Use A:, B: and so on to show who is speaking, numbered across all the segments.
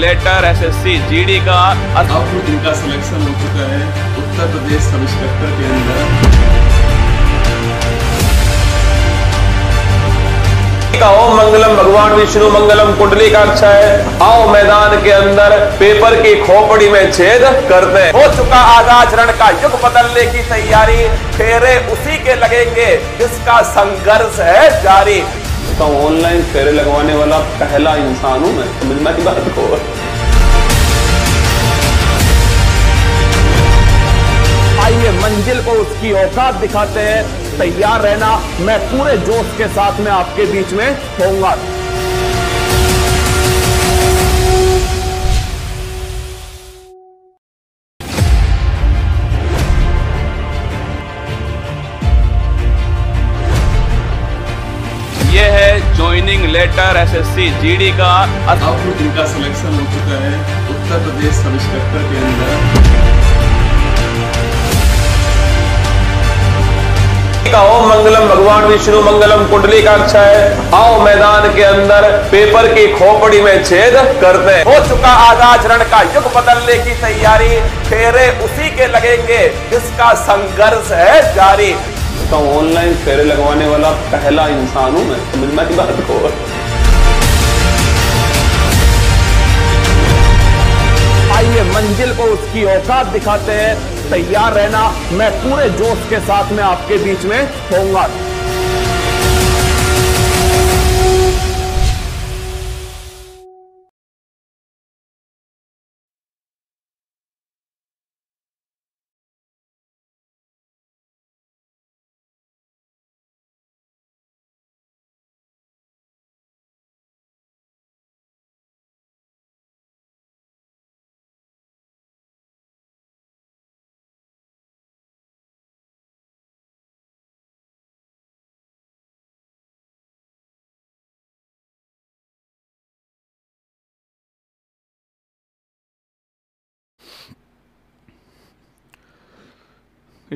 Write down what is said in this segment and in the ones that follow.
A: letter SSC GD का अब इनका सिलेक्शन हो चुका है उत्तर प्रदेश सब इंस्पेक्टर के अंदर ओम मंगलम भगवान विष्णु मंगलम कुंडली का अक्षा है आओ मैदान के अंदर पेपर की खोपड़ी में छेद करते हो चुका आजाचरण का युग बदलने की तैयारी फेरे उसी के लगेंगे जिसका संघर्ष है जारी का ऑनलाइन फेरे लगवाने वाला पहला इंसान हूँ मैं समझना की बात को आइए मंजिल को उसकी औकात दिखाते हैं तैयार रहना मैं पूरे जोश के साथ में आपके बीच में होऊंगा एस एसएससी जीडी का डी का सिलेक्शन हो चुका है उत्तर प्रदेश सब इंस्पेक्टर के अंदर का ओम मंगलम भगवान विष्णु मंगलम कुंडली का अक्षय है आओ मैदान के अंदर पेपर की खोपड़ी में छेद करते हो चुका आधाचरण का युग बदलने की तैयारी फेरे उसी के लगेंगे जिसका संघर्ष है जारी तो ऑनलाइन फेरे लगवाने वाला पहला इंसान हूँ मैं समझना की बात को मंजिल को उसकी औकात दिखाते हैं तैयार रहना मैं पूरे जोश के साथ में आपके बीच में होऊंगा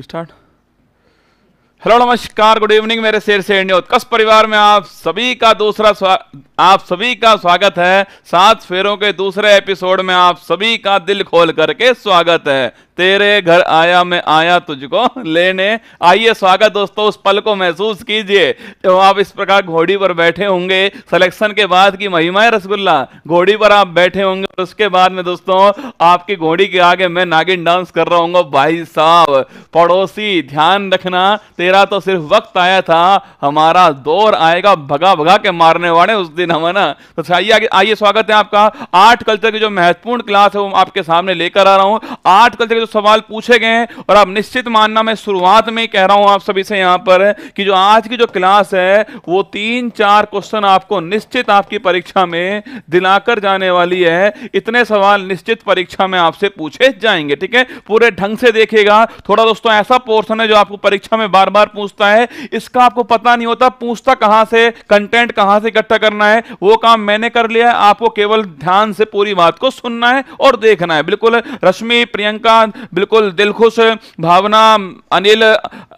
A: start हेलो नमस्कार गुड इवनिंग मेरे शेर से इंडिया उत्कर्ष परिवार में आप सभी का दूसरा आप सभी का स्वागत है सात फेरों के दूसरे एपिसोड में आप सभी का दिल खोल करके स्वागत है तेरे घर आया मैं आया तुझको लेने आइए स्वागत दोस्तों उस पल को महसूस कीजिए तो आप इस प्रकार घोड़ी पर बैठे होंगे सिलेक्शन के बाद की महिमा है रसगुल्ला घोड़ी पर आप बैठे होंगे और उसके बाद में दोस्तों आपकी घोड़ी के आगे मैं नागिन डांस कर रहा हूँ भाई साहब पड़ोसी ध्यान रखना तेरे मेरा तो सिर्फ वक्त आया था हमारा दौर आएगा भगा भगा के मारने वाले उस दिन हम है ना तो अच्छा, आइए आइए स्वागत है आपका आर्ट कल्चर की जो महत्वपूर्ण क्लास है वो आपके सामने लेकर आ रहा हूँ आर्ट कल्चर के जो सवाल पूछे गए हैं और आप निश्चित मानना मैं शुरुआत में ही कह रहा हूँ आप सभी से यहाँ पर कि जो आज की जो क्लास है वो तीन चार क्वेश्चन आपको निश्चित आपकी परीक्षा में दिलाकर जाने वाली है इतने सवाल निश्चित परीक्षा में आपसे पूछे जाएंगे ठीक है पूरे ढंग से देखिएगा थोड़ा दोस्तों ऐसा पोर्शन है जो आपको परीक्षा में बार बार बार पूछता है इसका आपको पता नहीं होता पूछता कहां से कंटेंट कहां से इकट्ठा करना है वो काम मैंने कर लिया है आपको केवल ध्यान से पूरी बात को सुनना है और देखना है बिल्कुल रश्मि प्रियंका बिल्कुल दिलखुश भावना अनिल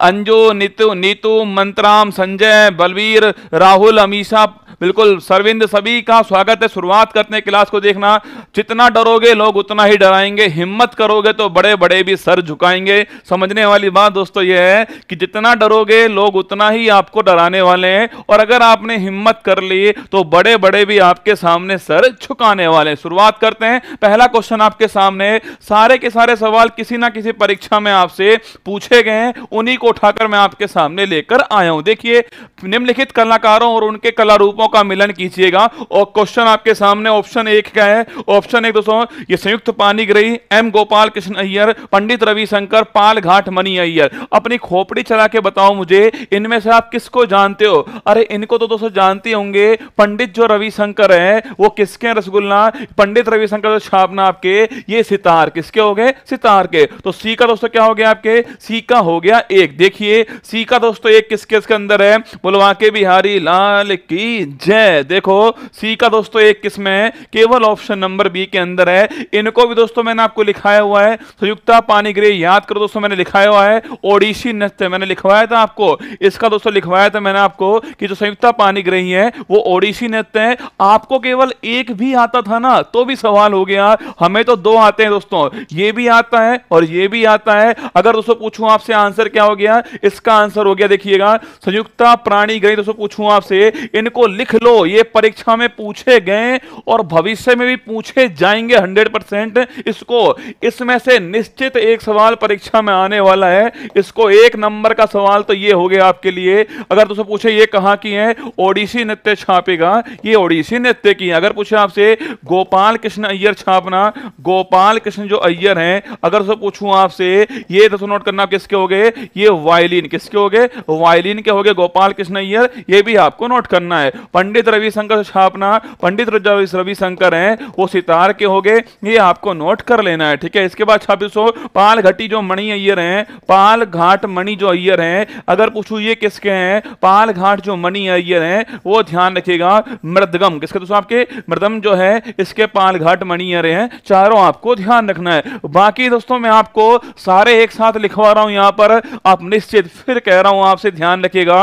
A: अंजू नीतू नीतू मंत्राम संजय बलवीर राहुल अमीशा बिल्कुल सरविंद सभी का स्वागत है शुरुआत करते हैं क्लास को देखना जितना डरोगे लोग उतना ही डराएंगे हिम्मत करोगे तो बड़े बड़े भी सर झुकाएंगे समझने वाली बात दोस्तों यह है कि जितना डरोगे लोग उतना ही आपको डराने वाले हैं और अगर आपने हिम्मत कर ली तो बड़े बड़े भी आपके सामने सर झुकाने वाले हैं शुरुआत करते हैं पहला क्वेश्चन आपके सामने सारे के सारे सवाल किसी ना किसी परीक्षा में आपसे पूछे गए हैं उन्हीं को उठाकर मैं आपके सामने लेकर आया हूं देखिए निम्नलिखित कलाकारों और उनके कला रूपों अंकों का मिलन कीजिएगा और क्वेश्चन आपके सामने ऑप्शन एक का है ऑप्शन एक दोस्तों ये संयुक्त पानी ग्रही एम गोपाल कृष्ण अय्यर पंडित रविशंकर पाल घाट मणि अय्यर अपनी खोपड़ी चला के बताओ मुझे इनमें से आप किसको जानते हो अरे इनको तो दोस्तों जानते होंगे पंडित जो रविशंकर है वो किसके रसगुल्ला पंडित रविशंकर जो छापना आपके ये सितार किसके हो गए सितार के तो सी का दोस्तों क्या हो गया आपके सी का हो गया एक देखिए सी का दोस्तों एक किसके अंदर है बुलवा के बिहारी लाल की जय देखो सी का दोस्तों एक किस्म है केवल ऑप्शन नंबर बी के अंदर है इनको भी दोस्तों मैंने आपको लिखाया हुआ है संयुक्ता पानीग्रह याद करो दोस्तों मैंने लिखाया हुआ है ओडिशी नृत्य मैंने लिखवाया था आपको इसका दोस्तों लिखवाया था मैंने आपको कि जो संयुक्ता पानीग्रही है वो ओडिशी नृत्य है आपको केवल एक भी आता था ना तो भी सवाल हो गया हमें तो दो आते हैं दोस्तों ये भी आता है और ये भी आता है अगर दोस्तों पूछू आपसे आंसर क्या हो गया इसका आंसर हो गया देखिएगा संयुक्ता प्राणी ग्रही दोस्तों पूछू आपसे इनको लिख लिख लो ये परीक्षा में पूछे गए और भविष्य में भी पूछे जाएंगे हंड्रेड परसेंट इसको इसमें से निश्चित एक सवाल परीक्षा में आने वाला है इसको एक नंबर का सवाल तो ये हो गया आपके लिए अगर तुमसे पूछे ये कहाँ की है ओडिसी नृत्य छापेगा ये ओडिसी नृत्य की है अगर पूछे आपसे गोपाल कृष्ण अय्यर छापना गोपाल कृष्ण जो अय्यर हैं अगर तुमसे पूछूं आपसे ये तो नोट करना किसके हो गए ये वायलिन किसके हो गए वायलिन के हो गए गोपाल कृष्ण अय्यर ये भी आपको नोट करना है पंडित रविशंकर छापना पंडित रविशंकर हैं वो सितार के हो गए ये आपको नोट कर लेना है ठीक है इसके बाद छब्बीसो पाल घटी जो मणि अय्यर हैं पाल घाट मणि जो अय्यर हैं अगर पूछू ये किसके हैं पाल घाट जो मणि अय्यर हैं वो ध्यान रखिएगा मृदगम किसके दोस्तों आपके मृदम जो है इसके पाल घाट मणि अय्यर हैं चारों आपको ध्यान रखना है बाकी दोस्तों मैं आपको सारे एक साथ लिखवा रहा हूं यहां पर आप निश्चित फिर कह रहा हूं आपसे ध्यान रखिएगा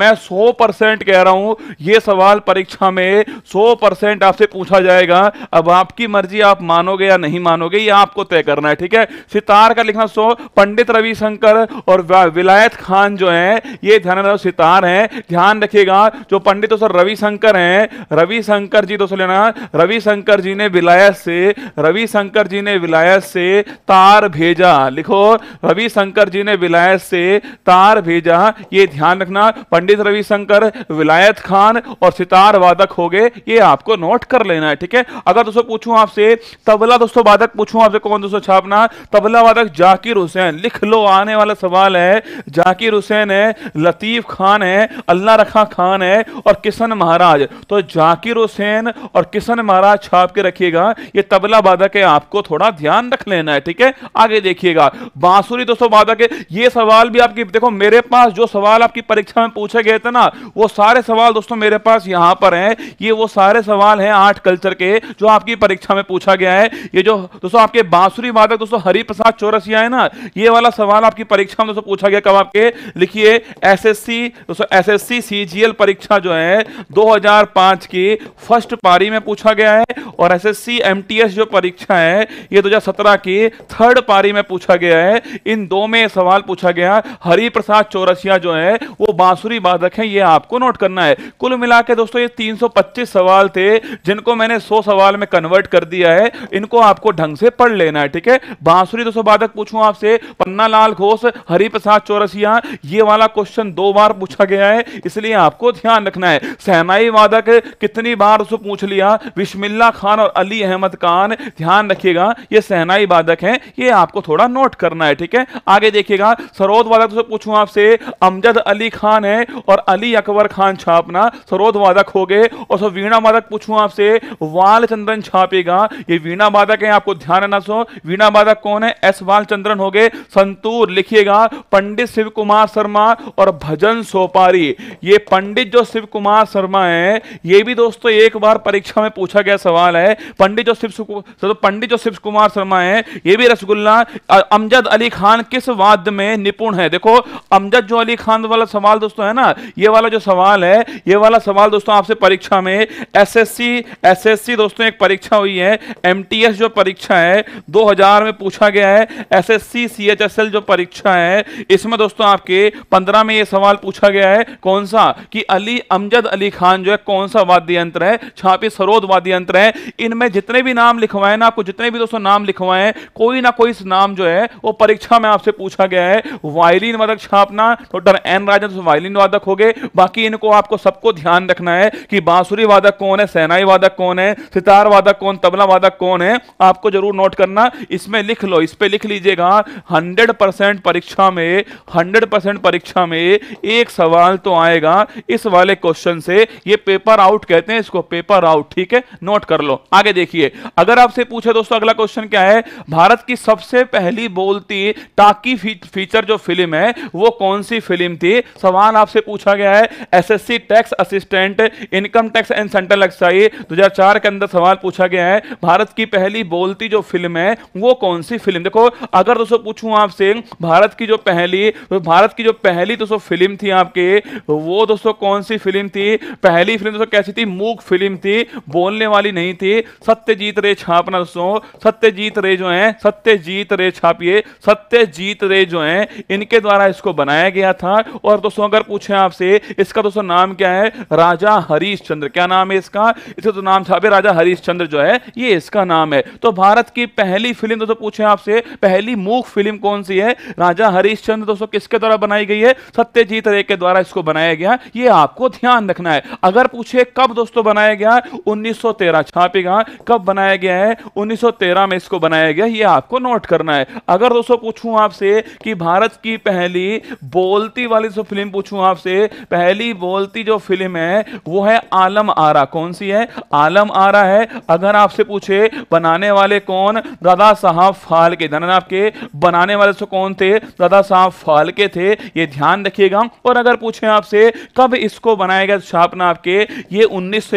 A: मैं सौ परसेंट कह रहा हूं ये सब सवाल परीक्षा में 100 परसेंट आपसे पूछा जाएगा अब आपकी मर्जी आप मानोगे या नहीं मानोगे ये आपको तय करना है ठीक है सितार का लिखना सो पंडित रविशंकर और विलायत खान जो है ये ध्यान रखो सितार है ध्यान रखिएगा जो पंडित दोस्तों रविशंकर हैं रविशंकर जी दोस्तों लेना रविशंकर जी ने विलायत से रविशंकर जी ने विलायत से तार भेजा लिखो रविशंकर जी ने विलायत से तार भेजा ये ध्यान रखना पंडित रविशंकर विलायत खान और सितार वादक हो गए ये आपको नोट कर लेना है ठीक है अगर दोस्तों पूछूं आपसे तबला दोस्तों वादक पूछूं आपसे कौन दोस्तों छापना तबला वादक जाकिर हुसैन लिख लो आने वाला सवाल है जाकिर हुसैन है लतीफ खान है अल्लाह रखा खान है और किशन महाराज तो जाकिर हुसैन और किशन महाराज छाप के रखिएगा ये तबला वादक है आपको थोड़ा ध्यान रख लेना है ठीक है आगे देखिएगा बांसुरी दोस्तों वादक है ये सवाल भी आपकी देखो मेरे पास जो सवाल आपकी परीक्षा में पूछे गए थे ना वो सारे सवाल दोस्तों मेरे पास पास यहां पर है ये वो सारे सवाल हैं आठ कल्चर के जो आपकी परीक्षा में पूछा गया है ये जो दोस्तों आपके बांसुरी वादक दोस्तों हरिप्रसाद चौरसिया है ना ये वाला सवाल आपकी परीक्षा में दोस्तों पूछा गया कब आपके लिखिए एसएससी दोस्तों एसएससी सीजीएल परीक्षा जो है 2005 की फर्स्ट पारी में पूछा गया है और एसएससी एमटीएस जो परीक्षा है ये 2017 की थर्ड पारी में पूछा गया है इन दो में सवाल पूछा गया हरिप्रसाद चौरसिया जो है वो बांसुरी वादक है ये आपको नोट करना है कुल मिला मिला के दोस्तों ये 325 सवाल थे जिनको मैंने 100 सवाल में कन्वर्ट कर दिया है इनको आपको ढंग से पढ़ लेना है ठीक है बांसुरी दोस्तों बाधक पूछू आपसे पन्ना लाल घोष हरिप्रसाद चौरसिया ये वाला क्वेश्चन दो बार पूछा गया है इसलिए आपको ध्यान रखना है सहनाई वादक कितनी बार उसको पूछ लिया बिस्मिल्ला खान और अली अहमद खान ध्यान रखिएगा ये सहनाई वादक है ये आपको थोड़ा नोट करना है ठीक है आगे देखिएगा सरोद वादक पूछू आपसे अमजद अली खान है और अली अकबर खान छापना सरोद क्रोध वादक हो गए और सो वीणा वादक पूछूं आपसे वाल चंद्रन छापेगा ये वीणा वादक है आपको ध्यान रखना सो वीणा वादक कौन है एस वाल चंद्रन हो गए संतूर लिखिएगा पंडित शिव कुमार शर्मा और भजन सोपारी ये पंडित जो शिव कुमार शर्मा है ये भी दोस्तों एक बार परीक्षा में पूछा गया सवाल है पंडित जो शिव तो पंडित जो शिव कुमार शर्मा है ये भी रसगुल्ला अमजद अली खान किस वाद्य में निपुण है देखो अमजद जो अली खान वाला सवाल दोस्तों है ना ये वाला जो सवाल है ये वाला सवाल सवाल दोस्तों आपसे परीक्षा में एसएससी एसएससी दोस्तों एक परीक्षा हुई है एमटीएस जो परीक्षा है 2000 में पूछा गया है एसएससी सीएचएसएल जो परीक्षा है इसमें दोस्तों आपके 15 में ये सवाल पूछा गया है कौन सा कि अली अमजद अली खान जो है कौन सा वाद्य यंत्र है छापी सरोद वाद्य यंत्र है इनमें जितने भी नाम लिखवाए ना आपको जितने भी दोस्तों नाम लिखवाए कोई ना कोई नाम जो है वो परीक्षा में आपसे पूछा गया है वायलिन वादक छापना डॉक्टर एन राजन वायलिन वादक हो गए बाकी इनको आपको सबको ध्यान ध्यान रखना है कि बांसुरी वादक कौन है सेनाई वादक कौन है सितार वादक कौन तबला वादक कौन है आपको जरूर नोट करना इसमें लिख लो इस पर लिख लीजिएगा हंड्रेड परसेंट परीक्षा में हंड्रेड परसेंट परीक्षा में एक सवाल तो आएगा इस वाले क्वेश्चन से ये पेपर आउट कहते हैं इसको पेपर आउट ठीक है नोट कर लो आगे देखिए अगर आपसे पूछे दोस्तों अगला क्वेश्चन क्या है भारत की सबसे पहली बोलती टाकी फीचर जो फिल्म है वो कौन सी फिल्म थी सवाल आपसे पूछा गया है SSC tax assistant assistant income tax and central excise 2004 के अंदर सवाल पूछा गया है भारत की पहली बोलती जो फिल्म है वो कौन सी फिल्म देखो अगर दोस्तों पूछू आपसे भारत की जो पहली तो भारत की जो पहली दोस्तों फिल्म थी आपके वो दोस्तों कौन सी फिल्म थी पहली फिल्म दोस्तों कैसी थी मूक फिल्म थी बोलने वाली नहीं थी सत्यजीत रे छापना दोस्तों सत्यजीत रे जो है सत्यजीत रे छापिए सत्यजीत रे जो है इनके द्वारा इसको बनाया गया था और दोस्तों अगर पूछे आपसे इसका दोस्तों नाम क्या है राजा हरीशचंद्र क्या नाम है इसका इसका तो नाम छापे राजा हरीशचंद्र जो है ये इसका नाम है तो भारत की पहली फिल्म दोस्तों तो पूछे आपसे पहली मूक फिल्म कौन सी है राजा हरीशचंद्र दोस्तों किसके द्वारा बनाई गई है सत्यजीत रे के द्वारा इसको बनाया गया ये आपको ध्यान रखना है अगर पूछे कब दोस्तों बनाया गया उन्नीस सौ छापेगा कब बनाया गया है 1913 में इसको बनाया गया ये आपको नोट करना है अगर दोस्तों पूछूं आपसे कि भारत की पहली बोलती वाली जो फिल्म पूछूं आपसे पहली बोलती जो फिल्म है है वो है आलम आरा कौन सी है आलम आरा है अगर आपसे पूछे बनाने वाले कौन दादा साहब फालके के धन आपके बनाने वाले से कौन थे दादा साहब फालके थे ये ध्यान रखिएगा और अगर पूछे आपसे कब इसको बनाया गया छापना आपके ये उन्नीस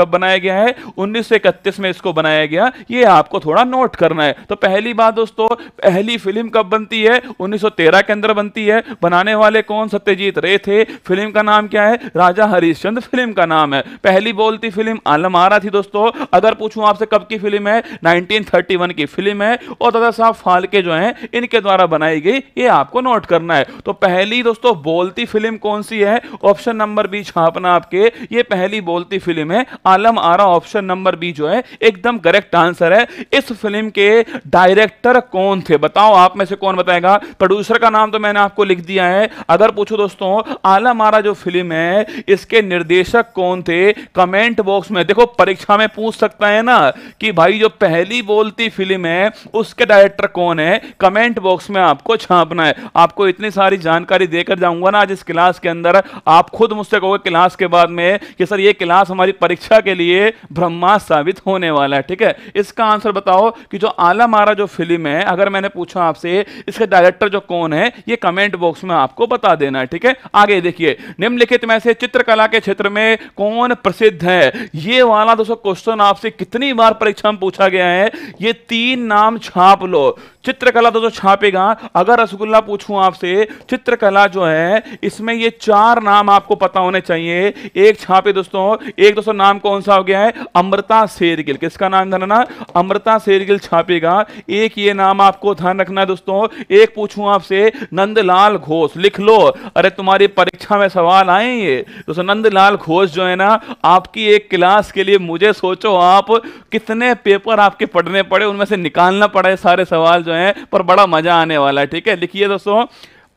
A: कब बनाया गया है उन्नीस में इसको बनाया गया ये आपको थोड़ा नोट करना है तो पहली बात दोस्तों पहली फिल्म कब बनती है 1913 के अंदर बनती है बनाने वाले कौन सत्यजीत रे थे फिल्म का नाम क्या है राजा हरिश्चंद्र पसंद फिल्म का नाम है पहली बोलती फिल्म आलम आरा थी दोस्तों अगर पूछूं आपसे कब की फिल्म है 1931 की फिल्म है और दादा साहब फालके जो हैं इनके द्वारा बनाई गई ये आपको नोट करना है तो पहली दोस्तों बोलती फिल्म कौन सी है ऑप्शन नंबर बी छापना आपके ये पहली बोलती फिल्म है Alam Ara option number B जो है एकदम करेक्ट आंसर है इस फिल्म के डायरेक्टर कौन थे बताओ आप में से कौन बताएगा प्रोड्यूसर का नाम तो मैंने आपको लिख दिया है अगर पूछो दोस्तों आलम आरा जो फिल्म है इसके निर्देश निर्देशक कौन थे कमेंट बॉक्स में देखो परीक्षा में पूछ सकता है ना कि भाई जो पहली बोलती फिल्म है उसके डायरेक्टर कौन है कमेंट बॉक्स में आपको छापना है आपको इतनी सारी जानकारी देकर जाऊंगा ना आज इस क्लास के अंदर आप खुद मुझसे कहोगे क्लास के बाद में कि सर ये क्लास हमारी परीक्षा के लिए ब्रह्मास्त्र साबित होने वाला है ठीक है इसका आंसर बताओ कि जो आला मारा जो फिल्म है अगर मैंने पूछा आपसे इसके डायरेक्टर जो कौन है ये कमेंट बॉक्स में आपको बता देना है ठीक है आगे देखिए निम्नलिखित में से चित्रकला के क्षेत्र में कौन प्रसिद्ध है ये वाला दोस्तों क्वेश्चन आपसे कितनी बार परीक्षा में पूछा गया है ये तीन नाम छाप लो चित्रकला तो, जो छापेगा अगर रसगुल्ला पूछूं आपसे चित्रकला जो है इसमें ये चार नाम आपको पता होने चाहिए एक छापे दोस्तों एक दोस्तों नाम कौन सा हो गया है अमृता शेरगिल किसका नाम ध्यान रखना अमृता शेरगिल छापेगा एक ये नाम आपको ध्यान रखना है दोस्तों एक पूछूं आपसे नंदलाल घोष लिख लो अरे तुम्हारी परीक्षा में सवाल आए ये दोस्तों नंदलाल घोष जो है ना आपकी एक क्लास के लिए मुझे सोचो आप कितने पेपर आपके पढ़ने पड़े उनमें से निकालना पड़े सारे सवाल जो है हैं पर बड़ा मजा आने वाला है ठीक है लिखिए दोस्तों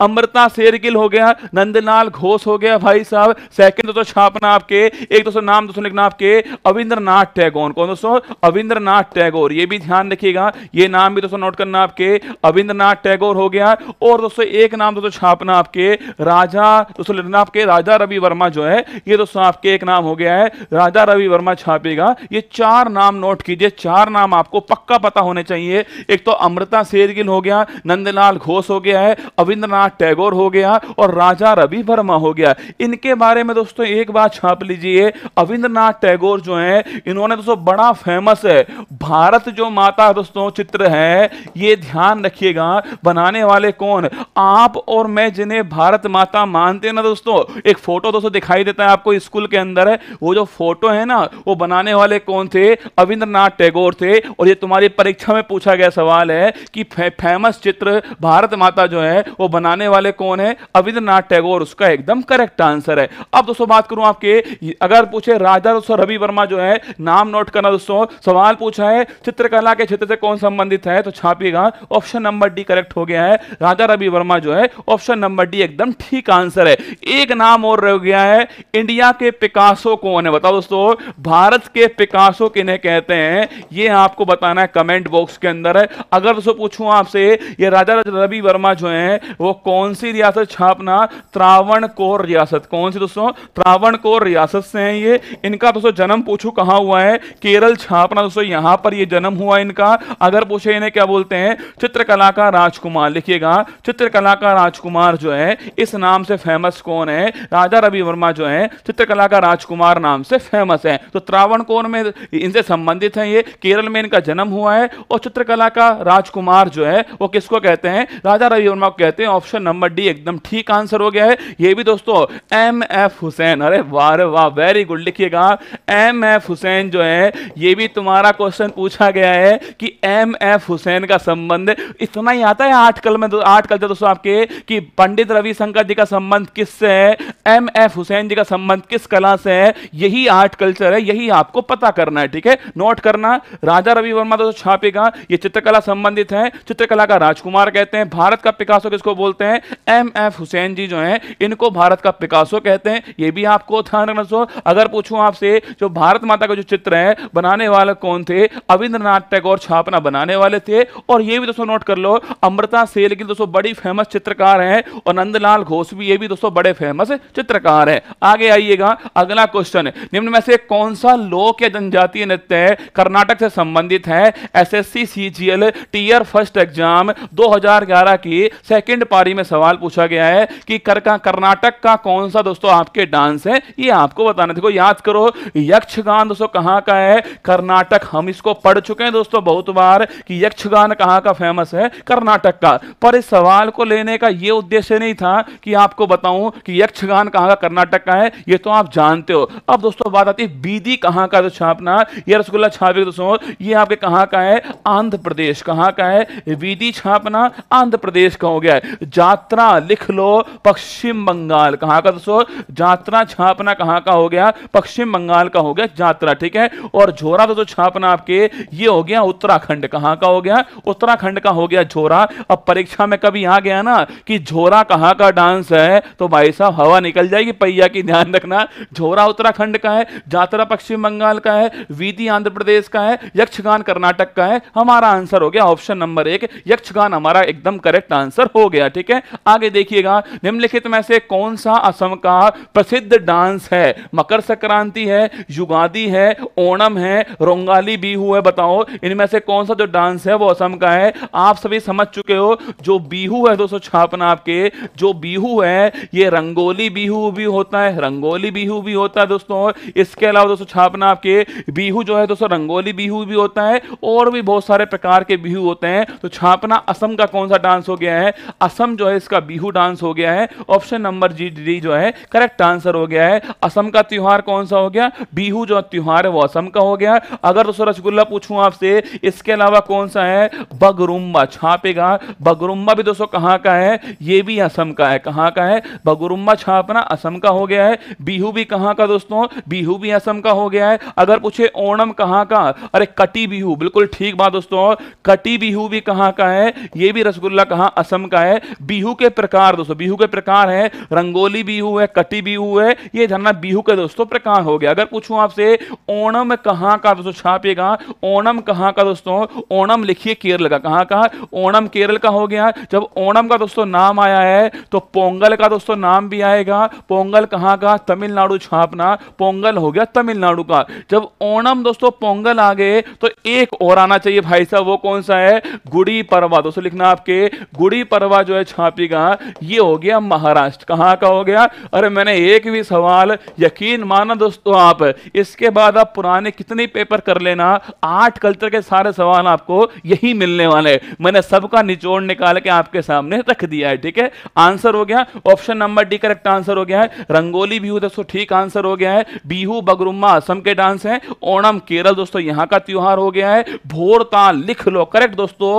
A: अमृता शेरगिल हो गया नंदलाल घोष हो गया भाई साहब सेकंड दोस्तों छापना आपके एक दोस्तों नाम दोस्तों लिखना आपके अविंद्रनाथ टैगोर कौन दोस्तों अविंद्रनाथ टैगोर ये भी ध्यान रखिएगा ये नाम भी दोस्तों नोट करना आपके अविंद्रनाथ टैगोर हो गया और दोस्तों एक नाम दोस्तों छापना आपके राजा दोस्तों लिखना आपके राजा रवि वर्मा जो है ये दोस्तों आपके एक नाम हो गया है राजा रवि वर्मा छापेगा ये चार नाम नोट कीजिए चार नाम आपको पक्का पता होने चाहिए एक तो अमृता शेरगिल हो गया नंदलाल घोष हो गया है अविंद्रनाथ टैगोर हो गया और राजा रवि वर्मा हो गया इनके बारे में दोस्तों एक बात छाप लीजिए अविंद्रनाथ टैगोर जो है इन्होंने दोस्तों बड़ा फेमस है भारत जो माता दोस्तों चित्र है ये ध्यान रखिएगा बनाने वाले कौन आप और मैं जिन्हें भारत माता मानते हैं ना दोस्तों एक फोटो दोस्तों दिखाई देता है आपको स्कूल के अंदर है वो जो फोटो है ना वो बनाने वाले कौन थे अविंद्रनाथ टैगोर थे और ये तुम्हारी परीक्षा में पूछा गया सवाल है कि फे, फेमस चित्र भारत माता जो है वो बनाने बनाने वाले कौन है अविंद्रनाथ टैगोर उसका एकदम करेक्ट आंसर है अब दोस्तों बात करूं आपके अगर पूछे राजा दोस्तों रवि वर्मा जो है नाम नोट करना दोस्तों सवाल पूछा है चित्रकला के क्षेत्र से कौन संबंधित है तो छापिएगा ऑप्शन नंबर डी करेक्ट हो गया है राजा रवि वर्मा जो है ऑप्शन नंबर डी एकदम ठीक आंसर है एक नाम और रह गया है इंडिया के पिकासो कौन है बताओ दोस्तों भारत के पिकासो किन्हें कहते हैं ये आपको बताना है कमेंट बॉक्स के अंदर है अगर दोस्तों पूछूं आपसे ये राजा रवि वर्मा जो है वो कौन सी रियासत छापना त्रावण कोर रियासत कौन सी दोस्तों त्रावण कोर रियासत से हैं ये इनका दोस्तों जन्म पूछू कहां हुआ है केरल छापना दोस्तों यहां पर ये जन्म हुआ इनका अगर पूछे इन्हें क्या बोलते हैं चित्रकला का राजकुमार लिखिएगा चित्रकला का राजकुमार जो है इस नाम से फेमस कौन है राजा रवि वर्मा जो है चित्रकला का राजकुमार नाम से फेमस है तो त्रावण त्रावणकोर में इनसे संबंधित है ये केरल में इनका जन्म हुआ है और चित्रकला का राजकुमार जो है वो किसको कहते हैं राजा रवि वर्मा को कहते हैं ऑप्शन ऑप्शन नंबर डी एकदम ठीक आंसर हो गया है ये भी दोस्तों एम एफ हुसैन अरे वाह वाह वेरी गुड लिखिएगा एम एफ हुसैन जो है ये भी तुम्हारा क्वेश्चन पूछा गया है कि एम एफ हुसैन का संबंध इतना ही आता है आर्टिकल में आर्टिकल थे तो दोस्तों आपके कि पंडित रविशंकर जी का संबंध किससे है एम एफ हुसैन जी का संबंध किस कला से है यही आर्ट कल्चर है यही आपको पता करना है ठीक है नोट करना राजा रवि वर्मा दोस्तों छापेगा ये चित्रकला संबंधित है चित्रकला का राजकुमार कहते हैं भारत का पिकासो किसको बोलते हैं हैं एम एफ हुसैन जी जो हैं इनको भारत का पिकासो कहते हैं ये भी आपको ध्यान रखना सो अगर पूछूं आपसे जो भारत माता का जो चित्र है बनाने वाले कौन थे अविंद्रनाथ टैगोर छापना बनाने वाले थे और ये भी दोस्तों नोट कर लो अमृता सेल की दोस्तों बड़ी फेमस चित्रकार हैं और नंदलाल घोष भी ये भी दोस्तों बड़े फेमस चित्रकार हैं आगे आइएगा अगला क्वेश्चन निम्न में से कौन सा लोक या जनजातीय नृत्य कर्नाटक से संबंधित है S S C C G L tier first exam 2011 की सेकेंड पारी तैयारी में सवाल पूछा गया है कि कर का कर्नाटक का कौन सा दोस्तों आपके डांस है ये आपको बताना देखो याद करो यक्षगान दोस्तों कहां का है कर्नाटक हम इसको पढ़ चुके हैं दोस्तों बहुत बार कि यक्षगान कहां का फेमस है कर्नाटक का पर इस सवाल को लेने का यह उद्देश्य नहीं था कि आपको बताऊं कि यक्षगान कहां का कर्नाटक का है ये तो आप जानते हो अब दोस्तों बात आती है बीदी कहां का जो तो छापना ये रसगुल्ला छापे दोस्तों ये आपके कहां का है आंध्र प्रदेश कहां का है बीदी छापना आंध्र प्रदेश का हो गया है जात्रा लिख लो पश्चिम बंगाल कहां का दोस्तों जात्रा छापना कहां का हो गया पश्चिम बंगाल का हो गया जात्रा ठीक है और झोरा दोस्तों छापना आपके ये हो गया उत्तराखंड कहां का हो गया उत्तराखंड का हो गया झोरा अब परीक्षा में कभी आ गया ना कि झोरा कहाँ का डांस है तो भाई साहब हवा निकल जाएगी पहिया की ध्यान रखना झोरा उत्तराखंड का है जात्रा पश्चिम बंगाल का है वीति आंध्र प्रदेश का है यक्षगान कर्नाटक का है हमारा आंसर हो गया ऑप्शन नंबर एक यक्षगान हमारा एकदम करेक्ट आंसर हो गया ठीक ठीक है आगे देखिएगा निम्नलिखित में से कौन सा असम का प्रसिद्ध डांस है मकर संक्रांति है युगादी है ओणम है रोंगाली बीहू है बताओ इनमें से कौन सा जो डांस है वो असम का है आप सभी समझ चुके हो जो बीहू है दोस्तों छापना आपके जो बीहू है ये रंगोली बीहू भी होता है रंगोली बीहू भी होता है दोस्तों इसके अलावा दोस्तों छापना आपके बीहू जो है दोस्तों रंगोली बीहू भी होता है और भी बहुत सारे प्रकार के बीहू होते हैं तो छापना असम का कौन सा डांस हो गया है असम जो है इसका बिहू डांस हो गया है ऑप्शन नंबर जी डी जो है करेक्ट आंसर हो गया है असम का त्यौहार कौन सा हो गया बिहू जो त्यौहार है वो असम का हो गया अगर दोस्तों रसगुल्ला पूछूं आपसे इसके अलावा कौन सा है बगरुम्बा छापेगा बगरुम्बा भी दोस्तों कहाँ का है ये भी असम का है कहाँ का है बगरुम्बा छापना असम का हो गया है बिहू भी कहाँ का दोस्तों बिहू भी असम का हो गया है अगर पूछे ओणम कहाँ का अरे कटी बिहू बिल्कुल ठीक बात दोस्तों कटी बिहू भी कहाँ का है ये भी रसगुल्ला कहाँ असम का है बीहू के प्रकार दोस्तों बीहू के प्रकार है रंगोली बीहू है कटी बीहू है ये जानना बीहू के दोस्तों प्रकार हो गया अगर पूछूं आपसे ओणम कहाँ का दोस्तों छापिएगा ओणम कहाँ का दोस्तों ओणम लिखिए केरल का कहाँ का ओणम केरल का हो गया जब ओणम का दोस्तों नाम आया है तो पोंगल का दोस्तों नाम भी आएगा पोंगल कहाँ का तमिलनाडु छापना पोंगल हो गया तमिलनाडु का जब ओणम दोस्तों पोंगल आ गए तो एक और आना चाहिए भाई साहब वो कौन सा है गुड़ी परवा दोस्तों लिखना आपके गुड़ी परवा जो है छापी कहा ये हो गया महाराष्ट्र कहाँ का हो गया अरे मैंने एक भी सवाल यकीन माना दोस्तों आप इसके बाद आप पुराने कितने पेपर कर लेना आठ कल्चर के सारे सवाल आपको यही मिलने वाले मैंने सबका निचोड़ निकाल के आपके सामने रख दिया है ठीक है आंसर हो गया option number D correct answer हो गया है रंगोली बिहू दोस्तों ठीक आंसर हो गया है बिहू बगरुमा असम के डांस है ओणम केरल दोस्तों यहाँ का त्योहार हो गया है भोरताल लिख लो करेक्ट दोस्तों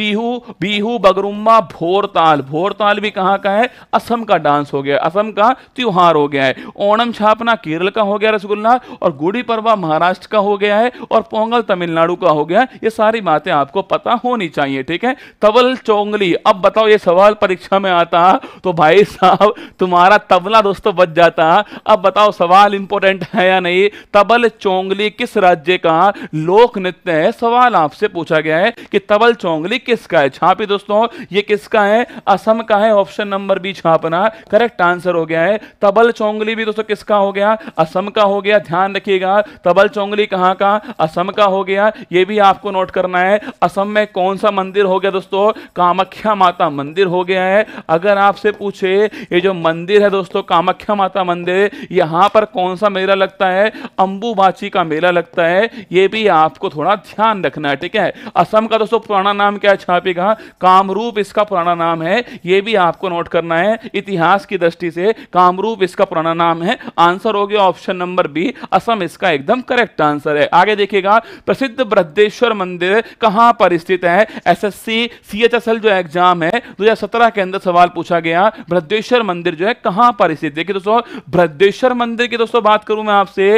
A: बिहू बिहू बगरुमा भोरताल बाद भोरताल भी कहाँ का है असम का डांस हो गया असम का त्यौहार हो गया है ओणम छापना केरल का हो गया रसगुल्ला और गुड़ी परवा महाराष्ट्र का हो गया है और पोंगल तमिलनाडु का हो गया ये सारी बातें आपको पता होनी चाहिए ठीक है तबल चोंगली अब बताओ ये सवाल परीक्षा में आता तो भाई साहब तुम्हारा तबला दोस्तों बच जाता अब बताओ सवाल इंपॉर्टेंट है या नहीं तबल चोंगली किस राज्य का लोक नृत्य है सवाल आपसे पूछा गया है कि तबल चोंगली किसका है छापी दोस्तों ये किसका है असम का है ऑप्शन नंबर बी छापना करेक्ट आंसर हो गया है तबल चोंगली भी दोस्तों किसका हो गया असम का हो गया ध्यान रखिएगा तबल चोंगली कहाँ का असम का हो गया ये भी आपको नोट करना है असम में कौन सा मंदिर हो गया दोस्तों कामाख्या माता मंदिर हो गया है अगर आपसे पूछे ये जो मंदिर है दोस्तों कामाख्या माता मंदिर यहाँ पर कौन सा मेला लगता है अंबुबाची का मेला लगता है ये भी आपको थोड़ा ध्यान रखना है ठीक है असम का दोस्तों पुराना नाम क्या है छापेगा कामरूप इसका पुराना नाम है है यह भी आपको नोट करना है इतिहास की दृष्टि से कामरूप इसका पुराना नाम है आंसर हो गया ऑप्शन नंबर बी असम इसका एकदम करेक्ट आंसर है आगे देखिएगा प्रसिद्ध बृद्धेश्वर मंदिर कहां पर स्थित है एसएससी सीएचएसएल जो एग्जाम है 2017 के अंदर सवाल पूछा गया बृद्धेश्वर मंदिर जो है कहां पर स्थित देखिए दोस्तों बृद्धेश्वर मंदिर की दोस्तों बात करूं मैं आपसे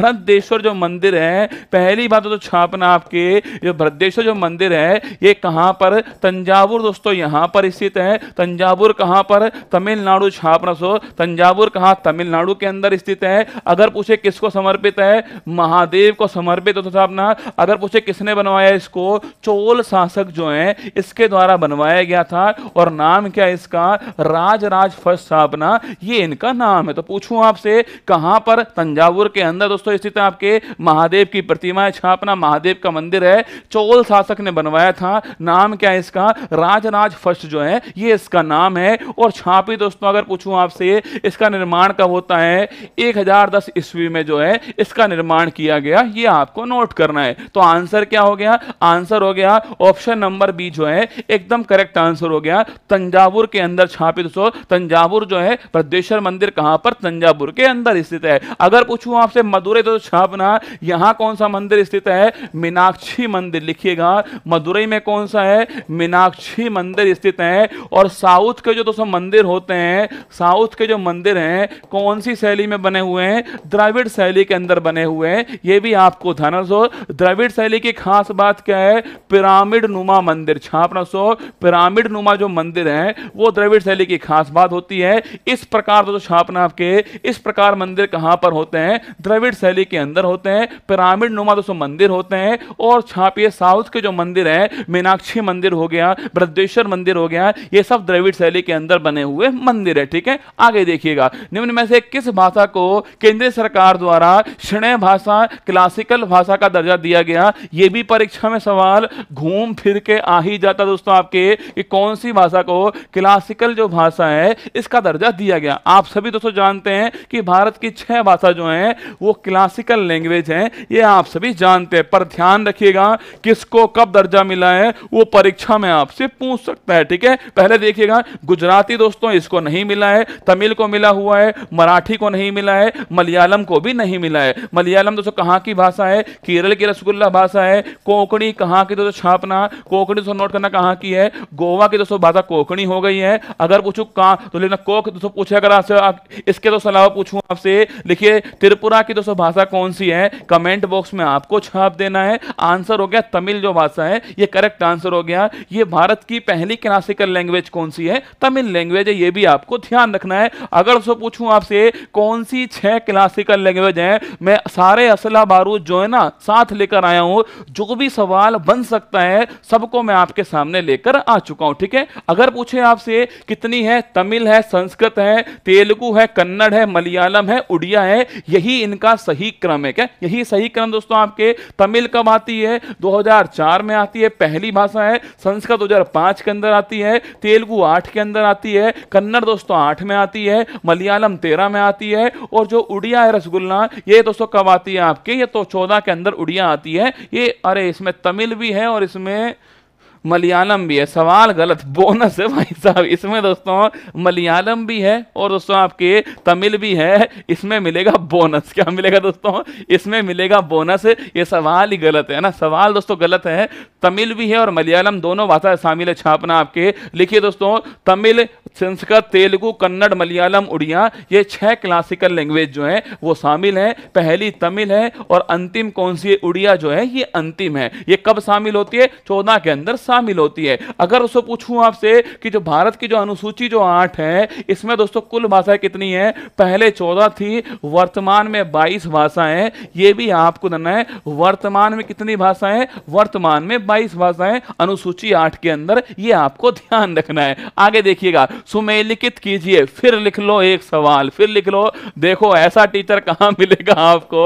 A: बृद्धेश्वर जो मंदिर है पहली बात तो छापना आपके जो बृहदेश्वर जो मंदिर है ये कहां पर तंजावुर दोस्तों यहां पर स्थित है तंजावुर कहां पर तमिलनाडु छापरसो तंजावुर कहाँ तमिलनाडु के अंदर स्थित है अगर पूछे किसको समर्पित है महादेव को समर्पित होता था अपना अगर पूछे किसने बनवाया इसको चोल शासक जो है इसके द्वारा बनवाया गया था और नाम क्या इसका राज राज फर्स्ट स्थापना ये इनका नाम है तो पूछूं आपसे कहां पर तंजावुर के अंदर दोस्तों स्थित है आपके महादेव की प्रतिमा छापना महादेव का मंदिर है चोल शासक ने बनवाया था नाम क्या इसका राज राज फर्स्ट जो है ये इसका नाम है और छापी दोस्तों अगर पूछूं आपसे इसका निर्माण कब होता है एक हजार दस ईस्वी में जो है इसका निर्माण किया गया ये आपको नोट करना है तो आंसर क्या हो गया आंसर हो गया ऑप्शन नंबर बी जो है एकदम करेक्ट आंसर हो गया तंजावुर के अंदर छापी दोस्तों तंजावुर जो है प्रदेश्वर मंदिर कहां पर तंजावुर के अंदर स्थित है अगर पूछूं आपसे मदुरै तो छापना यहां कौन सा मंदिर स्थित है मीनाक्षी मंदिर लिखिएगा मदुरई में कौन सा है मीनाक्षी मंदिर स्थित है और साउथ के जो दोस्तों मंदिर होते हैं साउथ के जो मंदिर हैं कौन सी शैली में बने हुए हैं द्रविड़ शैली के अंदर बने हुए हैं ये भी आपको ध्यान रखो द्रविड़ शैली की खास बात क्या है पिरामिड नुमा मंदिर छापना सो पिरामिड नुमा जो मंदिर है वो द्रविड़ शैली की खास बात होती है इस प्रकार दोस्तों छापना आपके इस प्रकार मंदिर कहाँ पर होते हैं द्रविड़ शैली के अंदर होते हैं पिरामिड नुमा दोस्तों मंदिर होते हैं और छापिए साउथ के जो मंदिर है मीनाक्षी मंदिर हो गया बृद्धेश्वर मंदिर हो गया ये सब द्रविड़ शैली के अंदर बने हुए मंदिर है ठीक है आगे देखिएगा निम्न में से किस भाषा को केंद्र सरकार द्वारा क्षणय भाषा क्लासिकल भाषा का दर्जा दिया गया ये भी परीक्षा में सवाल घूम फिर के आ ही जाता दोस्तों आपके कि कौन सी भाषा को क्लासिकल जो भाषा है इसका दर्जा दिया गया आप सभी दोस्तों जानते हैं कि भारत की छह भाषा जो है वो क्लासिकल लैंग्वेज है ये आप सभी जानते हैं पर ध्यान रखिएगा किसको कब दर्जा मिला है वो परीक्षा में आपसे पूछ सकता है ठीक है पहले देखिएगा गुजराती दोस्तों इसको नहीं मिला है तमिल को मिला हुआ है मराठी को नहीं मिला है मलयालम को भी नहीं मिला है मलयालम दोस्तों कहाँ की भाषा है केरल की रसगुल्ला भाषा है कोकणी कहाँ की दोस्तों छापना कोकणी दोस्तों नोट करना कहाँ की है गोवा की दोस्तों भाषा कोकणी हो गई है अगर पूछू कहाँ तो लेना कोक दोस्तों पूछे अगर आपसे इसके दोस्तों अलावा पूछूँ आपसे लिखिए त्रिपुरा की दोस्तों भाषा कौन सी है कमेंट बॉक्स में आपको छाप देना है आंसर हो गया तमिल जो भाषा है ये करेक्ट आंसर हो गया ये भारत की पहली क्लासिकल लैंग्वेज लैंग्वेज कौन सी है तमिल लैंग्वेज है ये भी आपको ध्यान रखना है अगर सो पूछूं आपसे कौन सी छह क्लासिकल लैंग्वेज है मैं सारे असला बारूद जो है ना साथ लेकर आया हूं जो भी सवाल बन सकता है सबको मैं आपके सामने लेकर आ चुका हूं ठीक है अगर पूछे आपसे कितनी है तमिल है संस्कृत है तेलुगु है कन्नड़ है मलयालम है उड़िया है यही इनका सही क्रम है क्या यही सही क्रम दोस्तों आपके तमिल कब आती है दो में आती है पहली भाषा है संस्कृत दो के अंदर आती है तेलुगु आठ के अंदर आती है कन्नड़ दोस्तों आठ में आती है मलयालम तेरह में आती है और जो उड़िया है रसगुल्ला ये दोस्तों कब आती है आपके ये तो चौदह के अंदर उड़िया आती है ये अरे इसमें तमिल भी है और इसमें मलयालम भी है सवाल गलत बोनस है भाई साहब इसमें दोस्तों मलयालम भी है और दोस्तों आपके तमिल भी है इसमें मिलेगा बोनस क्या मिलेगा दोस्तों इसमें मिलेगा बोनस ये सवाल ही गलत है ना सवाल दोस्तों गलत है तमिल भी है और मलयालम दोनों भाषा शामिल है छापना आपके लिखिए दोस्तों तमिल संस्कृत तेलुगु कन्नड़ मलयालम उड़िया ये छह क्लासिकल लैंग्वेज जो है वो शामिल है पहली तमिल है और अंतिम कौन सी उड़िया जो है ये अंतिम है ये कब शामिल होती है चौदह के अंदर शामिल होती है अगर उसको पूछूं आपसे कि जो भारत की जो अनुसूची जो आठ है इसमें दोस्तों कुल भाषाएं कितनी है पहले चौदह थी वर्तमान में बाईस भाषाएं ये भी आपको देना है वर्तमान में कितनी भाषाएं वर्तमान में बाईस भाषाएं अनुसूची आठ के अंदर ये आपको ध्यान रखना है आगे देखिएगा सुमेलिखित कीजिए फिर लिख लो एक सवाल फिर लिख लो देखो ऐसा टीचर कहां मिलेगा आपको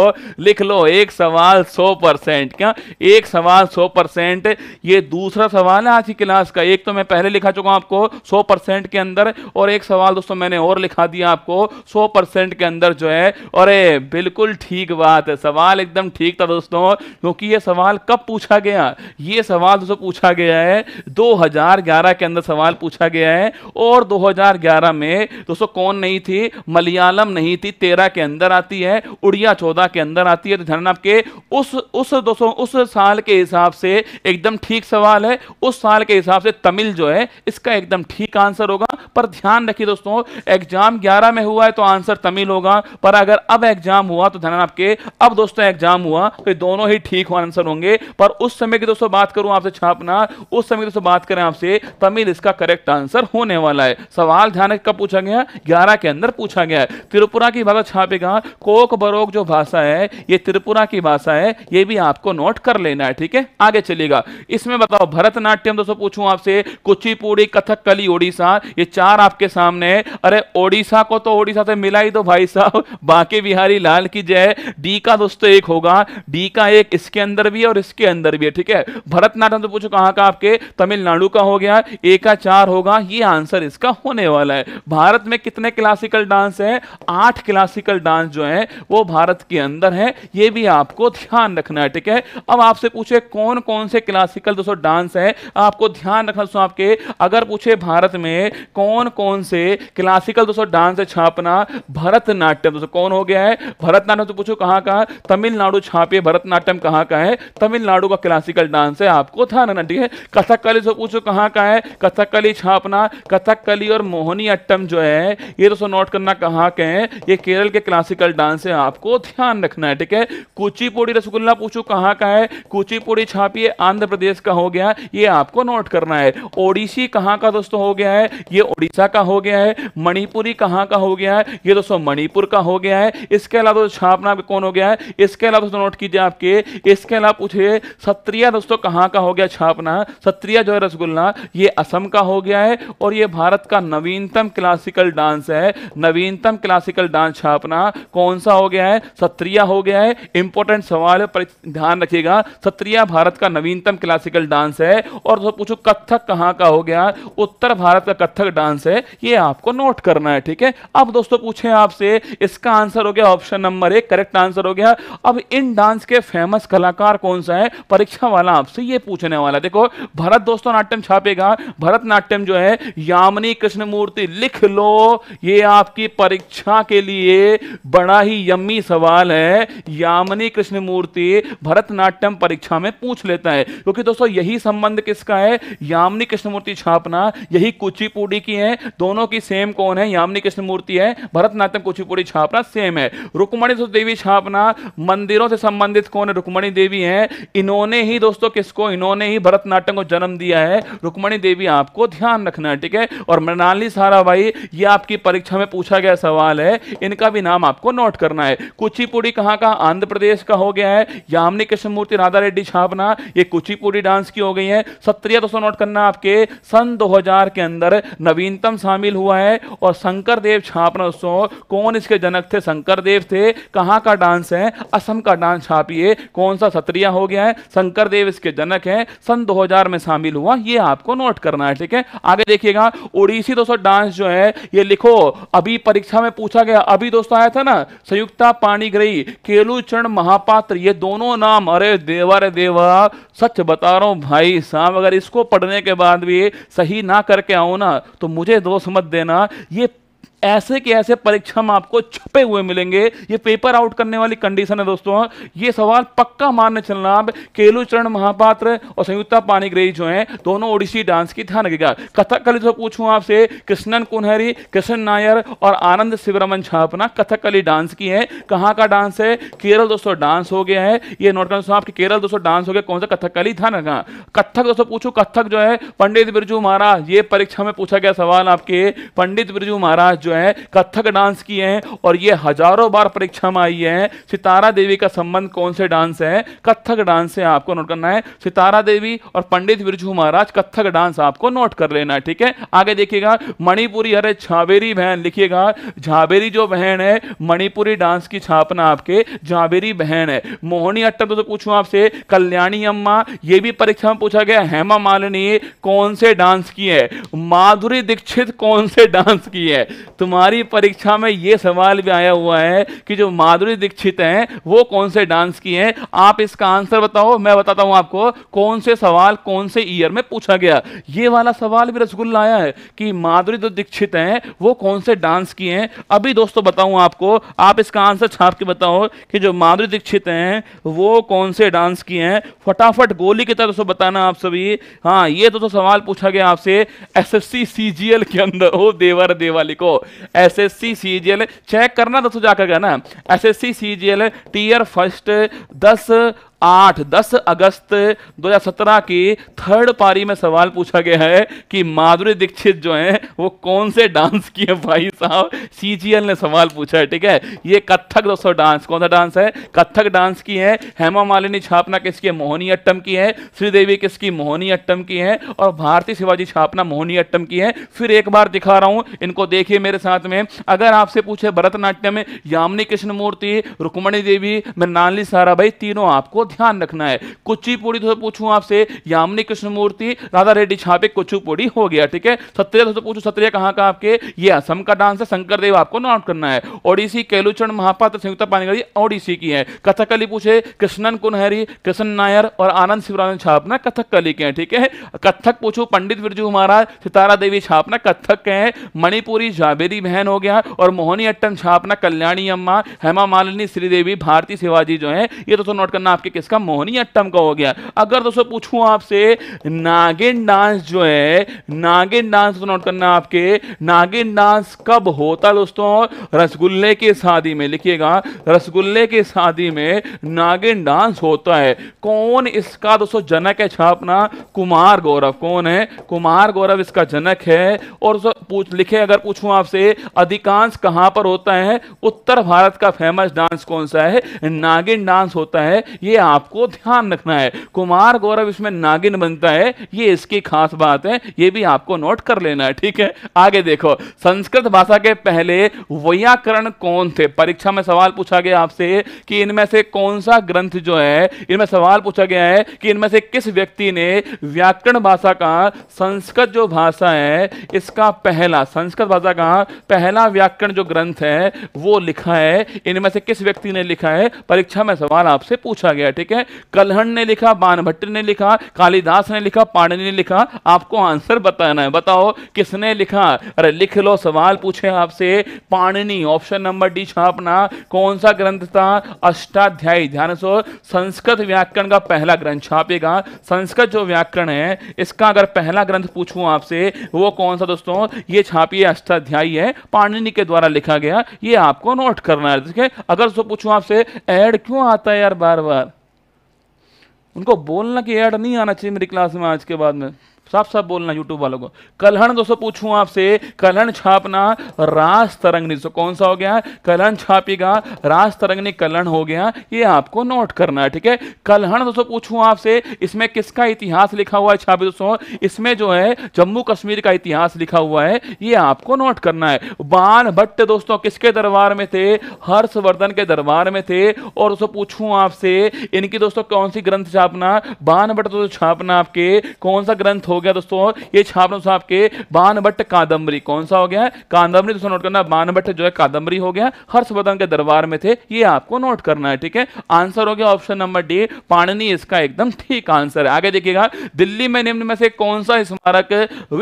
A: लिख लो एक सवाल सौ परसेंट क्या एक सवाल सौ परसेंट ये दूसरा सवाल है आज की क्लास का एक तो मैं पहले लिखा चुका हूं आपको 100 परसेंट के अंदर और एक सवाल दोस्तों मैंने और लिखा दिया आपको 100 परसेंट के अंदर जो है अरे बिल्कुल ठीक बात है सवाल एकदम ठीक था दोस्तों क्योंकि ये सवाल कब पूछा गया ये सवाल दोस्तों पूछा गया है दो के अंदर सवाल पूछा गया है और दो में दोस्तों कौन नहीं थी मलयालम नहीं थी तेरह के अंदर आती है उड़िया चौदह के अंदर आती है तो ध्यान आपके उस उस दोस्तों उस साल के हिसाब से एकदम ठीक सवाल है उस साल के हिसाब से तमिल जो है इसका एकदम ठीक आंसर होगा पर ध्यान रखिए दोस्तों एग्जाम 11 में हुआ है तो आंसर तमिल होगा पर अगर अब एग्जाम हुआ तो ध्यान आपके अब दोस्तों एग्जाम हुआ तो दोनों ही ठीक आंसर होंगे पर उस समय की दोस्तों बात करूं आपसे छापना उस समय की दोस्तों बात करें आपसे तमिल इसका करेक्ट आंसर होने वाला है सवाल ध्यान कब पूछा गया ग्यारह के अंदर पूछा गया है त्रिपुरा की भाषा छापेगा कोक बरोक जो भाषा है ये त्रिपुरा की भाषा है ये भी आपको नोट कर लेना है ठीक है आगे चलेगा इसमें बताओ भरत भरतनाट्यम दोस्तों पूछूं आपसे कुचिपुड़ी कथकली ओडिशा ये चार आपके सामने है अरे ओडिशा को तो ओडिशा से मिला ही तो भाई साहब बाकी बिहारी लाल की जय डी का दोस्तों एक होगा डी का एक इसके अंदर भी है और इसके अंदर भी है ठीक है भरतनाट्यम तो पूछो कहाँ का आपके तमिलनाडु का हो गया ए का चार होगा ये आंसर इसका होने वाला है भारत में कितने क्लासिकल डांस है आठ क्लासिकल डांस जो है वो भारत के अंदर है ये भी आपको ध्यान रखना है ठीक है अब आपसे पूछे कौन कौन से क्लासिकल दोस्तों डांस है है आपको ध्यान रखना दोस्तों आपके अगर पूछे भारत में कौन कौन से क्लासिकल दोस्तों डांस है छापना भरतनाट्यम दोस्तों कौन हो गया है भरतनाट्यम तो पूछो कहाँ कहाँ तमिलनाडु छापे भरतनाट्यम कहाँ का है तमिलनाडु का क्लासिकल डांस है आपको ध्यान रखना ठीक है कथकली से पूछो कहाँ का है कथकली छापना कथकली और मोहनी अट्टम जो है ये दोस्तों नोट करना कहाँ के हैं ये केरल के क्लासिकल डांस है आपको ध्यान रखना है ठीक है कुचीपुड़ी रसगुल्ला पूछो कहाँ का है कुचीपुड़ी छापिए आंध्र प्रदेश का हो गया ये आपको नोट करना है ओडिशी कहाँ का दोस्तों हो गया है ये ओडिशा का हो गया है मणिपुरी कहाँ का हो गया है ये दोस्तों मणिपुर का हो गया है इसके अलावा दोस्तों छापना कौन हो गया है इसके अलावा दोस्तों नोट कीजिए आपके इसके अलावा पूछे सत्रिया दोस्तों कहाँ का हो गया छापना सत्रिया जो है रसगुल्ला ये असम का हो गया है और ये भारत का नवीनतम क्लासिकल डांस है नवीनतम क्लासिकल डांस छापना कौन सा हो गया है सत्रिया हो गया है इंपॉर्टेंट सवाल ध्यान रखिएगा सत्रिया भारत का नवीनतम क्लासिकल डांस है है और तो पूछो कत्थक कहाँ का हो गया उत्तर भारत का कत्थक डांस है ये आपको नोट करना है ठीक है अब दोस्तों पूछे आपसे इसका आंसर हो गया ऑप्शन नंबर एक करेक्ट आंसर हो गया अब इन डांस के फेमस कलाकार कौन सा है परीक्षा वाला आपसे ये पूछने वाला देखो भरत दोस्तों नाट्यम छापेगा भरतनाट्यम जो है यामिनी मूर्ति लिख लो ये आपकी परीक्षा के लिए बड़ा ही यम्मी सवाल है यामिनी मूर्ति भरतनाट्यम परीक्षा में पूछ लेता है क्योंकि दोस्तों यही संबंध संबंध किसका है यामिनी कृष्णमूर्ति छापना यही कुचिपुड़ी की है दोनों की सेम कौन है यामिनी कृष्णमूर्ति है भरतनाट्यम कुचिपुड़ी छापना सेम है रुक्मणी देवी छापना मंदिरों से संबंधित कौन है रुक्मणी देवी है इन्होंने ही दोस्तों किसको इन्होंने ही भरतनाट्यम को जन्म दिया है रुक्मणी देवी आपको ध्यान रखना है ठीक है और मृणाली भाई ये आपकी परीक्षा में पूछा गया सवाल है इनका भी नाम आपको नोट करना है कुचिपुड़ी कहाँ का आंध्र प्रदेश का हो गया है यामिनी कृष्णमूर्ति राधा रेड्डी छापना ये कुचिपुड़ी डांस की हो गई है है सत्रिय दोस्तों नोट करना आपके सन 2000 के अंदर नवीनतम शामिल हुआ है और शंकर देव छापना दोस्तों कौन इसके जनक थे शंकर देव थे कहाँ का डांस है असम का डांस छापिए कौन सा सत्रिया हो गया है शंकर देव इसके जनक है सन 2000 में शामिल हुआ ये आपको नोट करना है ठीक है आगे देखिएगा उड़ीसी दोस्तों डांस जो है ये लिखो अभी परीक्षा में पूछा गया अभी दोस्तों आया था ना संयुक्ता पाणीग्रही केलू चरण महापात्र ये दोनों नाम अरे देवा रे देवा सच बता रहा हूं भाई साहब अगर इसको पढ़ने के बाद भी सही ना करके आओ ना तो मुझे दोष मत देना ये ऐसे के ऐसे परीक्षा में आपको छपे हुए मिलेंगे ये पेपर आउट करने वाली कंडीशन है दोस्तों ये सवाल पक्का मानने चलना आप केलुचरण महापात्र और संयुक्ता पानीग्रही जो है दोनों ओडिशी डांस की ध्यान रखेगा कथकली जो पूछू आपसे कृष्णन कुनहरी कृष्ण नायर और आनंद शिवरमन झा अपना कथकली डांस की है कहाँ का डांस है केरल दोस्तों डांस हो गया है ये नोट कर दोस्तों आपके केरल दोस्तों डांस हो गया कौन सा कथकली ध्यान रखा कथक दोस्तों पूछू कथक जो है पंडित बिरजू महाराज ये परीक्षा में पूछा गया सवाल आपके पंडित बिरजू महाराज जो है है कथक डांस किए हैं और ये हजारों बार परीक्षा में आई है सितारा देवी का संबंध कौन से डांस है कथक डांस से आपको नोट करना है सितारा देवी और पंडित बिरजू महाराज कथक डांस आपको नोट कर लेना है ठीक है आगे देखिएगा मणिपुरी अरे झावेरी बहन लिखिएगा झावेरी जो बहन है मणिपुरी डांस की छापना आपके झावेरी बहन है मोहनी अट्टम तो पूछू आपसे कल्याणी अम्मा ये भी परीक्षा में पूछा गया हेमा मालिनी कौन से डांस की है माधुरी दीक्षित कौन से डांस की है तुम्हारी परीक्षा में ये सवाल भी आया हुआ है कि जो माधुरी दीक्षित हैं वो कौन से डांस की हैं आप इसका आंसर बताओ मैं बताता हूँ आपको कौन से सवाल कौन से ईयर में पूछा गया ये वाला सवाल भी रसगुल्ला आया है कि माधुरी जो दीक्षित हैं वो कौन से डांस की हैं अभी दोस्तों बताऊँ आपको आप इसका आंसर छाप के बताओ कि जो माधुरी दीक्षित हैं वो कौन से डांस की हैं फटाफट गोली की तरह दोस्तों बताना आप सभी हाँ ये दोस्तों तो सवाल पूछा गया आपसे S S C C G L के अंदर हो देवर देवाली को S S C C G L check करना दोस्तों जाकर ना S S C C G L tier first दस आठ दस अगस्त 2017 की थर्ड पारी में सवाल पूछा गया है कि माधुरी दीक्षित जो हैं वो कौन से डांस किए भाई साहब सीजीएल ने सवाल पूछा है ठीक है ये कथक दोस्तों डांस कौन सा डांस है कथक डांस की है हेमा मालिनी छापना किसकी है मोहनी अट्टम की है श्रीदेवी किसकी मोहनी अट्टम की है और भारती शिवाजी छापना मोहनी अट्टम की है फिर एक बार दिखा रहा हूं इनको देखिए मेरे साथ में अगर आपसे पूछे भरतनाट्यम यामिनी कृष्णमूर्ति रुक्मणी देवी सारा साराभाई तीनों आपको ध्यान रखना है कुचिपुड़ी तो पूछूं आपसे यामिनी कृष्णमूर्ति राधा रेड्डी छापे कुचुपुड़ी हो गया ठीक है सत्रिया तो पूछू सत्रिया कहाँ का आपके ये असम का डांस है शंकर देव आपको नोट करना है ओडिसी केलुचरण महापात्र संयुक्त पानी ओडिसी की है कथकली पूछे कृष्णन कुनहरी कृष्ण नायर और आनंद शिवरानंद छापना कथकली के हैं ठीक है कथक पूछो पंडित बिरजू महाराज सितारा देवी छापना कथक के हैं मणिपुरी जावेदी बहन हो गया और मोहनी अट्टन छापना कल्याणी अम्मा हेमा मालिनी श्रीदेवी भारती शिवाजी जो है ये तो, तो नोट करना आपके किसका मोहनी अट्टम का हो गया अगर दोस्तों पूछूं आपसे नागिन डांस जो है नागिन डांस तो नोट करना आपके नागिन डांस कब होता दोस्तों रसगुल्ले की शादी में लिखिएगा रसगुल्ले की शादी में नागिन डांस होता है कौन इसका दोस्तों जनक है छापना कुमार गौरव कौन है कुमार गौरव इसका जनक है और पूछ लिखे अगर पूछूं आपसे अधिकांश कहां पर होता है उत्तर भारत का फेमस डांस कौन सा है नागिन डांस होता है ये आपको ध्यान रखना है कुमार गौरव इसमें नागिन बनता है ये इसकी खास बात है ये भी आपको नोट कर लेना है ठीक है आगे देखो संस्कृत भाषा के पहले व्याकरण कौन थे परीक्षा में सवाल पूछा गया आपसे कि इनमें से कौन सा ग्रंथ जो है इनमें सवाल पूछा गया है कि इनमें से किस व्यक्ति ने व्याकरण भाषा का संस्कृत जो भाषा है इसका पहला संस्कृत भाषा का पहला व्याकरण जो ग्रंथ है वो लिखा है इनमें से किस व्यक्ति ने लिखा है परीक्षा में सवाल आपसे पूछा गया ठीक है कलहण ने लिखा बानभट्टी ने लिखा कालिदास ने लिखा पाणनी ने लिखा आपको आंसर बताना है बताओ किसने लिखा अरे लिख लो सवाल पूछे आपसे पाणनी ऑप्शन नंबर डी छापना कौन सा ग्रंथ था अष्टाध्यायी ध्यान सो संस्कृत व्याकरण का पहला ग्रंथ छापेगा संस्कृत जो व्याकरण है इसका अगर पहला ग्रंथ पूछूं आपसे वो कौन सा दोस्तों ये छापिए अष्टाध्यायी है पाणनी के द्वारा लिखा गया ये आपको नोट करना है ठीक है अगर सो पूछूं आपसे एड क्यों आता है यार बार बार उनको बोलना कि ऐड नहीं आना चाहिए मेरी क्लास में आज के बाद में साफ साफ बोलना यूट्यूब वालों को कलहन दोस्तों पूछूं आपसे कलहन छापना रास तरंगनी तो कौन सा हो गया कलहन छापेगा रास तरंगनी कलहन हो गया ये आपको नोट करना है ठीक है कलहन दोस्तों पूछूं आपसे इसमें किसका इतिहास लिखा हुआ है छापे दोस्तों इसमें जो है जम्मू कश्मीर का इतिहास लिखा हुआ है ये आपको नोट करना है बाण भट्ट दोस्तों किसके दरबार में थे हर्षवर्धन के दरबार में थे और दोस्तों पूछू आपसे इनकी दोस्तों कौन सी ग्रंथ छापना बाण भट्ट दोस्तों छापना आपके कौन सा ग्रंथ हो हो गया दोस्तों ये छापन साहब के बानभट्ट कादम्बरी कौन सा हो गया है कादम्बरी दोस्तों नोट करना बानभट्ट जो है कादम्बरी हो गया हर्षवर्धन के दरबार में थे ये आपको नोट करना है ठीक है आंसर हो गया ऑप्शन नंबर डी पाणनी इसका एकदम ठीक आंसर है आगे देखिएगा दिल्ली में निम्न में से कौन सा स्मारक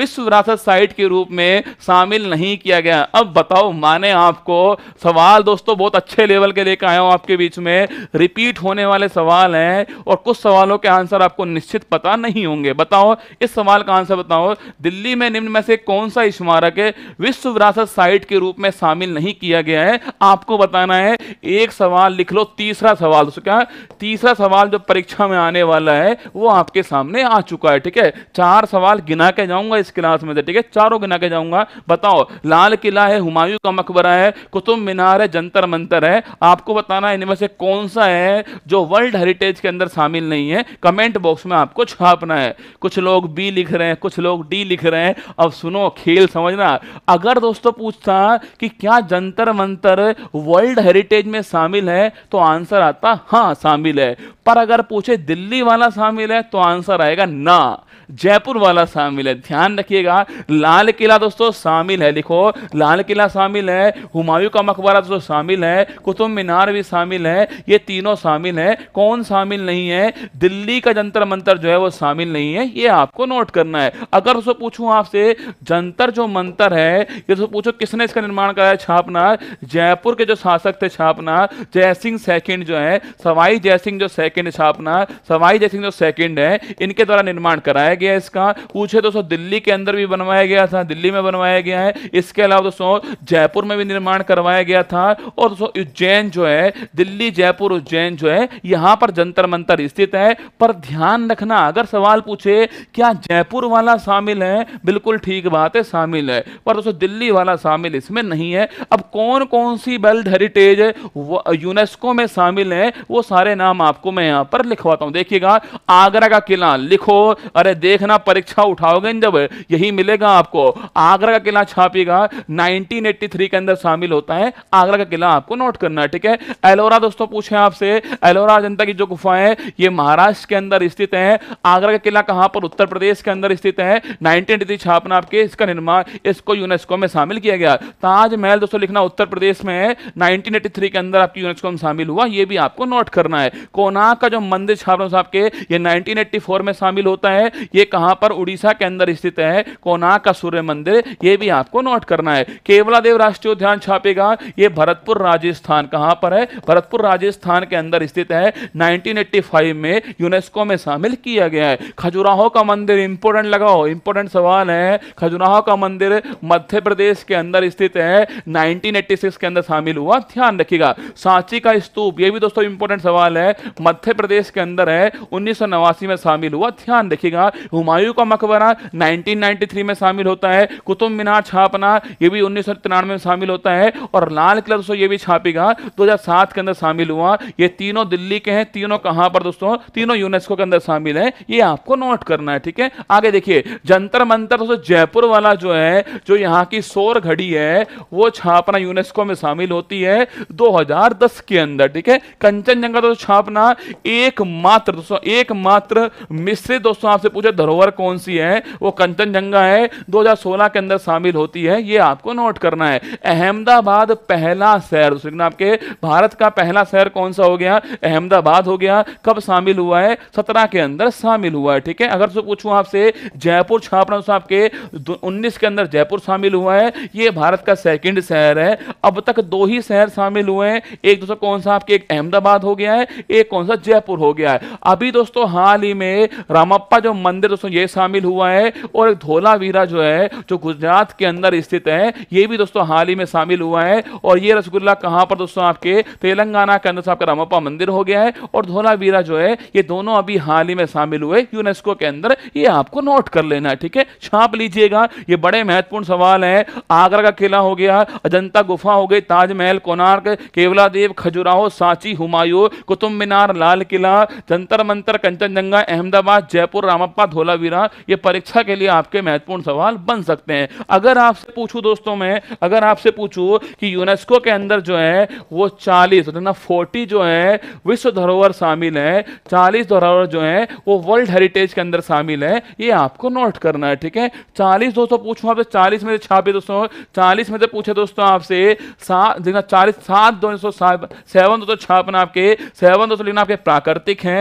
A: विश्व विरासत साइट के रूप में शामिल नहीं किया गया अब बताओ माने आपको सवाल दोस्तों बहुत अच्छे लेवल के लेकर आया हूं आपके बीच में रिपीट होने वाले सवाल हैं और कुछ सवालों के आंसर आपको निश्चित पता नहीं होंगे बताओ इस सवाल का आंसर बताओ दिल्ली में निम्न में से कौन सा स्मारक विश्व विरासत साइट के रूप में शामिल नहीं किया गया है आपको बताना है एक सवाल लिख लो तीसरा सवाल दोस्तों क्या तीसरा सवाल जो परीक्षा में आने वाला है वो आपके सामने आ चुका है ठीक है चार सवाल गिना के जाऊंगा इस क्लास में ठीक है चारों गिना के जाऊंगा बताओ लाल किला है हुमायूं का मकबरा है कुतुब मीनार है जंतर मंतर है आपको बताना है इनमें से कौन सा है जो वर्ल्ड हेरिटेज के अंदर शामिल नहीं है कमेंट बॉक्स में आपको छापना है कुछ लोग बी लिख रहे हैं कुछ लोग डी लिख रहे हैं अब सुनो खेल समझना अगर दोस्तों पूछता कि क्या जंतर मंतर वर्ल्ड हेरिटेज में शामिल है तो आंसर आता हाँ शामिल है पर अगर पूछे दिल्ली वाला शामिल है तो आंसर आएगा ना जयपुर वाला शामिल है ध्यान रखिएगा लाल किला दोस्तों शामिल है लिखो लाल किला शामिल है हुमायूं का मकबरा दोस्तों शामिल है कुतुब मीनार भी शामिल है ये तीनों शामिल है कौन शामिल नहीं है दिल्ली का जंतर मंतर जो है वो शामिल नहीं है ये आपको नोट करना है अगर उसको पूछूं आपसे जंतर जो मंतर है ये तो पूछो किसने इसका निर्माण कराया छापना जयपुर के जो शासक थे छापना जयसिंह सेकंड जो है सवाई जयसिंह जो सेकंड छापना सवाई जयसिंह जो सेकंड है इनके द्वारा निर्माण कराया बनवाया गया इसका पूछे दोस्तों दिल्ली के अंदर भी बनवाया गया था दिल्ली में बनवाया गया है इसके अलावा दोस्तों जयपुर में भी निर्माण करवाया गया था और दोस्तों उज्जैन जो है दिल्ली जयपुर उज्जैन जो है यहां पर जंतर मंतर स्थित है पर ध्यान रखना अगर सवाल पूछे क्या जयपुर वाला शामिल है बिल्कुल ठीक बात है शामिल है पर दोस्तों दिल्ली वाला शामिल इसमें नहीं है अब कौन कौन सी वर्ल्ड हेरिटेज यूनेस्को में शामिल है वो सारे नाम आपको मैं यहां पर लिखवाता हूं देखिएगा आगरा का किला लिखो अरे देखना परीक्षा उठाओगे जब यही मिलेगा आपको आगरा का किला छापेगा 1983 के अंदर शामिल होता है आगरा का किला आपको नोट करना है ठीक है एलोरा दोस्तों पूछे आपसे एलोरा जनता की जो गुफा है ये महाराष्ट्र के अंदर स्थित है आगरा का किला कहां पर उत्तर प्रदेश के अंदर स्थित है नाइनटीन छापना आपके इसका निर्माण इसको यूनेस्को में शामिल किया गया ताजमहल दोस्तों लिखना उत्तर प्रदेश में है नाइनटीन के अंदर आपकी यूनेस्को में शामिल हुआ ये भी आपको नोट करना है कोनाक का जो मंदिर छापना आपके ये 1984 में शामिल होता है ये कहाँ पर उड़ीसा के अंदर स्थित है कोनाक का सूर्य मंदिर ये भी आपको नोट करना है केवलादेव राष्ट्रीय उद्यान छापेगा ये भरतपुर राजस्थान कहाँ पर है भरतपुर राजस्थान के अंदर स्थित है 1985 में यूनेस्को में शामिल किया गया है खजुराहो का मंदिर इंपोर्टेंट लगाओ इंपोर्टेंट सवाल है खजुराहो का मंदिर मध्य प्रदेश के अंदर स्थित है 1986 के अंदर शामिल हुआ ध्यान रखिएगा सांची का स्तूप ये भी दोस्तों इंपोर्टेंट सवाल है मध्य प्रदेश के अंदर है उन्नीस में शामिल हुआ ध्यान रखिएगा हुमायूं का मकबरा 1993 में शामिल होता है कुतुब मीनार छापना ये भी उन्नीस में शामिल होता है और लाल किला दोस्तों ये भी छापेगा दो के अंदर शामिल हुआ ये तीनों दिल्ली के हैं तीनों कहां पर दोस्तों तीनों यूनेस्को के अंदर शामिल है ये आपको नोट करना है ठीक है आगे देखिए जंतर मंतर दोस्तों जयपुर वाला जो है जो यहाँ की सोर घड़ी है वो छापना यूनेस्को में शामिल होती है 2010 के अंदर ठीक है कंचनजंगा दोस्तों छापना एकमात्र दोस्तों एकमात्र मिश्रित दोस्तों आपसे पूछा धरोहर कौन सी है वो कंचनजंगा है 2016 के अंदर शामिल होती है ये आपको नोट करना है अहमदाबाद पहला शहर आपके भारत का पहला शहर कौन सा हो गया अहमदाबाद हो गया कब शामिल हुआ है सत्रह के अंदर शामिल हुआ है ठीक है अगर पूछू आपसे जयपुर छापना छापरा आपके उन्नीस के अंदर जयपुर शामिल हुआ है ये भारत का सेकेंड शहर है अब तक दो ही शहर शामिल हुए हैं एक दूसरा कौन सा आपके एक अहमदाबाद हो गया है एक कौन सा जयपुर हो गया है अभी दोस्तों हाल ही में रामप्पा जो मंदिर अंदर दोस्तों ये शामिल हुआ है और एक धोलावीरा जो है जो गुजरात के अंदर स्थित है ये भी दोस्तों हाल ही में शामिल हुआ है और ये रसगुल्ला कहाँ पर दोस्तों आपके तेलंगाना के अंदर आपका रामप्पा मंदिर हो गया है और धोलावीरा जो है ये दोनों अभी हाल ही में शामिल हुए यूनेस्को के अंदर ये आपको नोट कर लेना है ठीक है छाप लीजिएगा ये बड़े महत्वपूर्ण सवाल है आगरा का किला हो गया अजंता गुफा हो गई ताजमहल कोनार्क केवला देव खजुराहो सांची हुमायूं कुतुब मीनार लाल किला जंतर मंतर कंचनजंगा अहमदाबाद जयपुर रामप्पा धोला विरा ये परीक्षा के लिए आपके महत्वपूर्ण सवाल बन सकते हैं अगर आपसे पूछू दोस्तों मैं अगर आपसे पूछू कि यूनेस्को के अंदर जो है वो चालीस ना फोर्टी जो है विश्व धरोहर शामिल है चालीस धरोहर जो है वो वर्ल्ड हेरिटेज के अंदर शामिल है ये आपको नोट करना है ठीक है चालीस दोस्तों पूछू आपसे चालीस में छापे दोस्तों चालीस में से पूछे दोस्तों आपसे सात चालीस सात दो सौ सेवन दो सौ छापन आपके सेवन दोस्तों लिखना आपके प्राकृतिक है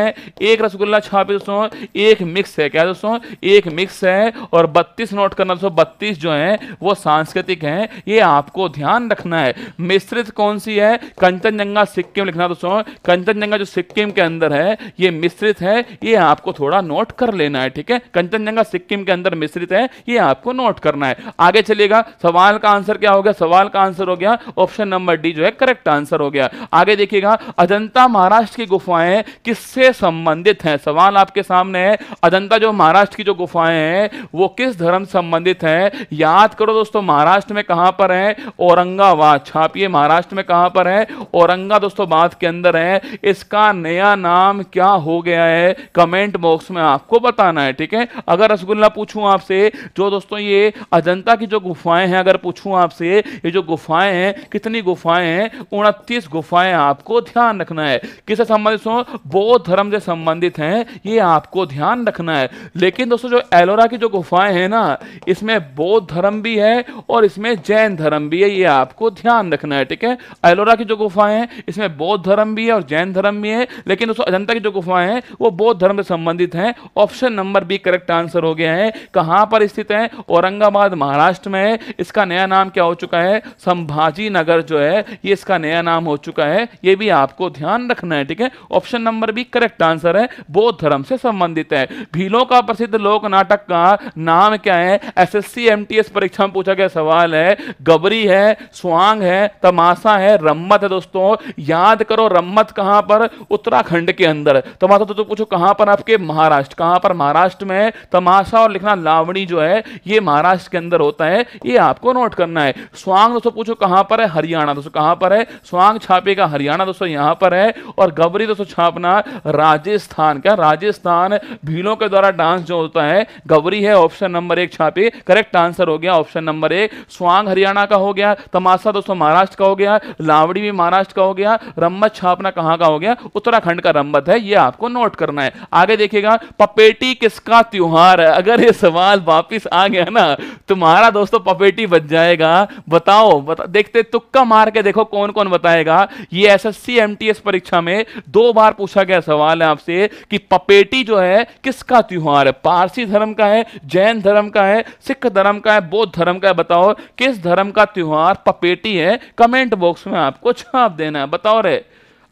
A: एक रसगुल्ला छापे दोस्तों एक मिक्स है क्या दोस्तों एक मिक्स है और 32 नोट करना दोस्तों 32 जो है वो सांस्कृतिक है ये आपको ध्यान रखना है मिश्रित कौन सी है कंचनजंगा सिक्किम लिखना दोस्तों कंचनजंगा जो सिक्किम के अंदर है ये मिश्रित है ये आपको थोड़ा नोट कर लेना है ठीक है कंचनजंगा सिक्किम के अंदर मिश्रित है ये आपको नोट करना है आगे चलेगा सवाल का आंसर क्या हो गया सवाल का आंसर हो गया ऑप्शन नंबर डी जो है करेक्ट आंसर हो गया आगे देखिएगा अजंता महाराष्ट्र की गुफाएं किससे संबंधित हैं सवाल आपके सामने है अजंता जो महाराष्ट्र की जो गुफाएं हैं वो किस धर्म संबंधित हैं याद करो दोस्तों महाराष्ट्र में कहां पर है औरंगाबाद छापिए महाराष्ट्र में कहां पर है औरंगा दोस्तों बात के अंदर है इसका नया नाम क्या हो गया है कमेंट बॉक्स में आपको बताना है ठीक है अगर रसगुल्ला पूछूं आपसे जो दोस्तों ये अजंता की जो गुफाएं हैं अगर पूछूं आपसे ये जो गुफाएं हैं कितनी गुफाएं हैं उनतीस गुफाएं आपको ध्यान रखना है किससे संबंधित बौद्ध धर्म से संबंधित हैं ये आपको ध्यान रखना है लेकिन दोस्तों जो एलोरा की जो गुफाएं हैं ना इसमें बौद्ध धर्म भी है और इसमें जैन धर्म भी है ये आपको ध्यान रखना है ठीक है एलोरा की जो गुफाएं हैं इसमें बौद्ध धर्म भी है और जैन धर्म भी है लेकिन दोस्तों अजंता की जो गुफाएं हैं वो बौद्ध धर्म से संबंधित हैं option number B correct answer हो गया है कहाँ पर स्थित है औरंगाबाद महाराष्ट्र में है इसका नया नाम क्या हो चुका है संभाजी नगर जो है ये इसका नया नाम हो चुका है ये भी आपको ध्यान रखना है ठीक है option number B correct answer है बौद्ध धर्म से संबंधित है भीलो लखनऊ का प्रसिद्ध लोक नाटक का नाम क्या है एसएससी एमटीएस परीक्षा में पूछा गया सवाल है गबरी है स्वांग है तमाशा है रम्मत है दोस्तों याद करो रम्मत कहां पर उत्तराखंड के अंदर तमाशा तो, तो पूछो कहां पर आपके महाराष्ट्र कहां पर महाराष्ट्र में तमाशा और लिखना लावणी जो है ये महाराष्ट्र के अंदर होता है ये आपको नोट करना है स्वांग दोस्तों पूछो कहां पर है हरियाणा दोस्तों कहां पर है स्वांग छापेगा हरियाणा दोस्तों यहां पर है और गबरी दोस्तों छापना राजस्थान का राजस्थान भीलों के द्वारा डांस जो होता है गवरी है ऑप्शन नंबर एक छापी करेक्ट आंसर हो गया ऑप्शन नंबर एक स्वांग हरियाणा का हो गया तमाशा दोस्तों महाराष्ट्र का हो गया लावड़ी भी महाराष्ट्र का हो गया रम्मत छापना कहाँ का हो गया उत्तराखंड का रम्मत है ये आपको नोट करना है आगे देखिएगा पपेटी किसका त्योहार है अगर ये सवाल वापिस आ गया ना तुम्हारा दोस्तों पपेटी बच जाएगा बताओ बता, देखते तुक्का मार के देखो कौन कौन बताएगा ये एसएससी एमटीएस परीक्षा में दो बार पूछा गया सवाल है आपसे कि पपेटी जो है किसका त्योहार त्यौहार है पारसी धर्म का है जैन धर्म का है सिख धर्म का है बौद्ध धर्म का है बताओ किस धर्म का त्यौहार पपेटी है कमेंट बॉक्स में आपको छाप देना है बताओ रे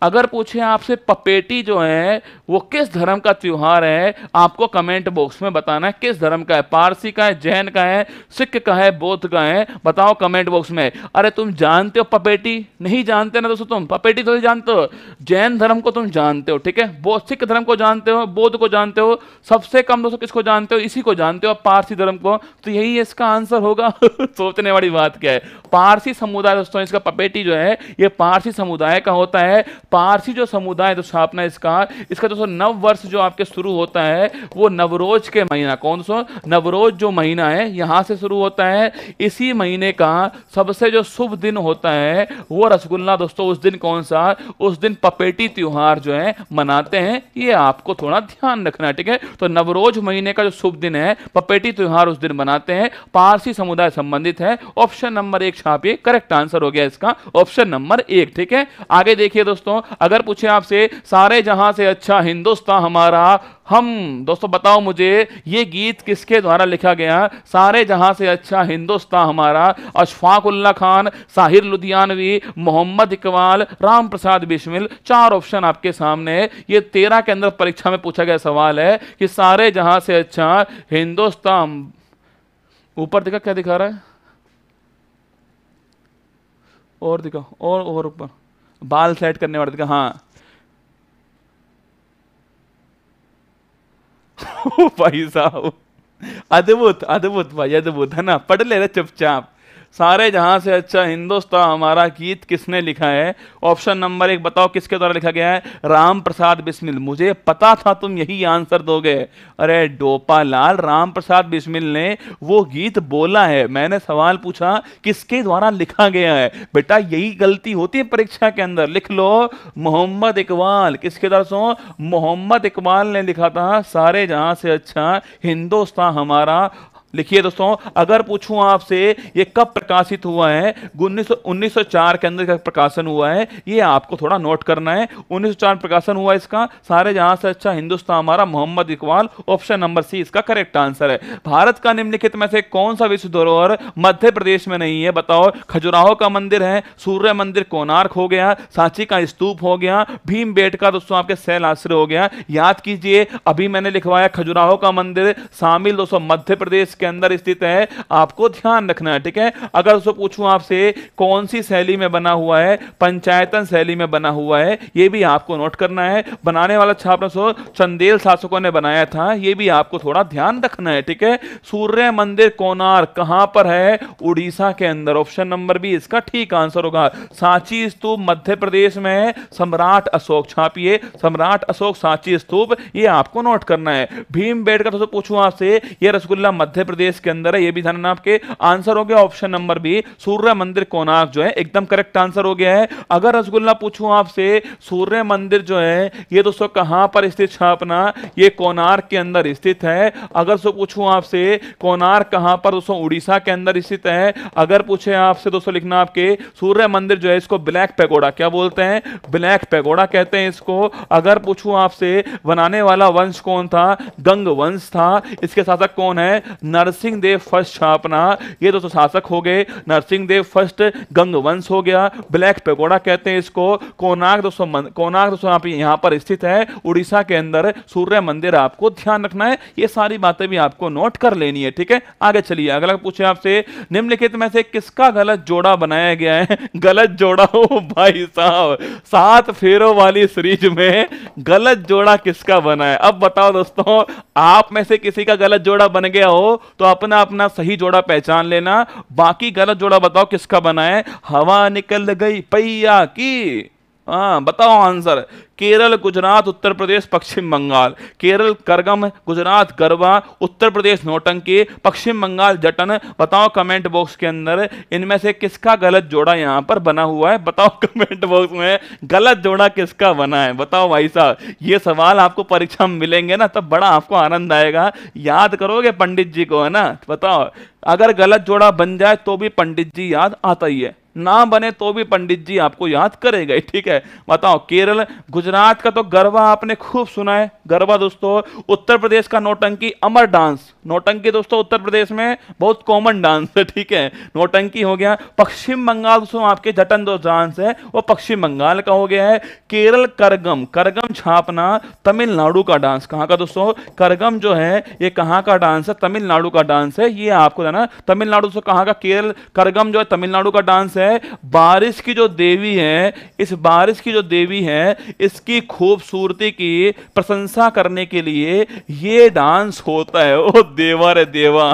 A: अगर पूछे आपसे पपेटी जो है वो किस धर्म का त्यौहार है आपको कमेंट बॉक्स में बताना है किस धर्म का है पारसी का है जैन का है सिख का है बौद्ध का है बताओ कमेंट बॉक्स में अरे तुम जानते हो पपेटी नहीं जानते ना दोस्तों तुम पपेटी तो नहीं जानते हो जैन धर्म को तुम जानते हो ठीक है सिख धर्म को जानते हो बौद्ध को जानते हो सबसे कम दोस्तों किसको जानते हो इसी को जानते हो पारसी धर्म को तो यही इसका आंसर होगा सोचने वाली बात क्या है पारसी समुदाय दोस्तों इसका पपेटी जो है ये पारसी समुदाय का होता है पारसी जो समुदाय जो तो स्थापना इसका इसका दोस्तों नव वर्ष जो आपके शुरू होता है वो नवरोज के महीना कौन सो नवरोज जो महीना है यहाँ से शुरू होता है इसी महीने का सबसे जो शुभ दिन होता है वो रसगुल्ला दोस्तों उस दिन कौन सा उस दिन पपेटी त्यौहार जो है मनाते हैं ये आपको थोड़ा ध्यान रखना है ठीक है तो नवरोज महीने का जो शुभ दिन है पपेटी त्यौहार उस दिन मनाते हैं पारसी समुदाय संबंधित है ऑप्शन नंबर एक छापिए करेक्ट आंसर हो गया इसका ऑप्शन नंबर एक ठीक है आगे देखिए दोस्तों अगर पूछे आपसे सारे जहां से अच्छा हिंदुस्तान हमारा हम दोस्तों बताओ मुझे ये गीत किसके द्वारा लिखा गया सारे जहां से अच्छा हिंदुस्तान हमारा उल्ला खान साहिर लुधियानवी मोहम्मद इकबाल राम प्रसाद बिश्मिल चार ऑप्शन आपके सामने ये तेरह के अंदर परीक्षा में पूछा गया सवाल है कि सारे जहां से अच्छा हिंदुस्तान ऊपर दिखा क्या दिखा रहा है और दिखा और ऊपर बाल सेट करने वाले का हाँ भाई साहब अद्भुत अद्भुत भाई अद्भुत है ना पढ़ ले रहे चुपचाप सारे जहां से अच्छा हिंदुस्तान हमारा गीत किसने लिखा है ऑप्शन नंबर एक बताओ किसके द्वारा लिखा गया है राम प्रसाद बिस्मिल मुझे पता था तुम यही आंसर दोगे अरे डोपालाल राम प्रसाद बिस्मिल ने वो गीत बोला है मैंने सवाल पूछा किसके द्वारा लिखा गया है बेटा यही गलती होती है परीक्षा के अंदर लिख लो मोहम्मद इकबाल किसके द्वारा सो मोहम्मद इकबाल ने लिखा था सारे जहां से अच्छा हिंदुस्तान हमारा लिखिए दोस्तों अगर पूछूं आपसे ये कब प्रकाशित हुआ है उन्नीस सौ के अंदर प्रकाशन हुआ है ये आपको थोड़ा नोट करना है 1904 प्रकाशन हुआ इसका सारे जहां से अच्छा हिंदुस्तान हमारा Mohammad Iqbal option number C इसका करेक्ट आंसर है भारत का निम्नलिखित में से कौन सा विश्व धरोहर मध्य प्रदेश में नहीं है बताओ खजुराहो का मंदिर है सूर्य मंदिर कोनार्क हो गया सांची का स्तूप हो गया भीम बेट का दोस्तों आपके सैल आश्रय हो गया याद कीजिए अभी मैंने लिखवाया खजुराहो का मंदिर शामिल दोस्तों मध्य प्रदेश के अंदर स्थित है आपको ध्यान रखना है ठीक है अगर उसको पूछूं आपसे कौन सी शैली में बना हुआ है पंचायतन शैली में बना हुआ है ये भी आपको नोट करना है बनाने वाला छापना सो चंदेल शासकों ने बनाया था ये भी आपको थोड़ा ध्यान रखना है ठीक है सूर्य मंदिर कोनार कहां पर है उड़ीसा के अंदर ऑप्शन नंबर बी इसका ठीक आंसर होगा सांची स्तूप मध्य प्रदेश में है सम्राट अशोक छापिए सम्राट अशोक सांची स्तूप ये आपको नोट करना है भीम बेट का तो पूछूं आपसे ये रसगुल्ला मध्य प्रदेश के अंदर है ये भी ध्यान आपके आंसर हो गया ऑप्शन नंबर बी सूर्य मंदिर कोनाक जो है एकदम करेक्ट आंसर हो गया है अगर रसगुल्ला पूछू आपसे सूर्य मंदिर जो है ये दोस्तों कहां पर स्थित छापना ये कोनार के अंदर स्थित है अगर सो पूछूं आपसे कोनार कहां पर दोस्तों उड़ीसा के अंदर स्थित है अगर पूछे आपसे दोस्तों लिखना आपके सूर्य मंदिर जो है इसको ब्लैक पैगोड़ा क्या बोलते हैं ब्लैक पैगोड़ा कहते हैं इसको अगर पूछू आपसे बनाने वाला वंश कौन था गंग वंश था इसके शासक कौन है नरसिंह देव फर्स्ट शापना ये दोस्तों शासक हो गए नरसिंह देव फर्स्ट गंगवंश हो गया ब्लैक पेगोड़ा कहते हैं इसको कोनाक दोस्तों कोनाक दोस्तों आप यहाँ पर स्थित है उड़ीसा के अंदर सूर्य मंदिर आपको ध्यान रखना है ये सारी बातें भी आपको नोट कर लेनी है ठीक है आगे चलिए अगला पूछे आपसे निम्नलिखित में से किसका गलत जोड़ा बनाया गया है गलत जोड़ा हो भाई साहब सात फेरों वाली सीरीज में गलत जोड़ा किसका बना है अब बताओ दोस्तों आप में से किसी का गलत जोड़ा बन गया हो तो अपना अपना सही जोड़ा पहचान लेना बाकी गलत जोड़ा बताओ किसका बना है हवा निकल गई पैया की हाँ बताओ आंसर केरल गुजरात उत्तर प्रदेश पश्चिम बंगाल केरल करगम गुजरात गरबा उत्तर प्रदेश नोटंकी पश्चिम बंगाल जटन बताओ कमेंट बॉक्स के अंदर इनमें से किसका गलत जोड़ा यहाँ पर बना हुआ है बताओ कमेंट बॉक्स में गलत जोड़ा किसका बना है बताओ भाई साहब ये सवाल आपको परीक्षा में मिलेंगे ना तब बड़ा आपको आनंद आएगा याद करोगे पंडित जी को है ना बताओ अगर गलत जोड़ा बन जाए तो भी पंडित जी याद आता ही है ना बने तो भी पंडित जी आपको याद करेगा ठीक है बताओ केरल गुजरात का तो गरबा आपने खूब सुना है गरबा दोस्तों उत्तर प्रदेश का नोटंकी अमर डांस नौटंकी दोस्तों उत्तर प्रदेश में बहुत कॉमन डांस है ठीक है नौटंकी हो गया पश्चिम बंगाल दोस्तों आपके जटन दो डांस है वो पश्चिम बंगाल का हो गया है केरल करगम करगम छापना तमिलनाडु का डांस कहाँ का दोस्तों करगम जो है ये कहाँ का डांस है तमिलनाडु का डांस है ये आपको जाना तमिलनाडु से कहाँ का केरल करगम जो है तमिलनाडु का डांस है बारिश की जो देवी है इस बारिश की जो देवी है इसकी खूबसूरती की प्रशंसा करने के लिए ये डांस होता है देवा देवा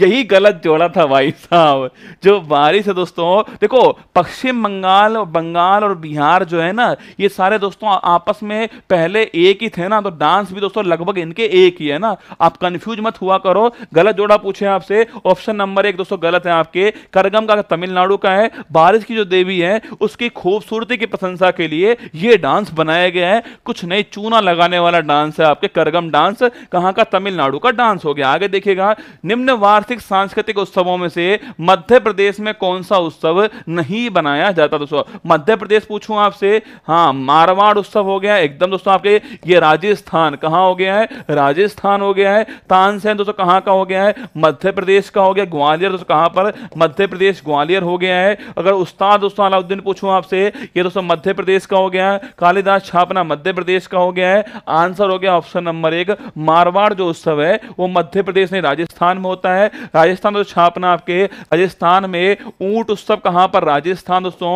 A: यही गलत जोड़ा था भाई साहब जो बारिश है दोस्तों देखो पश्चिम बंगाल बंगाल और बिहार जो है ना ये सारे दोस्तों आपस में पहले एक ही थे ना तो डांस भी दोस्तों लगभग इनके एक ही है ना आप कंफ्यूज मत हुआ करो गलत जोड़ा पूछे आपसे ऑप्शन नंबर एक दोस्तों गलत है आपके करगम का तमिलनाडु का है बारिश की जो देवी है उसकी खूबसूरती की प्रशंसा के लिए यह डांस बनाया गया है कुछ नई चूना लगाने वाला डांस है आपके करगम डांस कहां का तमिलनाडु का डांस आंस हो गया आगे देखिएगा निम्न वार्षिक सांस्कृतिक उत्सवों में से मध्य प्रदेश में कौन सा उत्सव नहीं बनाया जाता दोस्तों मध्य प्रदेश पूछूं आपसे हाँ मारवाड़ उत्सव हो गया एकदम दोस्तों आपके ये राजस्थान कहाँ हो गया है राजस्थान हो गया है तानसेन दोस्तों कहाँ का हो गया है मध्य प्रदेश का हो गया ग्वालियर दोस्तों कहाँ पर मध्य प्रदेश ग्वालियर हो गया है अगर उस्ताद दोस्तों अलाउद्दीन पूछूं आपसे ये दोस्तों मध्य प्रदेश का हो गया है कालिदास छापना मध्य प्रदेश का हो गया है आंसर हो गया ऑप्शन नंबर एक मारवाड़ जो उत्सव है वो मध्य प्रदेश नहीं राजस्थान में होता है राजस्थान दोस्तों छापना आपके राजस्थान में ऊंट उत्सव कहां पर राजस्थान दोस्तों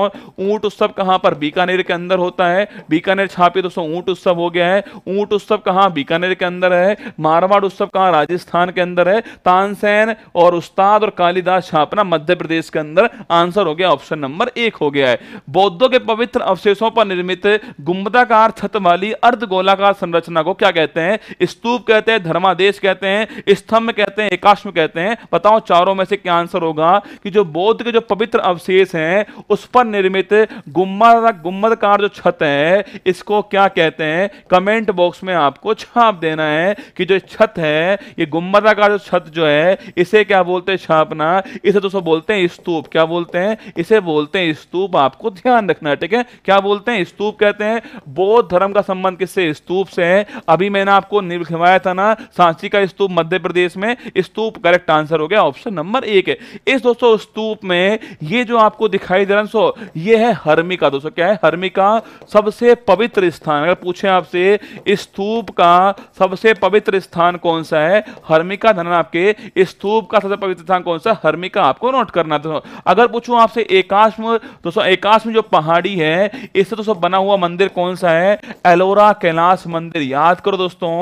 A: ऊंट उत्सव कहां पर बीकानेर के अंदर होता है बीकानेर छापे दोस्तों ऊंट उत्सव हो गया है ऊंट उत्सव कहाँ बीकानेर के अंदर है मारवाड़ उत्सव कहाँ राजस्थान के अंदर है तानसेन और उस्ताद और कालिदास छापना मध्य प्रदेश के अंदर आंसर हो गया ऑप्शन नंबर एक हो गया है बौद्धों के पवित्र अवशेषों पर निर्मित गुम्बदाकार छत वाली अर्ध गोलाकार संरचना को क्या कहते हैं स्तूप कहते हैं धर्मादेश कहते हैं हैं स्तंभ कहते हैं एकाश्म कहते हैं बताओ चारों में से क्या आंसर होगा कि जो बौद्ध के जो पवित्र अवशेष हैं उस पर निर्मित गुम्बद गुम्बदकार जो छत है इसको क्या कहते हैं कमेंट बॉक्स में आपको छाप देना है कि जो छत है ये गुम्बदाकार जो छत जो है इसे क्या बोलते हैं छापना इसे दोस्तों बोलते हैं स्तूप क्या बोलते हैं इसे बोलते हैं स्तूप आपको ध्यान रखना है ठीक है क्या बोलते हैं स्तूप कहते हैं बौद्ध धर्म का संबंध किससे स्तूप से है अभी मैंने आपको लिखवाया था ना सांची का स्तूप स्तूप मध्य प्रदेश में स्तूप करेक्ट आंसर हो गया ऑप्शन नंबर एक है इस दोस्तों स्तूप में ये जो आपको दिखाई दे रहा दोस्तों ये है हर्मिका दोस्तों क्या है हर्मिका सबसे पवित्र स्थान अगर पूछे आपसे स्तूप का सबसे पवित्र स्थान कौन सा है हर्मिका धन आपके स्तूप का सबसे पवित्र स्थान कौन सा हर्मिका आपको नोट करना दोस्तों अगर पूछू आपसे एकाश्म दोस्तों एकाश्म जो पहाड़ी है इससे दोस्तों बना हुआ मंदिर कौन सा है एलोरा कैलाश मंदिर याद करो दोस्तों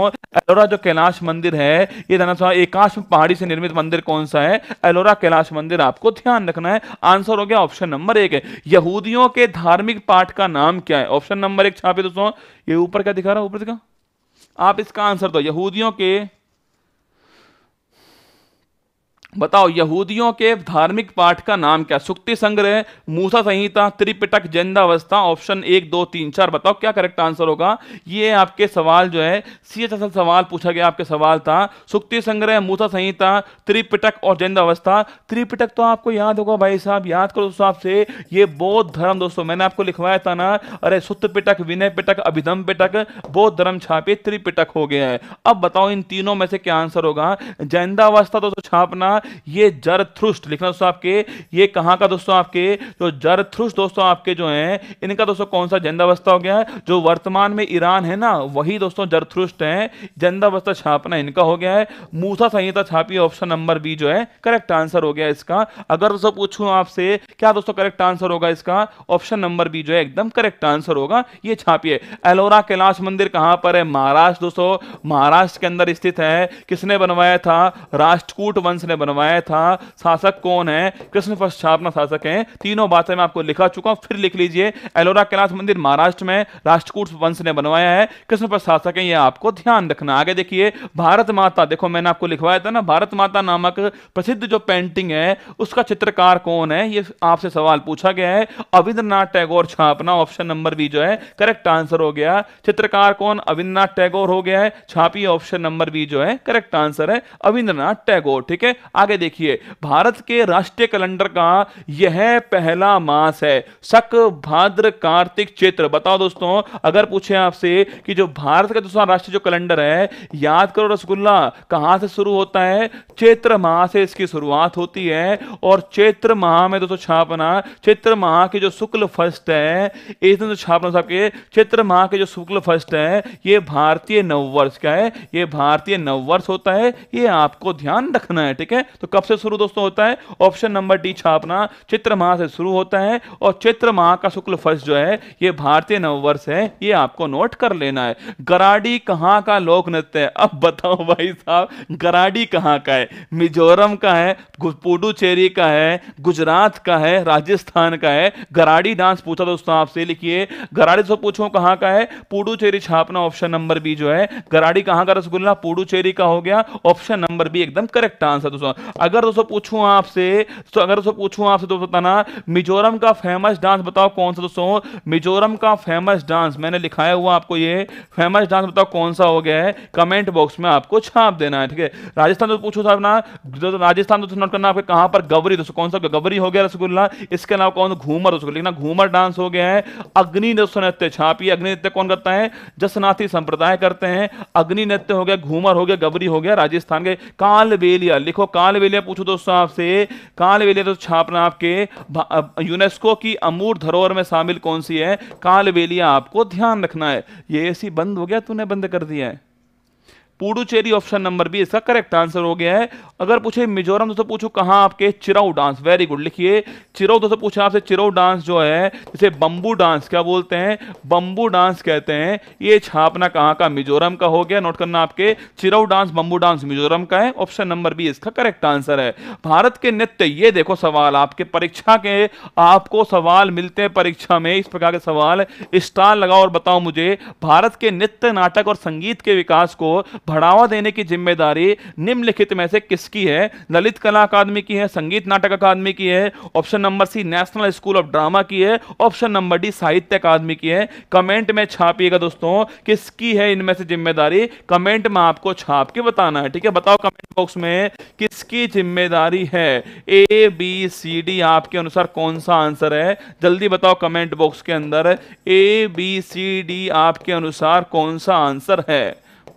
A: एलोरा जो कैलाश मंदिर है ये धनासवा एकाश पहाड़ी से निर्मित मंदिर कौन सा है एलोरा कैलाश मंदिर आपको ध्यान रखना है आंसर हो गया ऑप्शन नंबर एक है यहूदियों के धार्मिक पाठ का नाम क्या है ऑप्शन नंबर एक छापे दोस्तों ये ऊपर क्या दिखा रहा है ऊपर दिखा आप इसका आंसर दो यहूदियों के बताओ यहूदियों के धार्मिक पाठ का नाम क्या सुक्ति संग्रह मूसा संहिता त्रिपिटक जैनावस्था ऑप्शन एक दो तीन चार बताओ क्या करेक्ट आंसर होगा ये आपके सवाल जो है सी एच सवाल पूछा गया आपके सवाल था सुक्ति संग्रह मूसा संहिता त्रिपिटक और जैनावस्था त्रिपिटक तो आपको याद होगा भाई साहब याद करो दोस्तों आपसे ये बौद्ध धर्म दोस्तों मैंने आपको लिखवाया था ना अरे सुत पिटक विनय पिटक अभिधम पिटक बौद्ध धर्म छापे त्रिपिटक हो गया है अब बताओ इन तीनों में से क्या आंसर होगा जैनावस्था दोस्तों छापना ये जरथ्रुष्ट लिखना दोस्तों आपके ये कहाँ का दोस्तों आपके जो तो जरथ्रुष्ट दोस्तों आपके जो हैं इनका दोस्तों कौन सा जंदावस्था हो गया है जो वर्तमान में ईरान है ना वही दोस्तों जरथ्रुष्ट हैं जंदावस्था छापना इनका हो गया है मूसा संहिता छापी ऑप्शन नंबर बी जो है करेक्ट आंसर हो गया इसका अगर दोस्तों पूछूं आपसे क्या दोस्तों करेक्ट आंसर होगा इसका ऑप्शन नंबर बी जो है एकदम करेक्ट आंसर होगा ये छापिए एलोरा कैलाश मंदिर कहाँ पर है महाराष्ट्र दोस्तों महाराष्ट्र के अंदर स्थित है किसने बनवाया था राष्ट्रकूट वंश ने बनवाया बनवाया था शासक कौन है कृष्ण पश्चापना शासक है तीनों बातें मैं आपको लिखा चुका हूं फिर लिख लीजिए एलोरा कैलाश मंदिर महाराष्ट्र में राष्ट्रकूट वंश ने बनवाया है कृष्ण प्रशासक है यह आपको ध्यान रखना आगे देखिए भारत माता देखो मैंने आपको लिखवाया था ना भारत माता नामक प्रसिद्ध जो पेंटिंग है उसका चित्रकार कौन है ये आपसे सवाल पूछा गया है अविंद्रनाथ टैगोर छापना ऑप्शन नंबर बी जो है करेक्ट आंसर हो गया चित्रकार कौन अविंद्रनाथ टैगोर हो गया है छापी ऑप्शन नंबर बी जो है करेक्ट आंसर है अविंद्रनाथ टैगोर ठीक है आगे देखिए भारत के राष्ट्रीय कैलेंडर का यह पहला मास है शक भाद्र कार्तिक चैत्र बताओ दोस्तों अगर पूछे आपसे कि जो भारत का दूसरा राष्ट्रीय जो कैलेंडर है याद करो रसगुल्ला कहां से शुरू होता है चैत्र माह से इसकी शुरुआत होती है और चैत्र माह में दोस्तों छापना चैत्र माह के जो शुक्ल फर्स्ट है इस दिन तो छापना साहब के चैत्र माह के जो शुक्ल फर्स्ट है ये भारतीय नववर्ष का है ये भारतीय नववर्ष होता है ये आपको ध्यान रखना है ठीक है तो कब से शुरू दोस्तों होता है ऑप्शन नंबर डी छापना चित्र माह से शुरू होता है और चित्र माह का शुक्ल फर्स्ट जो है ये भारतीय नववर्ष है ये आपको नोट कर लेना है गराडी कहाँ का लोक नृत्य है अब बताओ भाई साहब गराडी कहाँ का है मिजोरम का है पुडुचेरी का है गुजरात का है राजस्थान का है गराडी डांस पूछा दोस्तों आपसे लिखिए गराडी से पूछो कहाँ का है पुडुचेरी छापना ऑप्शन नंबर बी जो है गराडी कहाँ का रसगुल्ला पुडुचेरी का हो गया ऑप्शन नंबर बी एकदम करेक्ट आंसर दोस्तों अगर दोस्तों पूछूं आपसे तो अगर दोस्तों पूछूं आपसे तो बताना मिजोरम का फेमस डांस बताओ कौन सा दोस्तों मिजोरम का फेमस डांस मैंने लिखाया हुआ आपको ये फेमस डांस बताओ कौन सा हो गया है कमेंट बॉक्स में आपको छाप देना है ठीक है राजस्थान दोस्तों पूछो साहब ना राजस्थान दोस्तों नोट करना आपके कहां पर गवरी दोस्तों कौन सा गवरी हो गया रसगुल्ला इसके अलावा कौन घूमर दोस्तों लिखना घूमर डांस हो गया है अग्नि दोस्तों नृत्य छापी अग्नि नृत्य कौन करता है जसनाथी संप्रदाय करते हैं अग्नि नृत्य हो गया घूमर हो गया गबरी हो गया राजस्थान के कालबेलिया लिखो काल काल विलय पूछो दोस्तों आपसे काल विलय तो छापना आपके यूनेस्को की अमूर धरोहर में शामिल कौन सी है काल वेलिया आपको ध्यान रखना है ये ए बंद हो गया तूने बंद कर दिया है पुडुचेरी ऑप्शन नंबर बी इसका करेक्ट आंसर हो गया है अगर पूछे मिजोरम दोस्तों पूछो कहाँ आपके चिराउ डांस वेरी गुड लिखिए चिराउ दोस्तों पूछा आपसे चिराउ डांस जो है जिसे बम्बू डांस क्या बोलते हैं बम्बू डांस कहते हैं ये छापना कहाँ का मिजोरम का हो गया नोट करना आपके Cheraw dance bamboo dance Mizoram का है ऑप्शन नंबर बी इसका करेक्ट आंसर है भारत के नृत्य ये देखो सवाल आपके परीक्षा के आपको सवाल मिलते हैं परीक्षा में इस प्रकार के सवाल स्टार लगाओ और बताओ मुझे भारत के नृत्य नाटक और संगीत के विकास को बढ़ावा देने की जिम्मेदारी निम्नलिखित में से किसकी है ललित कला अकादमी की है संगीत नाटक अकादमी की है option number C national school of drama की है ऑप्शन नंबर डी साहित्य अकादमी की है कमेंट में छापिएगा दोस्तों किसकी है इनमें से जिम्मेदारी कमेंट में आपको छाप के बताना है ठीक है बताओ कमेंट बॉक्स में किसकी जिम्मेदारी है ए बी सी डी आपके अनुसार कौन सा आंसर है जल्दी बताओ कमेंट बॉक्स के अंदर ए बी सी डी आपके अनुसार कौन सा आंसर है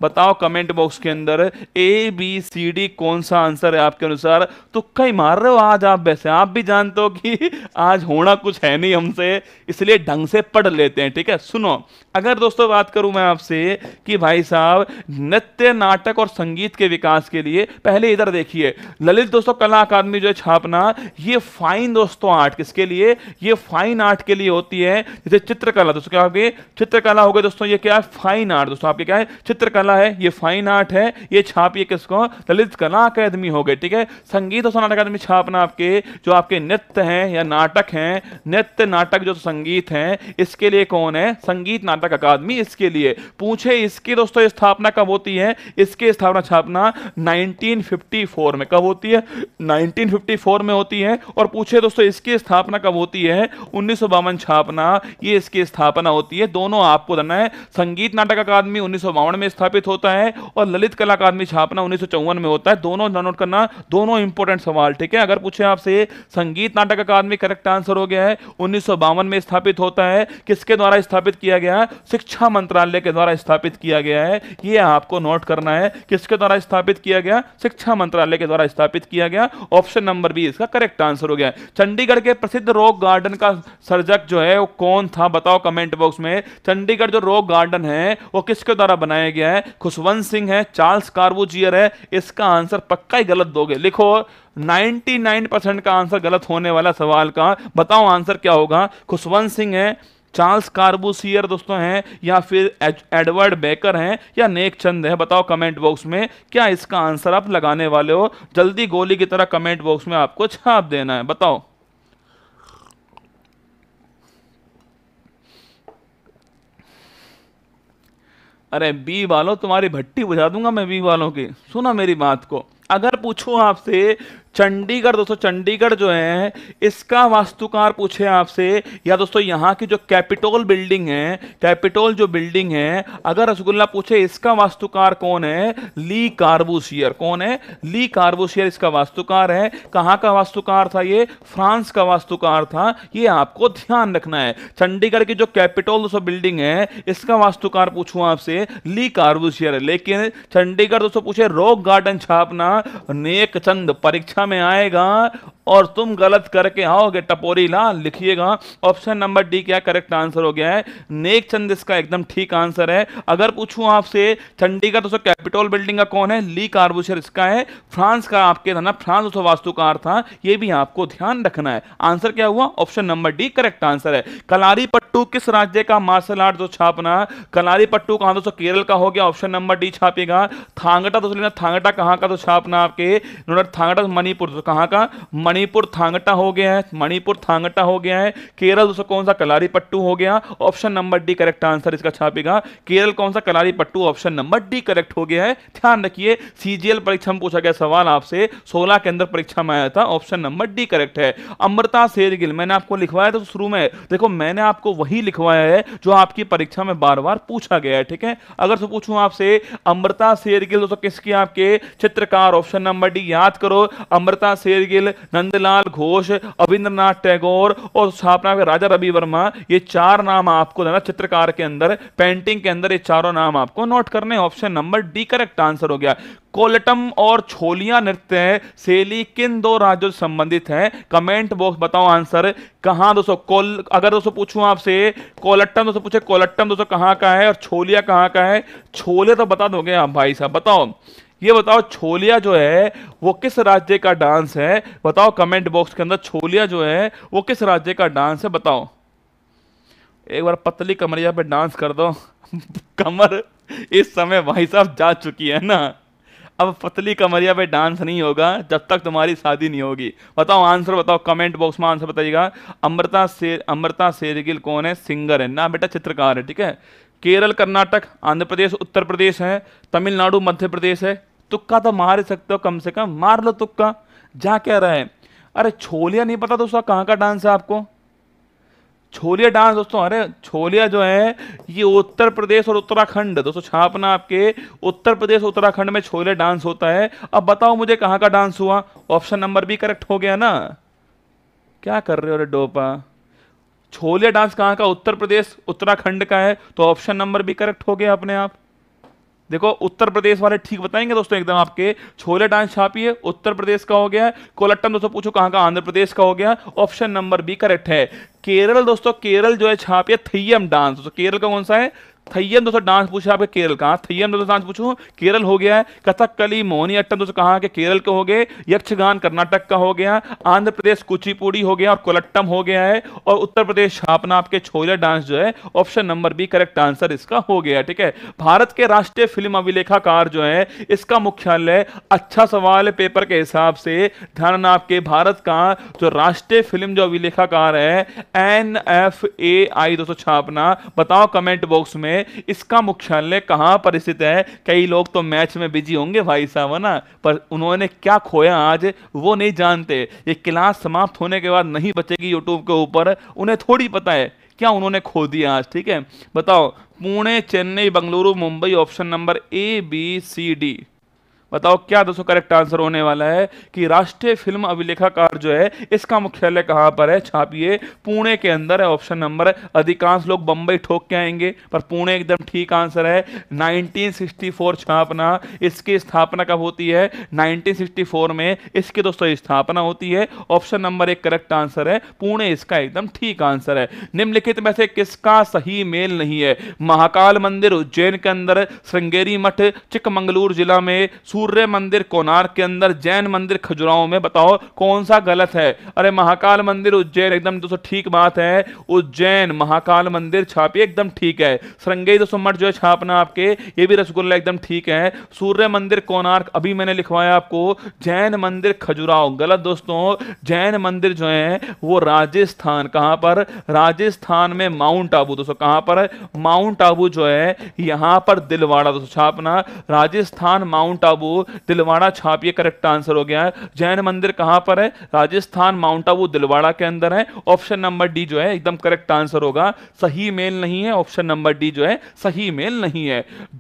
A: बताओ कमेंट बॉक्स के अंदर ए बी सी डी कौन सा आंसर है आपके अनुसार तो कई मार रहे हो आज आप वैसे आप भी जानते हो कि आज होना कुछ है नहीं हमसे इसलिए ढंग से पढ़ लेते हैं ठीक है सुनो अगर दोस्तों बात करूं मैं आपसे कि भाई साहब नृत्य नाटक और संगीत के विकास के लिए पहले इधर देखिए ललित दोस्तों कला अकादमी जो है छापना ये फाइन दोस्तों आर्ट किसके लिए ये फाइन आर्ट के लिए होती है जैसे चित्रकला दोस्तों क्या होगी चित्रकला हो गई दोस्तों ये क्या है फाइन आर्ट दोस्तों आपके क्या है चित्रकला कला है ये फाइन आर्ट है ये छापिए किसको ललित कला अकादमी हो गए ठीक है संगीत और नाटक अकादमी छापना आपके जो आपके नृत्य हैं या नाटक हैं नृत्य नाटक जो संगीत हैं इसके लिए कौन है संगीत नाटक अकादमी इसके लिए पूछे इसकी दोस्तों स्थापना कब होती है इसकी स्थापना छापना 1954 में कब होती है 1954 में होती है और पूछे दोस्तों इसकी स्थापना कब होती है उन्नीस छापना ये इसकी स्थापना होती है दोनों आपको देना है संगीत नाटक अकादमी उन्नीस में स्थापित स्थापित होता है और ललित कला अकादमी छापना उन्नीस में होता है दोनों नोट करना दोनों इंपॉर्टेंट सवाल ठीक है अगर पूछे आपसे संगीत नाटक अकादमी करेक्ट आंसर हो गया है उन्नीस में स्थापित होता है किसके द्वारा स्थापित किया गया शिक्षा मंत्रालय के द्वारा स्थापित किया गया है यह आपको नोट करना है किसके द्वारा स्थापित किया गया शिक्षा मंत्रालय के द्वारा स्थापित किया गया ऑप्शन नंबर बी इसका करेक्ट आंसर हो गया चंडीगढ़ के प्रसिद्ध रॉक गार्डन का सर्जक जो है वो कौन था बताओ कमेंट बॉक्स में चंडीगढ़ जो रॉक गार्डन है वो किसके द्वारा बनाया गया है खुशवंत सिंह है चार्ल्स कार्बोजियर है इसका आंसर पक्का ही गलत दोगे लिखो 99 परसेंट का आंसर गलत होने वाला सवाल का बताओ आंसर क्या होगा खुशवंत सिंह है चार्ल्स कार्बोसियर दोस्तों हैं या फिर एडवर्ड बेकर हैं या नेक चंद है बताओ कमेंट बॉक्स में क्या इसका आंसर आप लगाने वाले हो जल्दी गोली की तरह कमेंट बॉक्स में आपको छाप देना है बताओ अरे बी वालों तुम्हारी भट्टी बुझा दूंगा मैं बी वालों की सुना मेरी बात को अगर पूछूं आपसे चंडीगढ़ दोस्तों चंडीगढ़ जो है इसका वास्तुकार पूछे आपसे या दोस्तों यहाँ की जो कैपिटोल बिल्डिंग है कैपिटोल जो बिल्डिंग है अगर रसगुल्ला पूछे इसका वास्तुकार कौन है ली कार्बूसियर कौन है ली कार्बूसियर इसका वास्तुकार है कहाँ का वास्तुकार था ये फ्रांस का वास्तुकार था ये आपको ध्यान रखना है चंडीगढ़ की जो कैपिटोल दोस्तों बिल्डिंग है इसका वास्तुकार पूछू आपसे ली कार्बूसियर लेकिन चंडीगढ़ दोस्तों पूछे रॉक गार्डन छापना चंद परीक्षा अवस्था में आएगा और तुम गलत करके आओगे टपोरी लाल लिखिएगा ऑप्शन नंबर डी क्या करेक्ट आंसर हो गया है नेक चंद इसका एकदम ठीक आंसर है अगर पूछूं आपसे चंडीगढ़ तो कैपिटल बिल्डिंग का कौन है ली कार्बुशर इसका है फ्रांस का आपके था ना फ्रांस उसका वास्तुकार था ये भी आपको ध्यान रखना है आंसर क्या हुआ option number D correct answer है कलारी पट्टू किस राज्य का मार्शल आर्ट जो छापना कलारी पट्टू कहाँ दोस्तों केरल का हो गया ऑप्शन नंबर डी छापेगा थांगटा दोस्तों थांगटा कहां का तो छापना आपके थांगटा तो मणिपुर तो कहां का मणिपुर मणिपुर थांगटा हो गया है मणिपुर थांगटा हो गया है केरल दोस्तों कौन सा कलारी पट्टू हो गया option number D correct answer इसका छापेगा केरल कौन सा Kalari Pattu option number D correct हो गया है ध्यान रखिए सीजीएल परीक्षा में पूछा गया सवाल आपसे सोलह के अंदर परीक्षा में आया था ऑप्शन नंबर डी करेक्ट है अमृता शेरगिल मैंने आपको लिखवाया था तो शुरू में देखो मैंने आपको वही लिखवाया है जो आपकी परीक्षा में बार बार पूछा गया है ठीक है अगर तो पूछू आपसे अमृता शेरगिल दोस्तों किसकी आपके चित्रकार ऑप्शन नंबर डी याद करो अमृता शेरगिल नंदलाल घोष अविंद्रनाथ टैगोर और स्थापना के राजा रवि वर्मा ये चार नाम आपको देना चित्रकार के अंदर पेंटिंग के अंदर ये चारों नाम आपको नोट करने option number D correct answer हो गया कोलटम और छोलिया नृत्य शैली किन दो राज्यों से संबंधित है कमेंट बॉक्स बताओ आंसर कहां दोस्तों कोल अगर दोस्तों पूछूं आपसे कोलट्टम दोस्तों पूछे कोलट्टम दोस्तों कहां का है और छोलिया कहां का है छोले तो बता दोगे आप भाई साहब बताओ ये बताओ छोलिया जो है वो किस राज्य का डांस है बताओ कमेंट बॉक्स के अंदर छोलिया जो है वो किस राज्य का डांस है बताओ एक बार पतली कमरिया पे डांस कर दो कमर इस समय भाई साहब जा चुकी है ना अब पतली कमरिया पे डांस नहीं होगा जब तक तुम्हारी शादी नहीं होगी बताओ आंसर बताओ कमेंट बॉक्स में आंसर बताइएगा अमृता शेर अमृता शेरगिल कौन है सिंगर है ना बेटा चित्रकार है ठीक है केरल कर्नाटक आंध्र प्रदेश उत्तर प्रदेश है तमिलनाडु मध्य प्रदेश है तुक्का तो मार ही सकते हो कम से कम मार लो तुक्का जा क्या रहा है अरे छोलिया नहीं पता दोस्तों कहाँ का डांस है आपको छोलिया डांस दोस्तों अरे छोलिया जो है ये उत्तर प्रदेश और उत्तराखंड दोस्तों छापना आपके उत्तर प्रदेश उत्तराखंड में छोलिया डांस होता है अब बताओ मुझे कहाँ का डांस हुआ ऑप्शन नंबर भी करेक्ट हो गया ना क्या कर रहे हो अरे डोपा छोलिया डांस कहाँ का उत्तर प्रदेश उत्तराखंड का है तो ऑप्शन नंबर भी करेक्ट हो गया अपने आप देखो उत्तर प्रदेश वाले ठीक बताएंगे दोस्तों एकदम आपके छोले डांस छापी है उत्तर प्रदेश का हो गया है कोलट्टम दोस्तों पूछो कहाँ का आंध्र प्रदेश का हो गया ऑप्शन नंबर बी करेक्ट है केरल दोस्तों केरल जो है है थैम डांस दोस्तों केरल का कौन सा है थैयम दोस्तों डांस पूछा आपके केरल कहाँ थैयम दोस्तों डांस पूछो केरल हो गया है कथकली मोहनी अट्टम दोस्तों कहाँ के केरल के हो गए यक्षगान कर्नाटक का हो गया आंध्र प्रदेश कुचिपुड़ी हो गया और कोलट्टम हो गया है और उत्तर प्रदेश छापना आपके छोला डांस जो है option number B correct answer इसका हो गया ठीक है भारत के राष्ट्रीय फिल्म अभिलेखाकार जो है इसका मुख्यालय अच्छा सवाल पेपर के हिसाब से ध्यान आपके भारत का जो राष्ट्रीय फिल्म जो अभिलेखाकार है एन एफ ए आई दोस्तों छापना बताओ कमेंट बॉक्स में में इसका मुख्यालय कहाँ पर स्थित है कई लोग तो मैच में बिजी होंगे भाई साहब है ना पर उन्होंने क्या खोया आज वो नहीं जानते ये क्लास समाप्त होने के बाद नहीं बचेगी यूट्यूब के ऊपर उन्हें थोड़ी पता है क्या उन्होंने खो दिया आज ठीक है बताओ Pune Chennai Bengaluru Mumbai option number A B C D बताओ क्या दोस्तों करेक्ट आंसर होने वाला है कि राष्ट्रीय फिल्म अभिलेखाकार जो है इसका मुख्यालय कहाँ पर है छापिए पुणे के अंदर है ऑप्शन नंबर अधिकांश लोग बंबई ठोक के आएंगे पर पुणे एकदम ठीक आंसर है 1964 छापना इसकी स्थापना कब होती है 1964 में इसकी दोस्तों स्थापना होती है ऑप्शन नंबर एक करेक्ट आंसर है पुणे इसका एकदम ठीक आंसर है निम्नलिखित में से किसका सही मेल नहीं है महाकाल मंदिर उज्जैन के अंदर श्रृंगेरी मठ चिकमंगलूर जिला में सूर्य मंदिर कोनार्क के अंदर जैन मंदिर खजुराहो में बताओ कौन सा गलत है अरे महाकाल मंदिर उज्जैन एकदम दोस्तों ठीक बात है उज्जैन महाकाल मंदिर छापिए एकदम ठीक है श्रृंगेरी दोस्तों मठ जो है छापना आपके ये भी रसगुल्ला एकदम ठीक है सूर्य मंदिर कोनार्क अभी मैंने लिखवाया आपको जैन मंदिर खजुराहो गलत दोस्तों जैन मंदिर जो है वो राजस्थान कहां पर राजस्थान में माउंट आबू दोस्तों कहां पर माउंट आबू जो है यहां पर दिलवाड़ा दोस्तों छापना राजस्थान माउंट आबू दिलवाड़ा छाप ये करेक्ट आंसर हो गया है जैन मंदिर कहां पर है राजस्थान माउंट आबू दिलवाड़ा के अंदर है ऑप्शन नंबर डी जो है एकदम करेक्ट आंसर होगा सही मेल नहीं है ऑप्शन नंबर डी जो है सही मेल नहीं है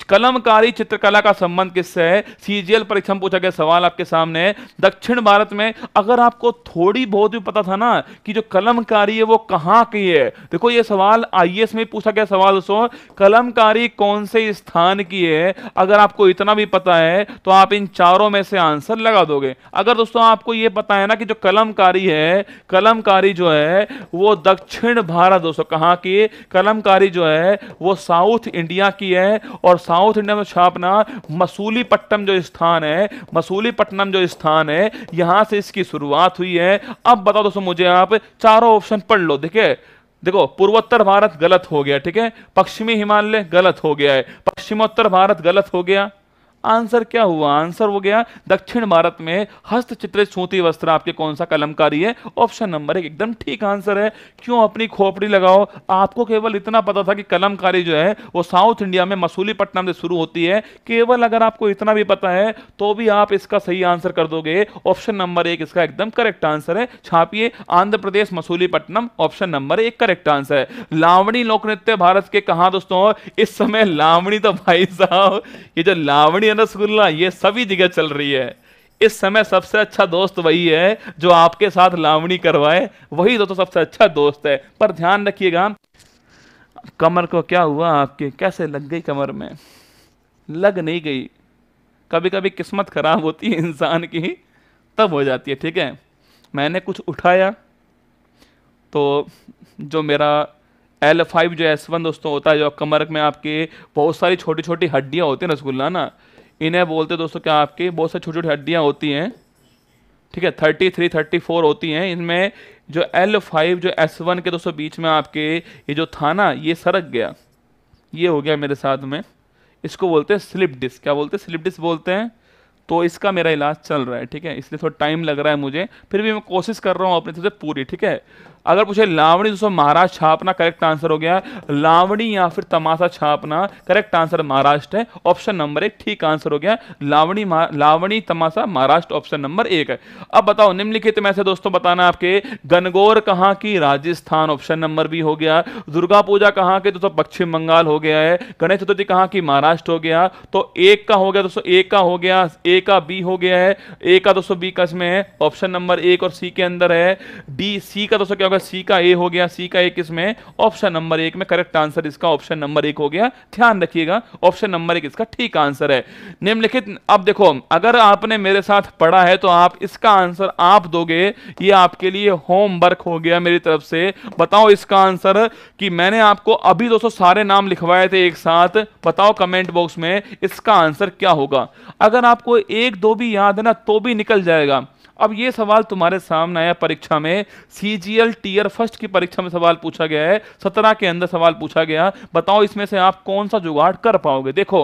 A: कलमकारी चित्रकला का संबंध किससे है सीजीएल परीक्षा में पूछा गया सवाल आपके सामने दक्षिण भारत में अगर आपको थोड़ी बहुत भी पता था ना कि जो कलमकारी है वो कहां की है देखो ये सवाल आईएएस e में पूछा गया सवाल दोस्तों कलमकारी कौन से स्थान की है अगर आपको इतना भी पता है तो आप आप इन चारों में से आंसर लगा दोगे अगर दोस्तों आपको ये पता है ना कि जो कलमकारी है कलमकारी जो है वो दक्षिण भारत दोस्तों कहाँ की कलमकारी जो है वो साउथ इंडिया की है और साउथ इंडिया में छापना मसूलीपट्टम जो स्थान है मसूलीपट्टनम जो स्थान है यहाँ से इसकी शुरुआत हुई है अब बताओ दोस्तों मुझे आप चारों ऑप्शन पढ़ लो देखिए देखो पूर्वोत्तर भारत गलत हो गया ठीक है पश्चिमी हिमालय गलत हो गया है पश्चिमोत्तर भारत गलत हो गया आंसर क्या हुआ आंसर हो गया दक्षिण भारत में हस्तचित्रित सूती वस्त्र आपके कौन सा कलमकारी है ऑप्शन नंबर एक एकदम ठीक आंसर है क्यों अपनी खोपड़ी लगाओ आपको केवल इतना पता था कि कलमकारी जो है वो साउथ इंडिया में मसूलीपट्टनम से शुरू होती है केवल अगर आपको इतना भी पता है तो भी आप इसका सही आंसर कर दोगे ऑप्शन नंबर एक इसका एकदम करेक्ट आंसर है छापिए आंध्र प्रदेश मसूलीपट्टनम ऑप्शन नंबर एक करेक्ट आंसर है लावणी लोक नृत्य भारत के कहा दोस्तों इस समय लावणी तो भाई साहब ये जो लावणी मिलियन रसगुल्ला ये सभी जगह चल रही है इस समय सबसे अच्छा दोस्त वही है जो आपके साथ लावणी करवाए वही तो, तो सबसे अच्छा दोस्त है पर ध्यान रखिएगा कमर को क्या हुआ आपके कैसे लग गई कमर में लग नहीं गई कभी कभी किस्मत खराब होती है इंसान की तब हो जाती है ठीक है मैंने कुछ उठाया तो जो मेरा एल फाइव जो एस वन दोस्तों होता है जो कमर में आपके बहुत सारी छोटी छोटी हड्डियां होती हैं रसगुल्ला ना इन्हें बोलते दोस्तों क्या आपकी बहुत सारी छोटी छोटी हड्डियाँ होती हैं ठीक है थर्टी थ्री थर्टी फोर होती हैं इनमें जो एल फाइव जो एस वन के दोस्तों बीच में आपके ये जो था ना ये सरक गया ये हो गया मेरे साथ में इसको बोलते हैं स्लिप डिस्क क्या बोलते हैं स्लिप डिस्क बोलते हैं तो इसका मेरा इलाज चल रहा है ठीक है इसलिए थोड़ा टाइम लग रहा है मुझे फिर भी मैं कोशिश कर रहा हूँ अपने से पूरी ठीक है अगर पूछे लावणी दोस्तों महाराज छापना करेक्ट आंसर हो गया है लावणी या फिर तमाशा छापना करेक्ट आंसर महाराष्ट्र है ऑप्शन नंबर एक ठीक आंसर हो गया लावणी लावणी तमाशा महाराष्ट्र ऑप्शन नंबर एक है अब बताओ निम्नलिखित में से दोस्तों बताना आपके गनगौर कहाँ की राजस्थान ऑप्शन नंबर बी हो गया दुर्गा पूजा कहाँ के दोस्तों पश्चिम बंगाल हो गया है गणेश चतुर्थी कहाँ की महाराष्ट्र हो गया तो एक का हो गया दोस्तों एक का हो गया ए का बी हो गया है ए का दोस्तों बी कस में है ऑप्शन नंबर एक और सी के अंदर है डी सी का दोस्तों क्या बराबर सी का ए हो गया सी का ए किस में ऑप्शन नंबर एक में करेक्ट आंसर इसका ऑप्शन नंबर एक हो गया ध्यान रखिएगा ऑप्शन नंबर एक इसका ठीक आंसर है निम्नलिखित अब देखो अगर आपने मेरे साथ पढ़ा है तो आप इसका आंसर आप दोगे ये आपके लिए होमवर्क हो गया मेरी तरफ से बताओ इसका आंसर कि मैंने आपको अभी दोस्तों सारे नाम लिखवाए थे एक साथ बताओ कमेंट बॉक्स में इसका आंसर क्या होगा अगर आपको एक दो भी याद है ना तो भी निकल जाएगा अब ये सवाल तुम्हारे सामने आया परीक्षा में सीजीएल टीयर फर्स्ट की परीक्षा में सवाल पूछा गया है सत्रह के अंदर सवाल पूछा गया बताओ इसमें से आप कौन सा जुगाड़ कर पाओगे देखो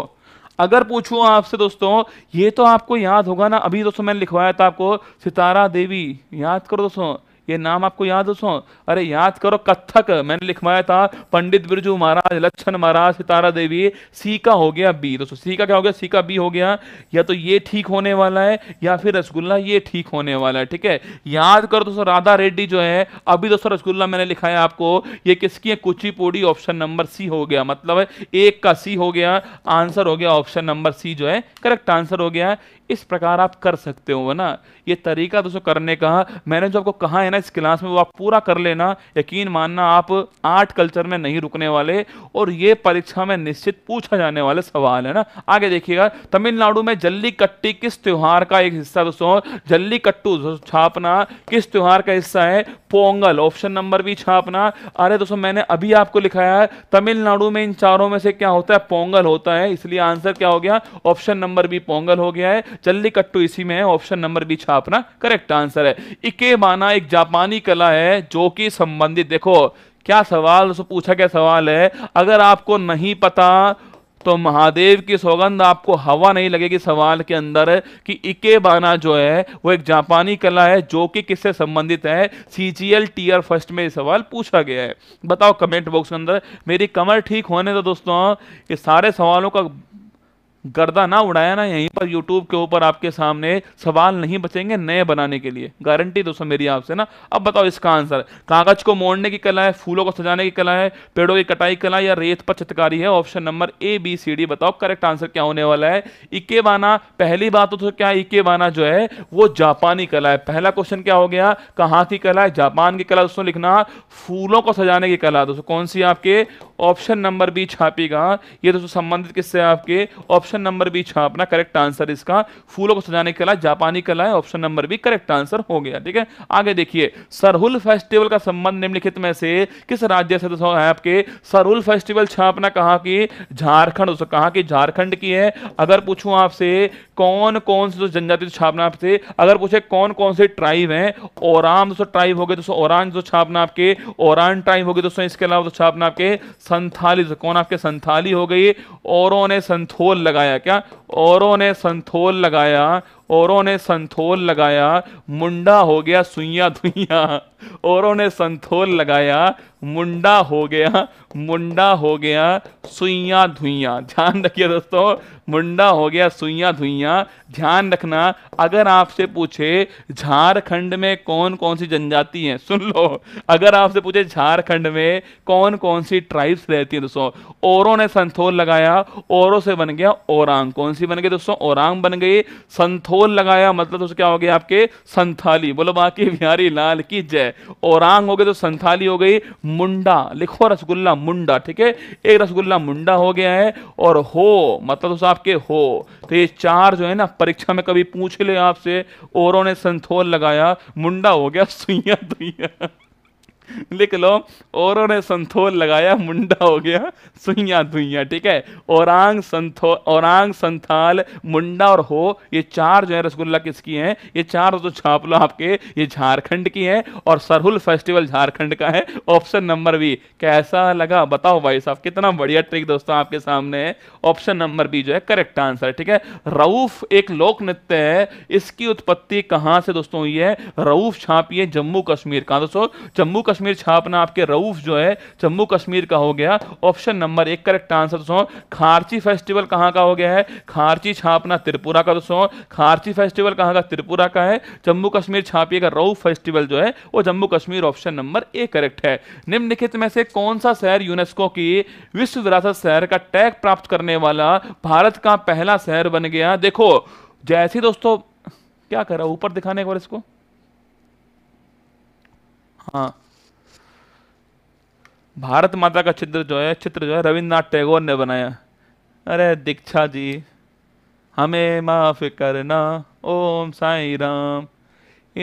A: अगर पूछू आपसे दोस्तों ये तो आपको याद होगा ना अभी दोस्तों मैंने लिखवाया था आपको सितारा देवी याद करो दोस्तों ये नाम आपको याद हो अरे याद करो कथक मैंने लिखवाया था पंडित बिरजू महाराज लक्षण महाराज सितारा देवी सी का हो गया बी दोस्तों सी का क्या हो गया सी का बी हो गया या तो ये ठीक होने वाला है या फिर रसगुल्ला ये ठीक होने वाला है ठीक है याद करो दोस्तों राधा रेड्डी जो है अभी दोस्तों रसगुल्ला मैंने लिखा है आपको ये किसकी है कुचिपोड़ी ऑप्शन नंबर सी हो गया मतलब एक का सी हो गया आंसर हो गया ऑप्शन नंबर सी जो है करेक्ट आंसर हो गया इस प्रकार आप कर सकते हो ना ये तरीका दोस्तों करने का मैंने जो आपको कहा है ना इस क्लास में वो आप पूरा कर लेना यकीन मानना आप आर्ट कल्चर में नहीं रुकने वाले और ये परीक्षा में निश्चित पूछा जाने वाले सवाल है ना आगे देखिएगा तमिलनाडु में जल्ली कट्टी किस त्यौहार का एक हिस्सा दोस्तों जल्ली कट्टू छापना किस त्यौहार का हिस्सा है पोंगल ऑप्शन नंबर भी छापना अरे दोस्तों मैंने अभी आपको लिखाया है तमिलनाडु में इन चारों में से क्या होता है पोंगल होता है इसलिए आंसर क्या हो गया ऑप्शन नंबर बी पोंगल हो गया है चल्ली कट्टू इसी में है ऑप्शन नंबर बी छा अपना करेक्ट आंसर है इके माना एक जापानी कला है जो कि संबंधित देखो क्या सवाल उसको पूछा क्या सवाल है अगर आपको नहीं पता तो महादेव की सौगंध आपको हवा नहीं लगेगी सवाल के अंदर कि इके बाना जो है वो एक जापानी कला है जो कि किससे संबंधित है C G L tier first में सवाल पूछा गया है बताओ कमेंट बॉक्स के अंदर मेरी कमर ठीक होने तो दोस्तों ये सारे सवालों का गर्दा ना उड़ाया ना यहीं पर यूट्यूब के ऊपर आपके सामने सवाल नहीं बचेंगे नए बनाने के लिए गारंटी दोस्तों मेरी आपसे ना अब बताओ इसका आंसर कागज को मोड़ने की कला है फूलों को सजाने की कला है पेड़ों की कटाई कला या रेत पर चित्रकारी है option number A B C D बताओ करेक्ट आंसर क्या होने वाला है इके पहली बात तो क्या इके जो है वो जापानी कला है पहला क्वेश्चन क्या हो गया कहाँ की कला है जापान की कला दोस्तों लिखना फूलों को सजाने की कला दोस्तों कौन सी आपके ऑप्शन नंबर बी छापी ये दोस्तों संबंधित किससे आपके ऑप्शन ऑप्शन नंबर बी छापना करेक्ट आंसर इसका फूलों को सजाने की कला जापानी कला है option number B correct answer हो गया ठीक है आगे देखिए सरहुल फेस्टिवल का संबंध निम्नलिखित में से किस राज्य से दोस्तों है आपके सरहुल फेस्टिवल छापना कहा कि झारखंड उसको तो कहा कि झारखंड की है अगर पूछूं आपसे कौन कौन से जनजाति छापना आपसे अगर पूछे कौन कौन से ट्राइब है ओराम दोस्तों ट्राइब हो गए दोस्तों ओरान जो छापना आपके ओरान ट्राइब हो गए दोस्तों इसके अलावा तो छापना आपके संथाली तो कौन आपके संथाली हो गई औरों ने संथोल लगा लगाया क्या औरों ने संथोल लगाया औरों ने संथोल लगाया मुंडा हो गया सुइया धुइया औरों ने संथोल लगाया मुंडा हो गया मुंडा हो गया सुइया धुइया ध्यान रखिए दोस्तों मुंडा हो गया सुइया धुइया ध्यान रखना अगर आपसे पूछे झारखंड में कौन कौन सी जनजाति है सुन लो अगर आपसे पूछे झारखंड में कौन कौन सी ट्राइब्स रहती है दोस्तों औरों ने संथोल लगाया औरों से बन गया औरंग कौन सी बन गई दोस्तों औरंग बन गई संथोल होल लगाया मतलब तो क्या हो गया आपके संथाली बोलो बाकी बिहारी लाल की जय औरंग हो गए तो संथाली हो गई मुंडा लिखो रसगुल्ला मुंडा ठीक है एक रसगुल्ला मुंडा हो गया है और हो मतलब तो आपके हो तो ये चार जो है ना परीक्षा में कभी पूछ ले आपसे औरों ने संथोल लगाया मुंडा हो गया सुइया दुइया लिख लो औरों ने संथोल लगाया मुंडा हो गया सुइया धुइया ठीक है औरंग संथो औरंग संथाल मुंडा और हो ये चार जो है रसगुल्ला किसकी हैं ये चार जो तो छाप लो आपके ये झारखंड की हैं और सरहुल फेस्टिवल झारखंड का है ऑप्शन नंबर बी कैसा लगा बताओ भाई साहब कितना बढ़िया ट्रिक दोस्तों आपके सामने है ऑप्शन नंबर बी जो है करेक्ट आंसर ठीक है रऊफ एक लोक नृत्य है इसकी उत्पत्ति कहाँ से दोस्तों हुई है रऊफ छापिए जम्मू कश्मीर कहाँ दोस्तों जम्मू कश्मीर छापना आपके रऊफ जो है जम्मू कश्मीर का हो गया ऑप्शन नंबर एक करेक्ट आंसर दोस्तों खारची फेस्टिवल कहाँ का हो गया है खारची छापना त्रिपुरा का दोस्तों खारची फेस्टिवल कहाँ का त्रिपुरा का है जम्मू कश्मीर छापिएगा रऊफ फेस्टिवल जो है वो Jammu Kashmir option number A correct है निम्नलिखित में से कौन सा शहर यूनेस्को की विश्व विरासत शहर का टैग प्राप्त करने वाला भारत का पहला शहर बन गया देखो जैसे दोस्तों क्या कर रहा ऊपर दिखाने एक बार इसको हाँ भारत माता का चित्र जो है चित्र जो है रविन्द्रनाथ टैगोर ने बनाया अरे दीक्षा जी हमें माफ़ करना ओम साई राम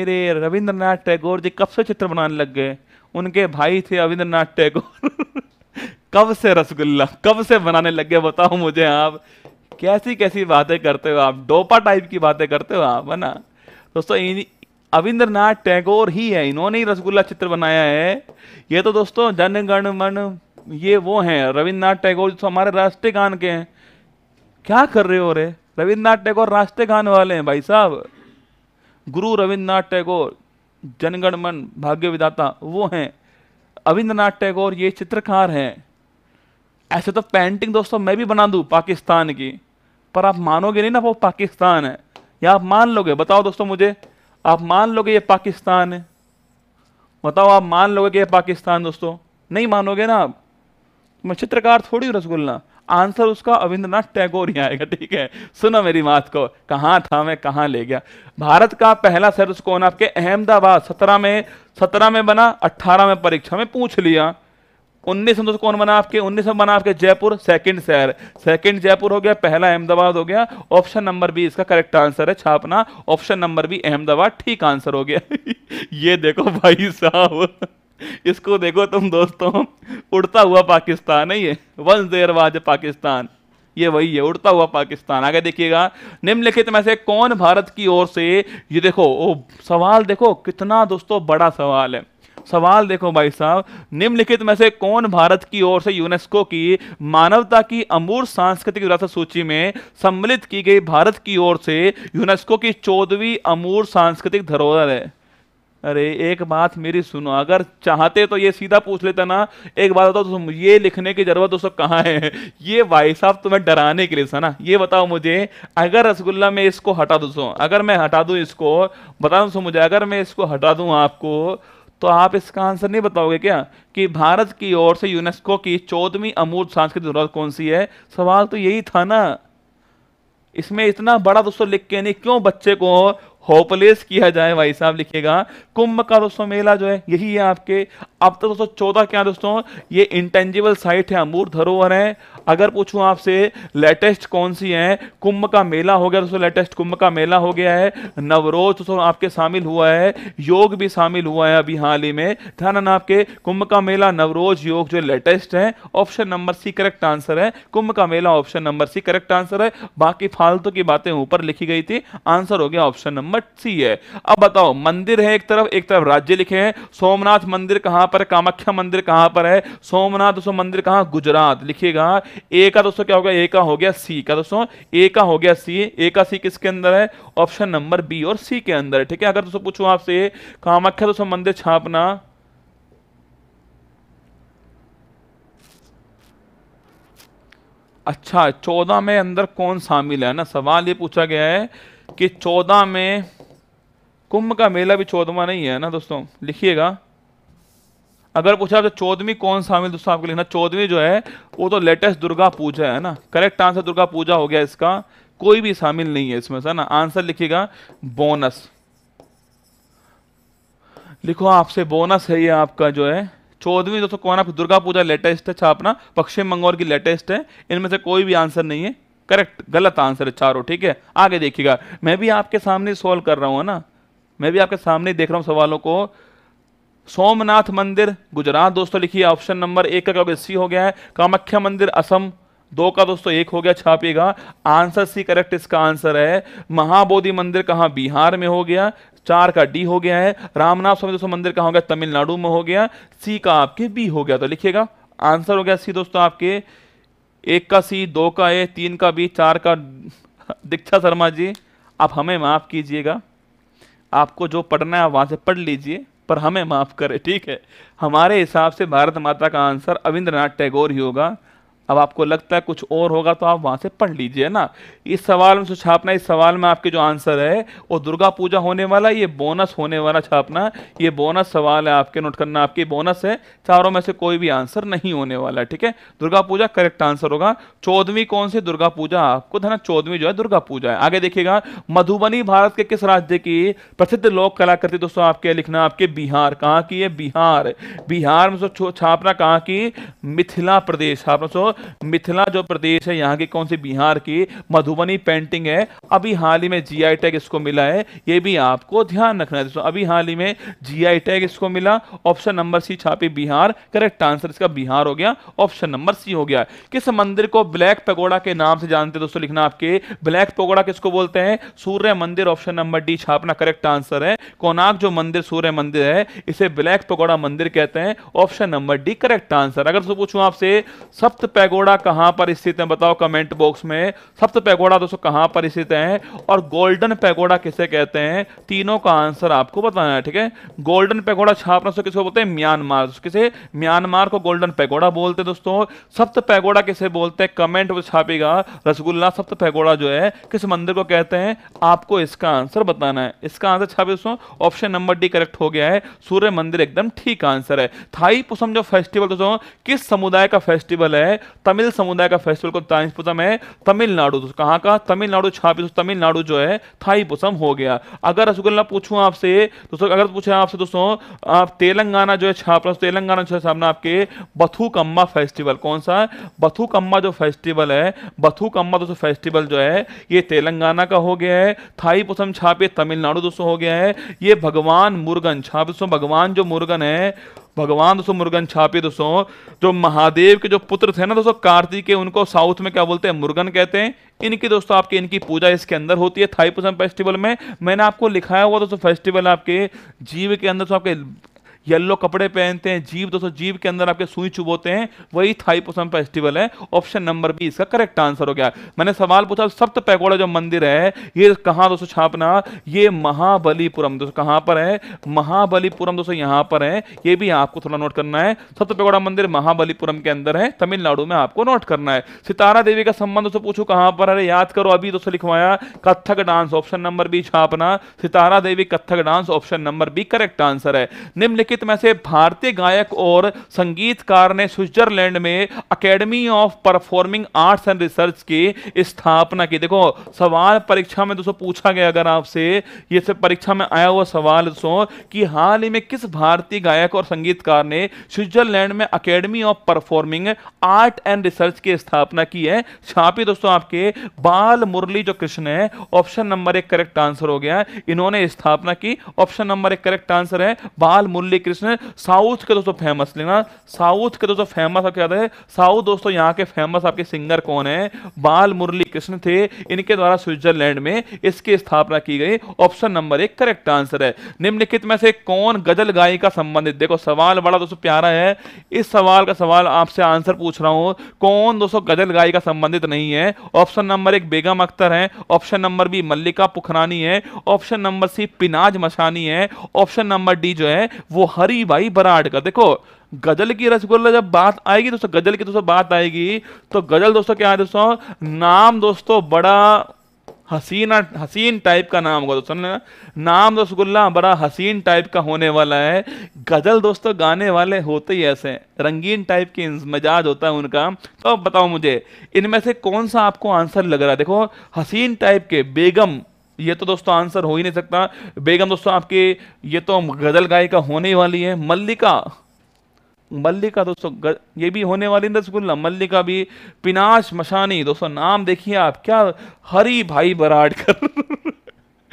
A: अरे रविंद्रनाथ टैगोर जी कब से चित्र बनाने लग गए उनके भाई थे रविन्द्रनाथ टैगोर कब से रसगुल्ला कब से बनाने लग गए बताओ मुझे आप कैसी कैसी बातें करते हो आप डोपा टाइप की बातें करते हो आप है ना दोस्तों अविंद्रनाथ टैगोर ही है इन्होंने ही रसगुल्ला चित्र बनाया है ये तो दोस्तों जनगण मन ये वो हैं रविन्द्रनाथ टैगोर जो तो हमारे राष्ट्रीय गान के हैं क्या कर रहे हो रे रविन्द्रनाथ टैगोर राष्ट्रीय गान वाले हैं भाई साहब गुरु रविन्द्रनाथ टैगोर जनगण मन भाग्य विदाता वो हैं अविंद्रनाथ टैगोर ये चित्रकार हैं ऐसे तो पेंटिंग दोस्तों मैं भी बना दूँ पाकिस्तान की पर आप मानोगे नहीं ना वो पाकिस्तान है या आप मान लोगे बताओ दोस्तों मुझे आप मान लोगे ये पाकिस्तान है बताओ आप मान लोगे कि ये पाकिस्तान दोस्तों नहीं मानोगे ना आप मैं चित्रकार थोड़ी हूँ रसगुल्ला आंसर उसका अविंद्रनाथ टैगोर ही आएगा ठीक है सुनो मेरी बात को कहाँ था मैं कहाँ ले गया भारत का पहला शहर कौन आपके अहमदाबाद सत्रह में सत्रह में बना अट्ठारह में परीक्षा में पूछ लिया उन्नीस तो कौन बना आपके उन्नीस बना आपके जयपुर सेकंड शहर सेकंड जयपुर हो गया पहला अहमदाबाद हो गया ऑप्शन नंबर बी इसका करेक्ट आंसर है छापना ऑप्शन नंबर बी अहमदाबाद ठीक आंसर हो गया ये देखो भाई साहब इसको देखो तुम दोस्तों उड़ता हुआ पाकिस्तान है ये वंस देर वाज पाकिस्तान ये वही है उड़ता हुआ पाकिस्तान आगे देखिएगा निम्नलिखित में से कौन भारत की ओर से ये देखो ओ सवाल देखो कितना दोस्तों बड़ा सवाल है सवाल देखो भाई साहब निम्नलिखित में से कौन भारत की ओर से यूनेस्को की मानवता की अमूर्त सांस्कृतिक विरासत सूची में सम्मिलित की गई भारत की ओर से यूनेस्को की चौदहवीं अमूर सांस्कृतिक धरोहर है अरे एक बात मेरी सुनो अगर चाहते तो ये सीधा पूछ लेता ना एक बात बताओ तो ये लिखने की जरूरत दोस्तों कहाँ है ये भाई साहब तुम्हें डराने के लिए था ना ये बताओ मुझे अगर रसगुल्ला में इसको हटा दूँ अगर मैं हटा दूँ इसको बता दूँ मुझे अगर मैं इसको हटा दूँ आपको तो आप इसका आंसर नहीं बताओगे क्या कि भारत की ओर से यूनेस्को की चौदहवीं अमूर्त सांस्कृतिक धरोहर कौन सी है सवाल तो यही था ना इसमें इतना बड़ा दोस्तों लिख के नहीं क्यों बच्चे को होपलेस किया जाए भाई साहब लिखेगा कुंभ का दोस्तों मेला जो है यही है आपके अब तो दोस्तों चौदह क्या दोस्तों ये इंटेंजिबल साइट है अमूर धरोहर है अगर पूछूं आपसे लेटेस्ट कौन सी है कुंभ का मेला हो गया दोस्तों लेटेस्ट कुंभ का मेला हो गया है नवरोज दोस्तों आपके शामिल हुआ है योग भी शामिल हुआ है अभी हाल ही में ध्यान आपके कुंभ का मेला नवरोज योग जो लेटेस्ट है option number C correct answer है कुंभ का मेला option number C correct answer है बाकी फालतू की बातें ऊपर लिखी गई थी आंसर हो गया ऑप्शन नंबर सी है अब बताओ मंदिर है एक तरफ एक तरफ राज्य लिखे हैं सोमनाथ मंदिर कहां पर कामाख्या मंदिर कहां पर है सोमनाथ दोस्तों मंदिर कहां गुजरात लिखिएगा ए का दोस्तों क्या हो गया ए का हो गया सी का दोस्तों ए का हो गया सी ए का सी किसके अंदर है ऑप्शन नंबर बी और सी के अंदर है ठीक है अगर दोस्तों पूछू आपसे कामाख्या दोस्तों मंदिर छापना अच्छा चौदह में अंदर कौन शामिल है ना सवाल ये पूछा गया है कि चौदह में कुंभ का मेला भी चौदवा नहीं है ना दोस्तों लिखिएगा अगर पूछा आपसे तो चौदहवीं कौन शामिल दोस्तों आपको लिखना चौदहवीं जो है वो तो लेटेस्ट दुर्गा पूजा है ना करेक्ट आंसर दुर्गा पूजा हो गया इसका कोई भी शामिल नहीं है इसमें से ना आंसर लिखिएगा बोनस लिखो आपसे बोनस है ये आपका जो है चौदहवीं दोस्तों कौन आप दुर्गा पूजा लेटेस्ट है छापना अच्छा पश्चिम बंगाल की लेटेस्ट है इनमें से कोई भी आंसर नहीं है करेक्ट गलत आंसर है चारों ठीक है आगे देखिएगा मैं भी आपके सामने सॉल्व कर रहा हूँ ना मैं भी आपके सामने देख रहा हूँ सवालों को सोमनाथ मंदिर गुजरात दोस्तों लिखिए ऑप्शन नंबर एक का क्योंकि सी हो गया है कामाख्या मंदिर असम दो का दोस्तों एक हो गया छापिएगा आंसर सी करेक्ट इसका आंसर है महाबोधि मंदिर कहाँ बिहार में हो गया चार का डी हो गया है रामनाथ स्वामी दोस्तों मंदिर कहाँ हो गया तमिलनाडु में हो गया सी का आपके बी हो गया तो लिखिएगा आंसर हो गया सी दोस्तों आपके एक का सी दो का ए तीन का बी चार का दीक्षा शर्मा जी आप हमें माफ़ कीजिएगा आपको जो पढ़ना है वहाँ से पढ़ लीजिए पर हमें माफ़ करे ठीक है हमारे हिसाब से भारत माता का आंसर अविंद्रनाथ टैगोर ही होगा अब आपको लगता है कुछ और होगा तो आप वहां से पढ़ लीजिए ना इस सवाल में जो छापना इस सवाल में आपके जो आंसर है वो दुर्गा पूजा होने वाला ये बोनस होने वाला छापना ये बोनस सवाल है आपके नोट करना आपकी बोनस है चारों में से कोई भी आंसर नहीं होने वाला है ठीक है दुर्गा पूजा करेक्ट आंसर होगा चौदहवीं कौन सी दुर्गा पूजा आपको धना चौदहवीं जो है दुर्गा पूजा है आगे देखिएगा मधुबनी भारत के किस राज्य की प्रसिद्ध लोक कलाकृति दोस्तों आपके लिखना आपके बिहार कहाँ की है बिहार बिहार में छापना कहाँ की मिथिला प्रदेश छापना मिथिला जो प्रदेश है यहाँ की कौन सी बिहार की मधुबनी पेंटिंग है अभी हाल ही में जी आई टैग इसको मिला है ये भी आपको ध्यान रखना है तो अभी हाल ही में जी आई टैग इसको मिला ऑप्शन नंबर सी छापी बिहार करेक्ट आंसर इसका बिहार हो गया ऑप्शन नंबर सी हो गया किस मंदिर को ब्लैक पगोड़ा के नाम से जानते दोस्तों लिखना आपके ब्लैक पगोड़ा किसको बोलते हैं सूर्य मंदिर ऑप्शन नंबर डी छापना करेक्ट आंसर है कोनाक जो मंदिर सूर्य मंदिर है इसे ब्लैक पगोड़ा मंदिर कहते हैं option number D correct answer अगर पूछूं आपसे सप्त पैगोडा कहां पर स्थित है बताओ कमेंट बॉक्स में सप्त पैगोडा दोस्तों कहां पर स्थित है और गोल्डन पैगोडा किसे कहते हैं तीनों का आंसर आपको बताना है ठीक है गोल्डन पैगोडा छापना किसको बोलते हैं म्यांमार किसे म्यांमार को गोल्डन पैगोडा बोलते हैं दोस्तों सप्त पैगोडा किसे बोलते हैं कमेंट छापेगा रसगुल्ला सप्त पैगोडा जो है किस मंदिर को कहते हैं आपको इसका आंसर बताना है इसका आंसर छापे दोस्तों ऑप्शन नंबर डी करेक्ट हो गया है सूर्य मंदिर एकदम ठीक आंसर है थाई पुसम जो फेस्टिवल दोस्तों किस समुदाय का फेस्टिवल है तमिल समुदाय का फेस्टिवल को ताइपुसम है तमिलनाडु तो कहाँ का तमिलनाडु छापी तो तमिलनाडु जो है थाईपुसम हो गया अगर रसगुल्ला पूछूं आपसे दोस्तों अगर पूछे आपसे दोस्तों आप तेलंगाना जो है छाप तो तेलंगाना जो सामना आपके बथुकम्मा फेस्टिवल कौन सा बथुकम्मा जो फेस्टिवल है बथुकम्मा दोस्तों फेस्टिवल जो है ये तेलंगाना का हो गया है थाईपुसम छापे तमिलनाडु दोस्तों हो गया है ये भगवान मुर्गन छापे दोस्तों भगवान जो मुर्गन है भगवान दोस्तों मुर्गन छापी दोस्तों जो महादेव के जो पुत्र थे ना दोस्तों कार्तिक के उनको साउथ में क्या बोलते हैं मुर्गन कहते हैं इनकी दोस्तों आपके इनकी पूजा इसके अंदर होती है थाईपुसम फेस्टिवल में मैंने आपको लिखाया हुआ दोस्तों फेस्टिवल आपके जीव के अंदर तो आपके येलो कपड़े पहनते हैं जीव दोस्तों जीव के अंदर आपके सुई चुभोते हैं वही थाईपोसम फेस्टिवल है ऑप्शन नंबर बी इसका करेक्ट आंसर हो गया मैंने सवाल पूछा सप्त पैगोड़ा जो मंदिर है ये कहाँ दोस्तों छापना ये महाबलीपुरम दोस्तों कहाँ पर है महाबलीपुरम दोस्तों यहाँ पर है ये भी आपको थोड़ा नोट करना है सप्त पैगोड़ा मंदिर महाबलीपुरम के अंदर है तमिलनाडु में आपको नोट करना है सितारा देवी का संबंध दोस्तों पूछो कहाँ पर है याद करो अभी दोस्तों लिखवाया Kathak dance option number B छापना Sitara Devi Kathak dance option number B correct answer है निम्नलिखित निम्नलिखित में से भारतीय गायक और संगीतकार ने स्विट्जरलैंड में academy of performing arts and research की स्थापना की देखो सवाल परीक्षा में दोस्तों पूछा गया अगर आपसे ये सब परीक्षा में आया हुआ सवाल दोस्तों कि हाल ही में किस भारतीय गायक और संगीतकार ने स्विट्जरलैंड में academy of performing art and research की स्थापना की है छापी दोस्तों आपके बाल मुरली जो कृष्ण है ऑप्शन नंबर एक करेक्ट आंसर हो गया इन्होंने स्थापना की ऑप्शन नंबर एक करेक्ट आंसर है बाल मुरली कृष्ण साउथ के दोस्तों फेमस लेना साउथ के दोस्तों फेमस आपके याद है साउथ दोस्तों यहाँ के फेमस आपके सिंगर कौन है बाल मुरली कृष्ण थे इनके द्वारा स्विट्जरलैंड में इसकी स्थापना की गई ऑप्शन नंबर एक करेक्ट आंसर है निम्नलिखित में से कौन गजल गायिका संबंधित देखो सवाल बड़ा दोस्तों प्यारा है इस सवाल का सवाल आपसे आंसर पूछ रहा हूँ कौन दोस्तों गजल गायिका संबंधित नहीं है ऑप्शन नंबर एक बेगम अख्तर है option number B Mallika Pukhraj है option number C Penaz Masani है ऑप्शन नंबर डी जो है वो हरी भाई बराड का देखो गजल की रसगुल्ला जब बात आएगी दोस्तों गजल की दोस्तों बात आएगी तो गजल दोस्तों क्या है दोस्तों नाम दोस्तों बड़ा हसीना हसीन टाइप का नाम होगा दोस्तों नाम रसगुल्ला बड़ा हसीन टाइप का होने वाला है गजल दोस्तों गाने वाले होते ही ऐसे रंगीन टाइप के मजाज होता है उनका तो बताओ मुझे इनमें से कौन सा आपको आंसर लग रहा है देखो हसीन टाइप के बेगम ये तो दोस्तों आंसर हो ही नहीं सकता बेगम दोस्तों आपके ये तो गजल गायिका होने वाली है मल्लिका मल्लिका दोस्तों ग, ये भी होने वाली रसगुल्ला मल्लिका भी पिनाश मशानी दोस्तों नाम देखिए आप क्या हरी भाई बराडकर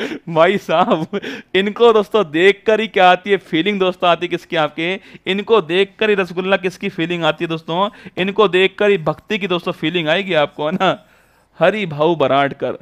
A: भाई साहब इनको दोस्तों देखकर ही क्या आती है फीलिंग दोस्तों आती है किसकी आपके इनको देखकर ही रसगुल्ला किसकी फीलिंग आती है दोस्तों इनको देखकर ही भक्ति की दोस्तों फीलिंग आएगी आपको है ना हरी भाऊ बराडकर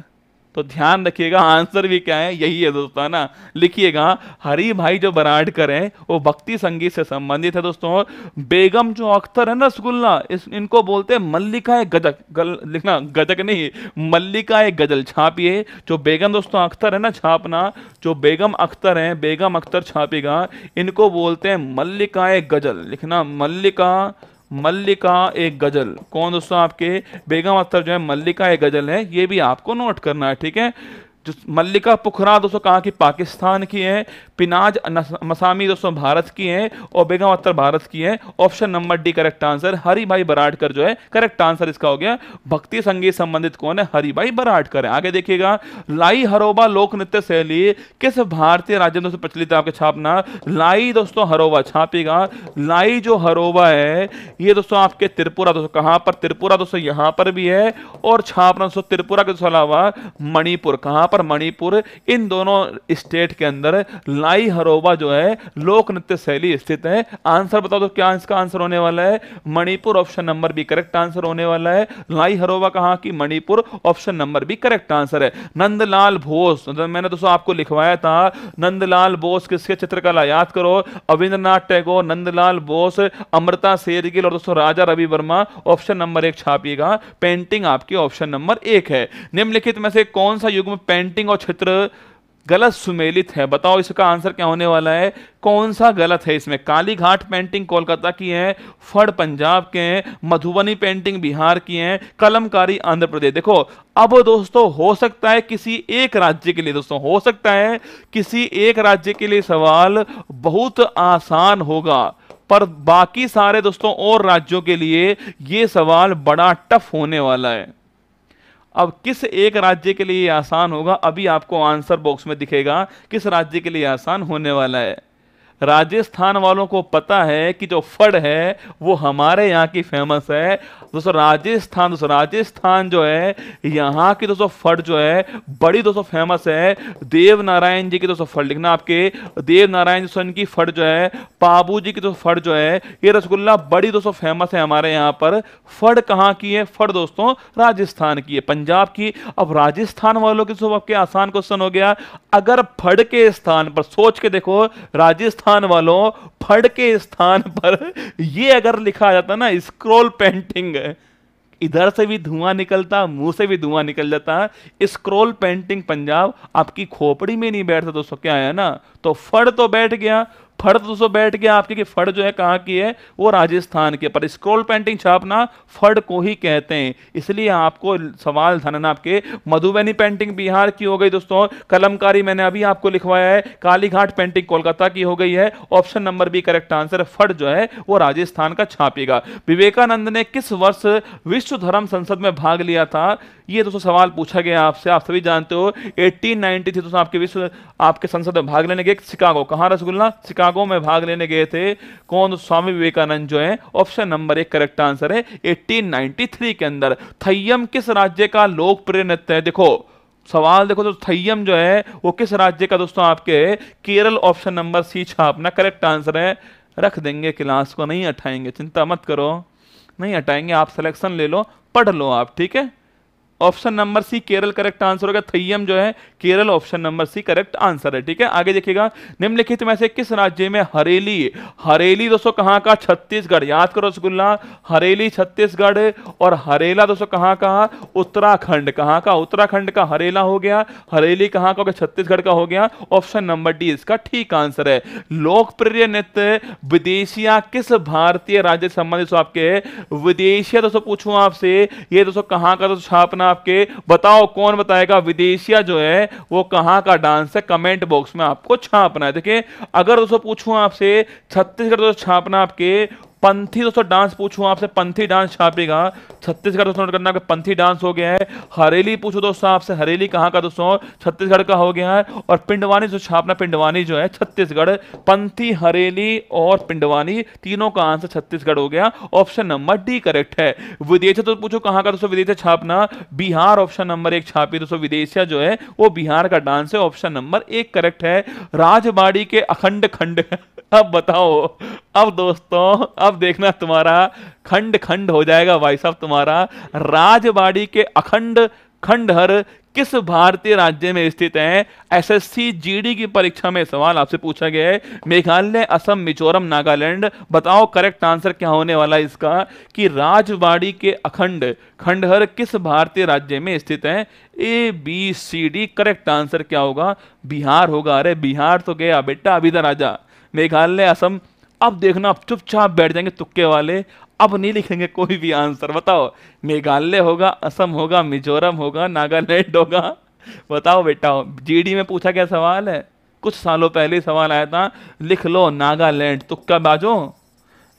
A: तो ध्यान रखिएगा आंसर भी क्या है यही है दोस्तों है ना लिखिएगा हरी भाई जो बराडकर हैं वो भक्ति संगीत से संबंधित है दोस्तों बेगम जो अख्तर है ना रसगुल्ला इस इनको बोलते हैं मल्लिका है गजक गल लिखना गजक नहीं मल्लिका है गजल छापिए जो बेगम दोस्तों अख्तर है ना छापना जो बेगम अख्तर है बेगम अख्तर छापेगा इनको बोलते हैं मल्लिका एक गजल लिखना मल्लिका मल्लिका एक गजल कौन दोस्तों आपके बेगम अख्तर जो है मल्लिका एक गजल है ये भी आपको नोट करना है ठीक है जो मल्लिका पुखरा दोस्तों कहाँ की पाकिस्तान की हैं पिनाज मसामी दोस्तों भारत की हैं और बेगम अत्तर भारत की हैं option number D correct answer Hira Bai Barodekar जो है करेक्ट आंसर इसका हो गया भक्ति संगीत संबंधित कौन है हरी भाई बराडकर है आगे देखिएगा लाई हरोबा लोक नृत्य शैली किस भारतीय राज्य में प्रचलित है आपके छापना लाई दोस्तों हरोबा छापेगा लाई जो हरोबा है ये दोस्तों आपके त्रिपुरा दोस्तों कहाँ पर त्रिपुरा दोस्तों यहाँ पर भी है और छापना दोस्तों त्रिपुरा के अलावा मणिपुर कहाँ पर मणिपुर इन दोनों स्टेट के अंदर लाई हरोबा जो है लोक नृत्य शैली स्थित है आंसर बताओ तो क्या इसका आंसर होने वाला है Manipur option number B correct answer होने वाला है लाई हरोबा कहा कि Manipur option number B correct answer है नंदलाल बोस तो मैंने दोस्तों आपको लिखवाया था नंदलाल बोस किसके चित्रकला याद करो अविंद्रनाथ टैगोर नंदलाल बोस अमृता शेरगिल और दोस्तों राजा रवि वर्मा ऑप्शन नंबर एक छापिएगा पेंटिंग आपकी ऑप्शन नंबर एक है निम्नलिखित में से कौन सा युग में पेंटिंग और चित्र गलत सुमेलित है बताओ इसका आंसर क्या होने वाला है कौन सा गलत है इसमें काली घाट पेंटिंग कोलकाता की है फड़ पंजाब के हैं मधुबनी पेंटिंग बिहार की है कलमकारी आंध्र प्रदेश देखो अब दोस्तों हो सकता है किसी एक राज्य के लिए दोस्तों हो सकता है किसी एक राज्य के लिए सवाल बहुत आसान होगा पर बाकी सारे दोस्तों और राज्यों के लिए ये सवाल बड़ा टफ होने वाला है अब किस एक राज्य के लिए आसान होगा अभी आपको आंसर बॉक्स में दिखेगा किस राज्य के लिए आसान होने वाला है राजस्थान वालों को पता है कि जो फड़ है वो हमारे यहाँ की फेमस है दोस्तों राजस्थान दोस्तों राजस्थान जो है यहाँ की दोस्तों फट जो है बड़ी दोस्तों फेमस है देव नारायण जी की दोस्तों फट लिखना आपके देव नारायण सन की फट जो है बाबू जी की दोस्तों फट जो है ये रसगुल्ला बड़ी दोस्तों फेमस है हमारे यहाँ पर फट कहाँ की है फट दोस्तों राजस्थान की है पंजाब की अब राजस्थान वालों के दोस्तों आपके आसान क्वेश्चन हो गया अगर फट के स्थान पर सोच के देखो राजस्थान वालों फट के स्थान पर ये अगर लिखा जाता ना स्क्रोल पेंटिंग गए इधर से भी धुआं निकलता मुंह से भी धुआं निकल जाता स्क्रोल पेंटिंग पंजाब आपकी खोपड़ी में नहीं बैठता सो तो क्या है ना तो फड़ तो बैठ गया फड़ दोस्तों बैठ गया आपके कि फड़ जो है कहाँ की है वो राजस्थान के पर स्क्रोल पेंटिंग छापना फड़ को ही कहते हैं इसलिए आपको सवाल धनन आपके मधुबनी पेंटिंग बिहार की हो गई दोस्तों कलमकारी मैंने अभी आपको लिखवाया है कालीघाट पेंटिंग कोलकाता की हो गई है option number B correct answer Phad जो है वो राजस्थान का छापेगा विवेकानंद ने किस वर्ष विश्व धर्म संसद में भाग लिया था ये दोस्तों सवाल पूछा गया आपसे आप सभी जानते हो एटीन नाइनटी थी दोस्तों आपके विश्व आपके संसद में भाग लेने के शिकागो कहाँ रसगुल्ला शिकागो शिकागो में भाग लेने गए थे कौन स्वामी विवेकानंद जो है ऑप्शन नंबर एक करेक्ट आंसर है 1893 के अंदर थैयम किस राज्य का लोकप्रिय नृत्य है देखो सवाल देखो तो थैयम जो है वो किस राज्य का दोस्तों आपके केरल ऑप्शन नंबर सी छापना करेक्ट आंसर है रख देंगे क्लास को नहीं हटाएंगे चिंता मत करो नहीं हटाएंगे आप सिलेक्शन ले लो पढ़ लो आप ठीक है option number C Kerala correct answer होगा थैयम जो है Kerala option number C correct answer है ठीक है आगे देखिएगा निम्नलिखित में से किस राज्य में हरेली हरेली दोस्तों कहां का छत्तीसगढ़ याद करो रसगुल्ला हरेली छत्तीसगढ़ और हरेला दोस्तों कहां का उत्तराखंड कहां का उत्तराखंड का हरेला हो गया हरेली कहां का छत्तीसगढ़ का हो गया ऑप्शन नंबर डी इसका ठीक आंसर है लोकप्रिय नृत्य विदेशिया किस भारतीय राज्य संबंधित तो आपके विदेशिया दोस्तों पूछू आपसे ये दोस्तों कहां का दोस्तों छापना आपके बताओ कौन बताएगा विदेशिया जो है वो कहां का डांस है कमेंट बॉक्स में आपको छापना है देखिए अगर दोस्तों पूछूं आपसे छत्तीसगढ़ दोस्तों छापना आपके पंथी दोस्तों डांस पूछू आपसे पंथी डांस छापेगा छत्तीसगढ़ दोस्तों करना करना पंथी डांस हो गया है हरेली पूछो दोस्तों आपसे हरेली कहाँ का दोस्तों छत्तीसगढ़ का हो गया है और पिंडवानी जो छापना पिंडवानी जो है छत्तीसगढ़ पंथी हरेली और पिंडवानी तीनों का आंसर छत्तीसगढ़ हो गया ऑप्शन नंबर डी करेक्ट है विदेशा तो पूछो कहाँ का दोस्तों विदेशा छापना बिहार ऑप्शन नंबर एक छापी दोस्तों विदेशिया जो है वो बिहार का डांस है ऑप्शन नंबर एक करेक्ट है राजबाड़ी के अखंड खंड अब बताओ अब दोस्तों अब देखना तुम्हारा खंड खंड हो जाएगा भाई साहब तुम्हारा राजबाड़ी के अखंड खंडहर किस भारतीय राज्य में स्थित है एसएससी जीडी की परीक्षा में सवाल आपसे पूछा गया है मेघालय असम मिजोरम नागालैंड बताओ करेक्ट आंसर क्या होने वाला है इसका कि राजवाड़ी के अखंड खंडहर किस भारतीय राज्य में स्थित है A B C D correct answer क्या होगा बिहार होगा अरे बिहार तो गया बेटा अभी तो राजा मेघालय असम अब देखना अब चुपचाप बैठ जाएंगे तुक्के वाले अब नहीं लिखेंगे कोई भी आंसर बताओ मेघालय होगा असम होगा मिजोरम होगा नागालैंड होगा बताओ बेटा जीडी में पूछा क्या सवाल है कुछ सालों पहले सवाल आया था लिख लो नागालैंड तुक्का बाजो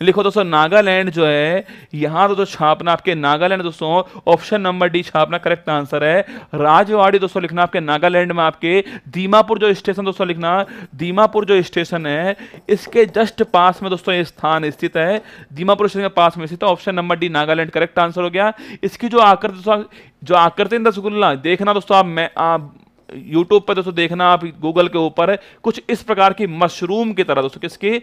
A: लिखो दोस्तों नागालैंड जो है यहां तो, छापना आपके नागालैंड दोस्तों ऑप्शन नंबर डी छापना करेक्ट आंसर है राजवाड़ी दोस्तों लिखना आपके नागालैंड में आपके दीमापुर जो स्टेशन दोस्तों लिखना दीमापुर जो स्टेशन है इसके जस्ट पास में दोस्तों ये स्थान स्थित है दीमापुर स्टेशन के पास में स्थित है option number D Nagaland correct answer हो गया इसकी जो आकृति जो आकृति रसगुल्ला देखना दोस्तों आप मैं आप यूट्यूब पर दोस्तों देखना आप गूगल के ऊपर है कुछ इस प्रकार की मशरूम की तरह दोस्तों किसकी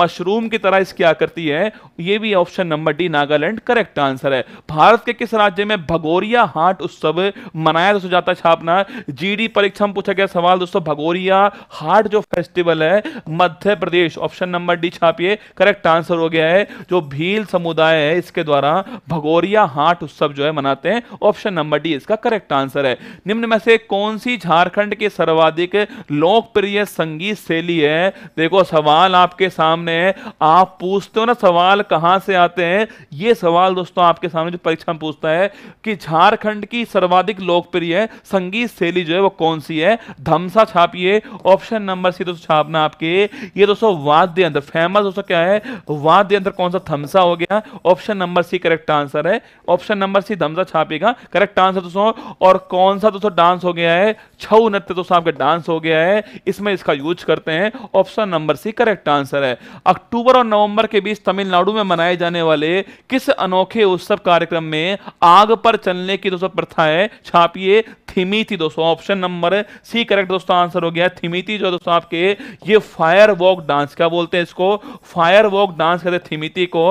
A: मशरूम की तरह इसकी आकृति है ये भी option number D Nagaland correct answer है भारत के किस राज्य में भगोरिया हाट उत्सव मनाया दोस्तों जाता छापना जीडी परीक्षा में पूछा गया सवाल दोस्तों भगोरिया हाट जो फेस्टिवल है Madhya Pradesh option number D छापिए करेक्ट आंसर हो गया है जो भील समुदाय है इसके द्वारा भगोरिया हाट उत्सव जो है मनाते हैं ऑप्शन नंबर डी इसका करेक्ट आंसर है निम्न में से कौन सी झारखंड की सर्वाधिक लोकप्रिय संगीत शैली है देखो सवाल आपके सामने है आप पूछते हो ना सवाल कहां से आते हैं ये सवाल दोस्तों आपके सामने जो परीक्षा में पूछता है कि झारखंड की सर्वाधिक लोकप्रिय संगीत शैली जो है वो कौन सी है धमसा छापिए ऑप्शन नंबर सी दोस्तों छापना आपके ये दोस्तों वाद्य यंत्र फेमस दोस्तों क्या है वाद्य यंत्र कौन सा धमसा हो गया option number C correct answer है ऑप्शन नंबर सी धमसा छापेगा करेक्ट आंसर दोस्तों और कौन सा दोस्तों डांस हो गया है छऊ नृत्य दोस्तों आपका डांस हो गया है इसमें इसका यूज करते हैं option number C correct answer है अक्टूबर और नवंबर के बीच तमिलनाडु में मनाए जाने वाले किस अनोखे उत्सव कार्यक्रम में आग पर चलने की दोस्तों प्रथा है छापिए थिमीति दोस्तों ऑप्शन नंबर सी करेक्ट दोस्तों आंसर हो गया थिमीति जो दोस्तों आपके ये फायर वॉक डांस क्या बोलते हैं इसको फायर वॉक डांस कहते हैं थिमिति को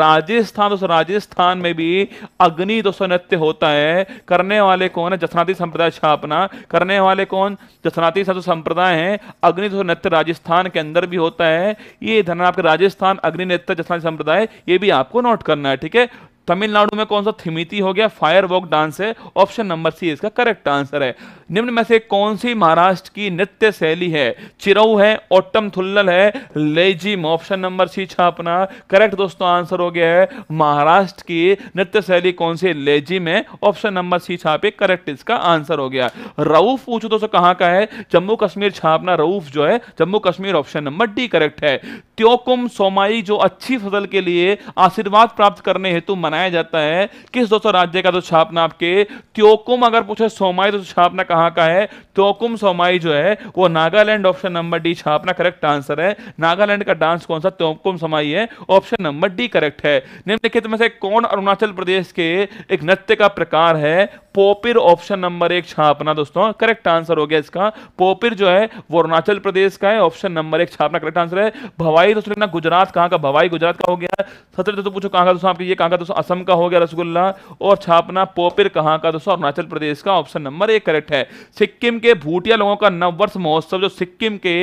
A: राजस्थान दोस्तों राजस्थान में भी अग्नि दोस्तों नृत्य होता है करने वाले कौन है जसनाती संप्रदाय छापना करने करने वाले कौन जो सनाती साधु संप्रदाय है अग्नि तो नृत्य राजस्थान के अंदर भी होता है ये धन आपके राजस्थान अग्नि नृत्य जसनाती संप्रदाय ये भी आपको नोट करना है ठीक है तमिलनाडु में कौन सा थिमिति हो गया फायर वॉक डांस है ऑप्शन नंबर सी इसका करेक्ट आंसर है निम्न में से कौन सी महाराष्ट्र की नृत्य शैली है चिरऊ है ओट्टम थुल्लल है लेजिम ऑप्शन नंबर सी छापना करेक्ट दोस्तों आंसर हो गया है महाराष्ट्र की नृत्य शैली कौन सी लेजिम है ऑप्शन नंबर सी छापे करेक्ट इसका आंसर हो गया रऊफ पूछो दोस्तों कहाँ का है जम्मू कश्मीर छापना रऊफ जो है Jammu Kashmir option number D correct है त्योकुम सोमाई जो अच्छी फसल के लिए आशीर्वाद प्राप्त करने हेतु मना बनाया जाता है किस दोस्तों राज्य का तो छापना आपके त्योकुम अगर पूछे सोमाई तो छापना कहां का है त्योकुम सोमाई जो है वो नागालैंड ऑप्शन नंबर डी छापना करेक्ट आंसर है नागालैंड का डांस कौन सा त्योकुम सोमाई है ऑप्शन नंबर डी करेक्ट है निम्नलिखित में से कौन अरुणाचल प्रदेश के एक नृत्य का प्रकार है पोपिर ऑप्शन नंबर एक छापना दोस्तों करेक्ट आंसर हो गया इसका पोपिर जो है वो अरुणाचल प्रदेश का है ऑप्शन नंबर एक छापना करेक्ट आंसर है भवाई दोस्तों लिखना गुजरात कहां का भवाई गुजरात का हो गया सत्र तो पूछो कहां का दोस्तों आपके ये कहां का दोस्तों असम का हो गया रसगुल्ला और छापना पोपिर कहां का दोस्तों अरुणाचल प्रदेश का ऑप्शन नंबर एक करेक्ट है सिक्किम के भूटिया लोगों का नववर्ष महोत्सव जो सिक्किम के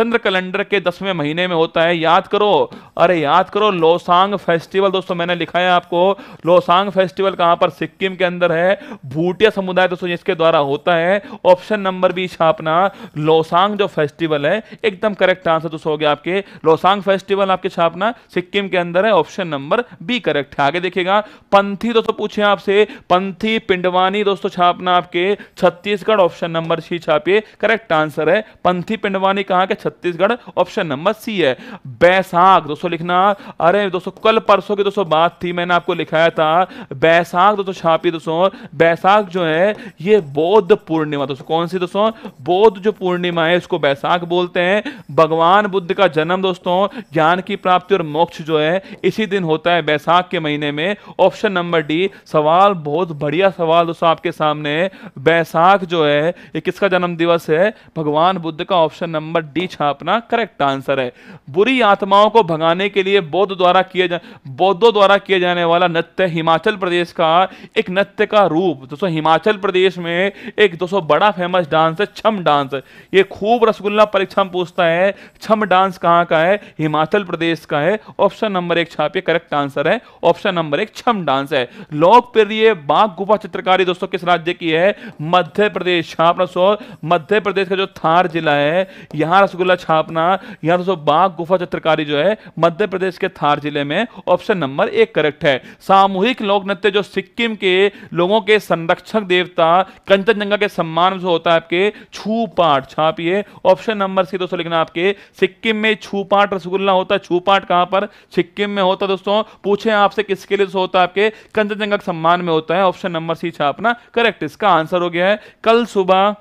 A: चंद्र कैलेंडर के दसवें महीने में होता है याद करो अरे याद करो लोसांग फेस्टिवल दोस्तों मैंने लिखा है आपको लोसांग फेस्टिवल कहां पर सिक्किम के अंदर है भूटिया समुदाय दोस्तों जिसके द्वारा होता है ऑप्शन नंबर बी छापना लोसांग जो फेस्टिवल है एकदम करेक्ट आंसर दोस्तों हो गया आपके लोसांग फेस्टिवल आपके छापना सिक्किम के अंदर है ऑप्शन नंबर बी करेक्ट है आगे देखिएगा पंथी दोस्तों पूछे आपसे पंथी पिंडवानी दोस्तों छापना आपके छत्तीसगढ़ ऑप्शन नंबर सी छापिए करेक्ट आंसर है पंथी पिंडवानी कहा के छत्तीसगढ़ ऑप्शन नंबर सी है बैसाख दोस्तों लिखना अरे दोस्तों कल परसों की दोस्तों बात थी मैंने आपको लिखाया था बैसाख दोस्तों छापी दोस्तों बैसाख बैसाख जो है ये बौद्ध पूर्णिमा दोस्तों कौन सी दोस्तों बौद्ध जो पूर्णिमा है इसको बैसाख बोलते हैं भगवान बुद्ध का जन्म दोस्तों ज्ञान की प्राप्ति और मोक्ष जो है इसी दिन होता है बैसाख के महीने में ऑप्शन नंबर डी सवाल बहुत बढ़िया सवाल दोस्तों आपके सामने बैसाख जो है ये किसका जन्म दिवस है भगवान बुद्ध का ऑप्शन नंबर डी छापना करेक्ट आंसर है बुरी आत्माओं को भगाने के लिए बौद्ध द्वारा किए जा बौद्धों द्वारा किया जाने वाला नृत्य हिमाचल प्रदेश का एक नृत्य का रूप दोस्तों दोस्तों हिमाचल प्रदेश में एक दोस्तों बड़ा फेमस डांस है छम डांस ये खूब रसगुल्ला परीक्षा में पूछता है छम डांस कहाँ का है हिमाचल प्रदेश का है ऑप्शन नंबर एक छापिए करेक्ट आंसर है ऑप्शन नंबर एक छम डांस है लोकप्रिय बाघ गुफा चित्रकारी दोस्तों किस राज्य की है मध्य प्रदेश छापना सो मध्य प्रदेश का जो थार जिला है यहाँ रसगुल्ला छापना यहाँ दोस्तों बाघ गुफा चित्रकारी जो है मध्य प्रदेश के थार जिले में ऑप्शन नंबर एक करेक्ट है सामूहिक लोक नृत्य जो सिक्किम के लोगों के संरक्षक देवता कंचनजंगा के सम्मान जो होता है आपके छूपाट छापिए ऑप्शन नंबर सी दोस्तों लिखना आपके सिक्किम में छूपाट रसगुल्ला होता है छूपाट कहां पर सिक्किम में होता है दोस्तों पूछे आपसे किसके लिए होता है आपके कंचनजंगा के सम्मान में होता है ऑप्शन नंबर सी छापना करेक्ट इसका आंसर हो गया है कल सुबह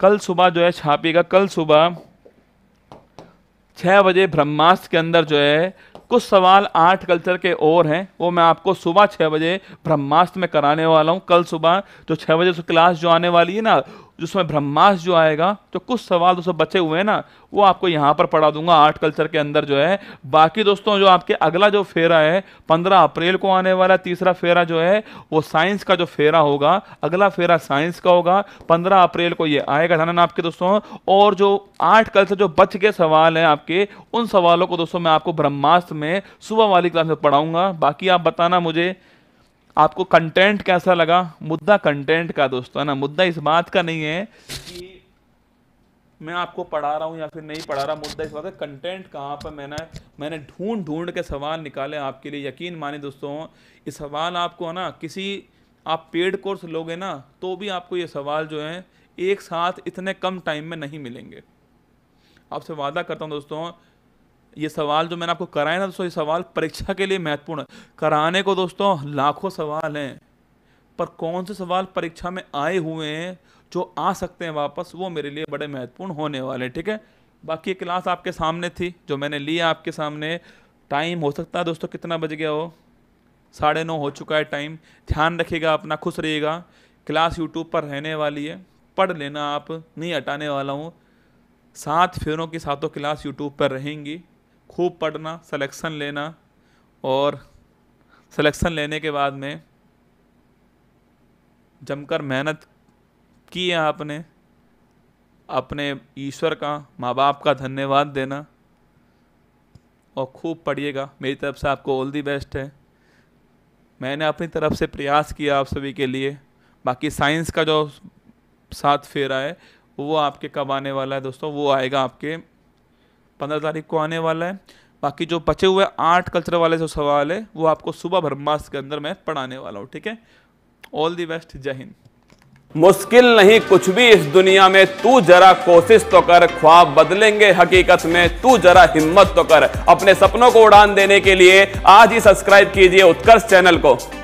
A: कल सुबह जो है छापिएगा कल सुबह छः बजे ब्रह्मास्त्र के अंदर जो है कुछ सवाल आठ कल्चर के और हैं वो मैं आपको सुबह छः बजे ब्रह्मास्त्र में कराने वाला हूँ कल सुबह जो छः बजे से क्लास जो आने वाली है ना समय ब्रह्मास जो आएगा तो कुछ सवाल दोस्तों बचे हुए हैं ना वो आपको यहाँ पर पढ़ा दूंगा आर्ट कल्चर के अंदर जो है बाकी दोस्तों जो आपके अगला जो फेरा है पंद्रह अप्रैल को आने वाला तीसरा फेरा जो है वो साइंस का जो फेरा होगा अगला फेरा साइंस का होगा पंद्रह अप्रैल को ये आएगा ध्यान आपके दोस्तों और जो आर्ट कल्चर जो बच के सवाल हैं आपके उन सवालों को दोस्तों मैं आपको ब्रह्मास्त्र में सुबह वाली क्लास में पढ़ाऊंगा बाकी आप बताना मुझे आपको कंटेंट कैसा लगा मुद्दा कंटेंट का दोस्तों है ना मुद्दा इस बात का नहीं है कि मैं आपको पढ़ा रहा हूँ या फिर नहीं पढ़ा रहा मुद्दा इस बात है कंटेंट कहाँ पर मैंने मैंने ढूंढ ढूंढ के सवाल निकाले आपके लिए यकीन माने दोस्तों ये सवाल आपको है ना किसी आप पेड कोर्स लोगे ना तो भी आपको ये सवाल जो है एक साथ इतने कम टाइम में नहीं मिलेंगे आपसे वादा करता हूँ दोस्तों ये सवाल जो मैंने आपको कराए ना दोस्तों ये सवाल परीक्षा के लिए महत्वपूर्ण है कराने को दोस्तों लाखों सवाल हैं पर कौन से सवाल परीक्षा में आए हुए हैं जो आ सकते हैं वापस वो मेरे लिए बड़े महत्वपूर्ण होने वाले हैं ठीक है बाकी क्लास आपके सामने थी जो मैंने ली आपके सामने टाइम हो सकता है दोस्तों कितना बज गया हो साढ़े नौ हो चुका है टाइम ध्यान रखिएगा अपना खुश रहिएगा क्लास यूट्यूब पर रहने वाली है पढ़ लेना आप नहीं हटाने वाला हूँ सात फेरों की सातों क्लास यूट्यूब पर रहेंगी खूब पढ़ना सलेक्शन लेना और सिलेक्शन लेने के बाद में जमकर मेहनत की है आपने अपने ईश्वर का माँ बाप का धन्यवाद देना और खूब पढ़िएगा मेरी तरफ से आपको ऑल दी बेस्ट है मैंने अपनी तरफ से प्रयास किया आप सभी के लिए बाकी साइंस का जो साथ फेरा है वो आपके कब आने वाला है दोस्तों वो आएगा आपके पंद्रह तारीख को आने वाला है बाकी जो बचे हुए आठ कल्चर वाले जो सवाल है वो आपको सुबह ब्रह्मास्त्र के अंदर मैं पढ़ाने वाला हूँ ठीक है ऑल दी बेस्ट जय हिंद मुश्किल नहीं कुछ भी इस दुनिया में तू जरा कोशिश तो कर ख्वाब बदलेंगे हकीकत में तू जरा हिम्मत तो कर अपने सपनों को उड़ान देने के लिए आज ही सब्सक्राइब कीजिए उत्कर्ष चैनल को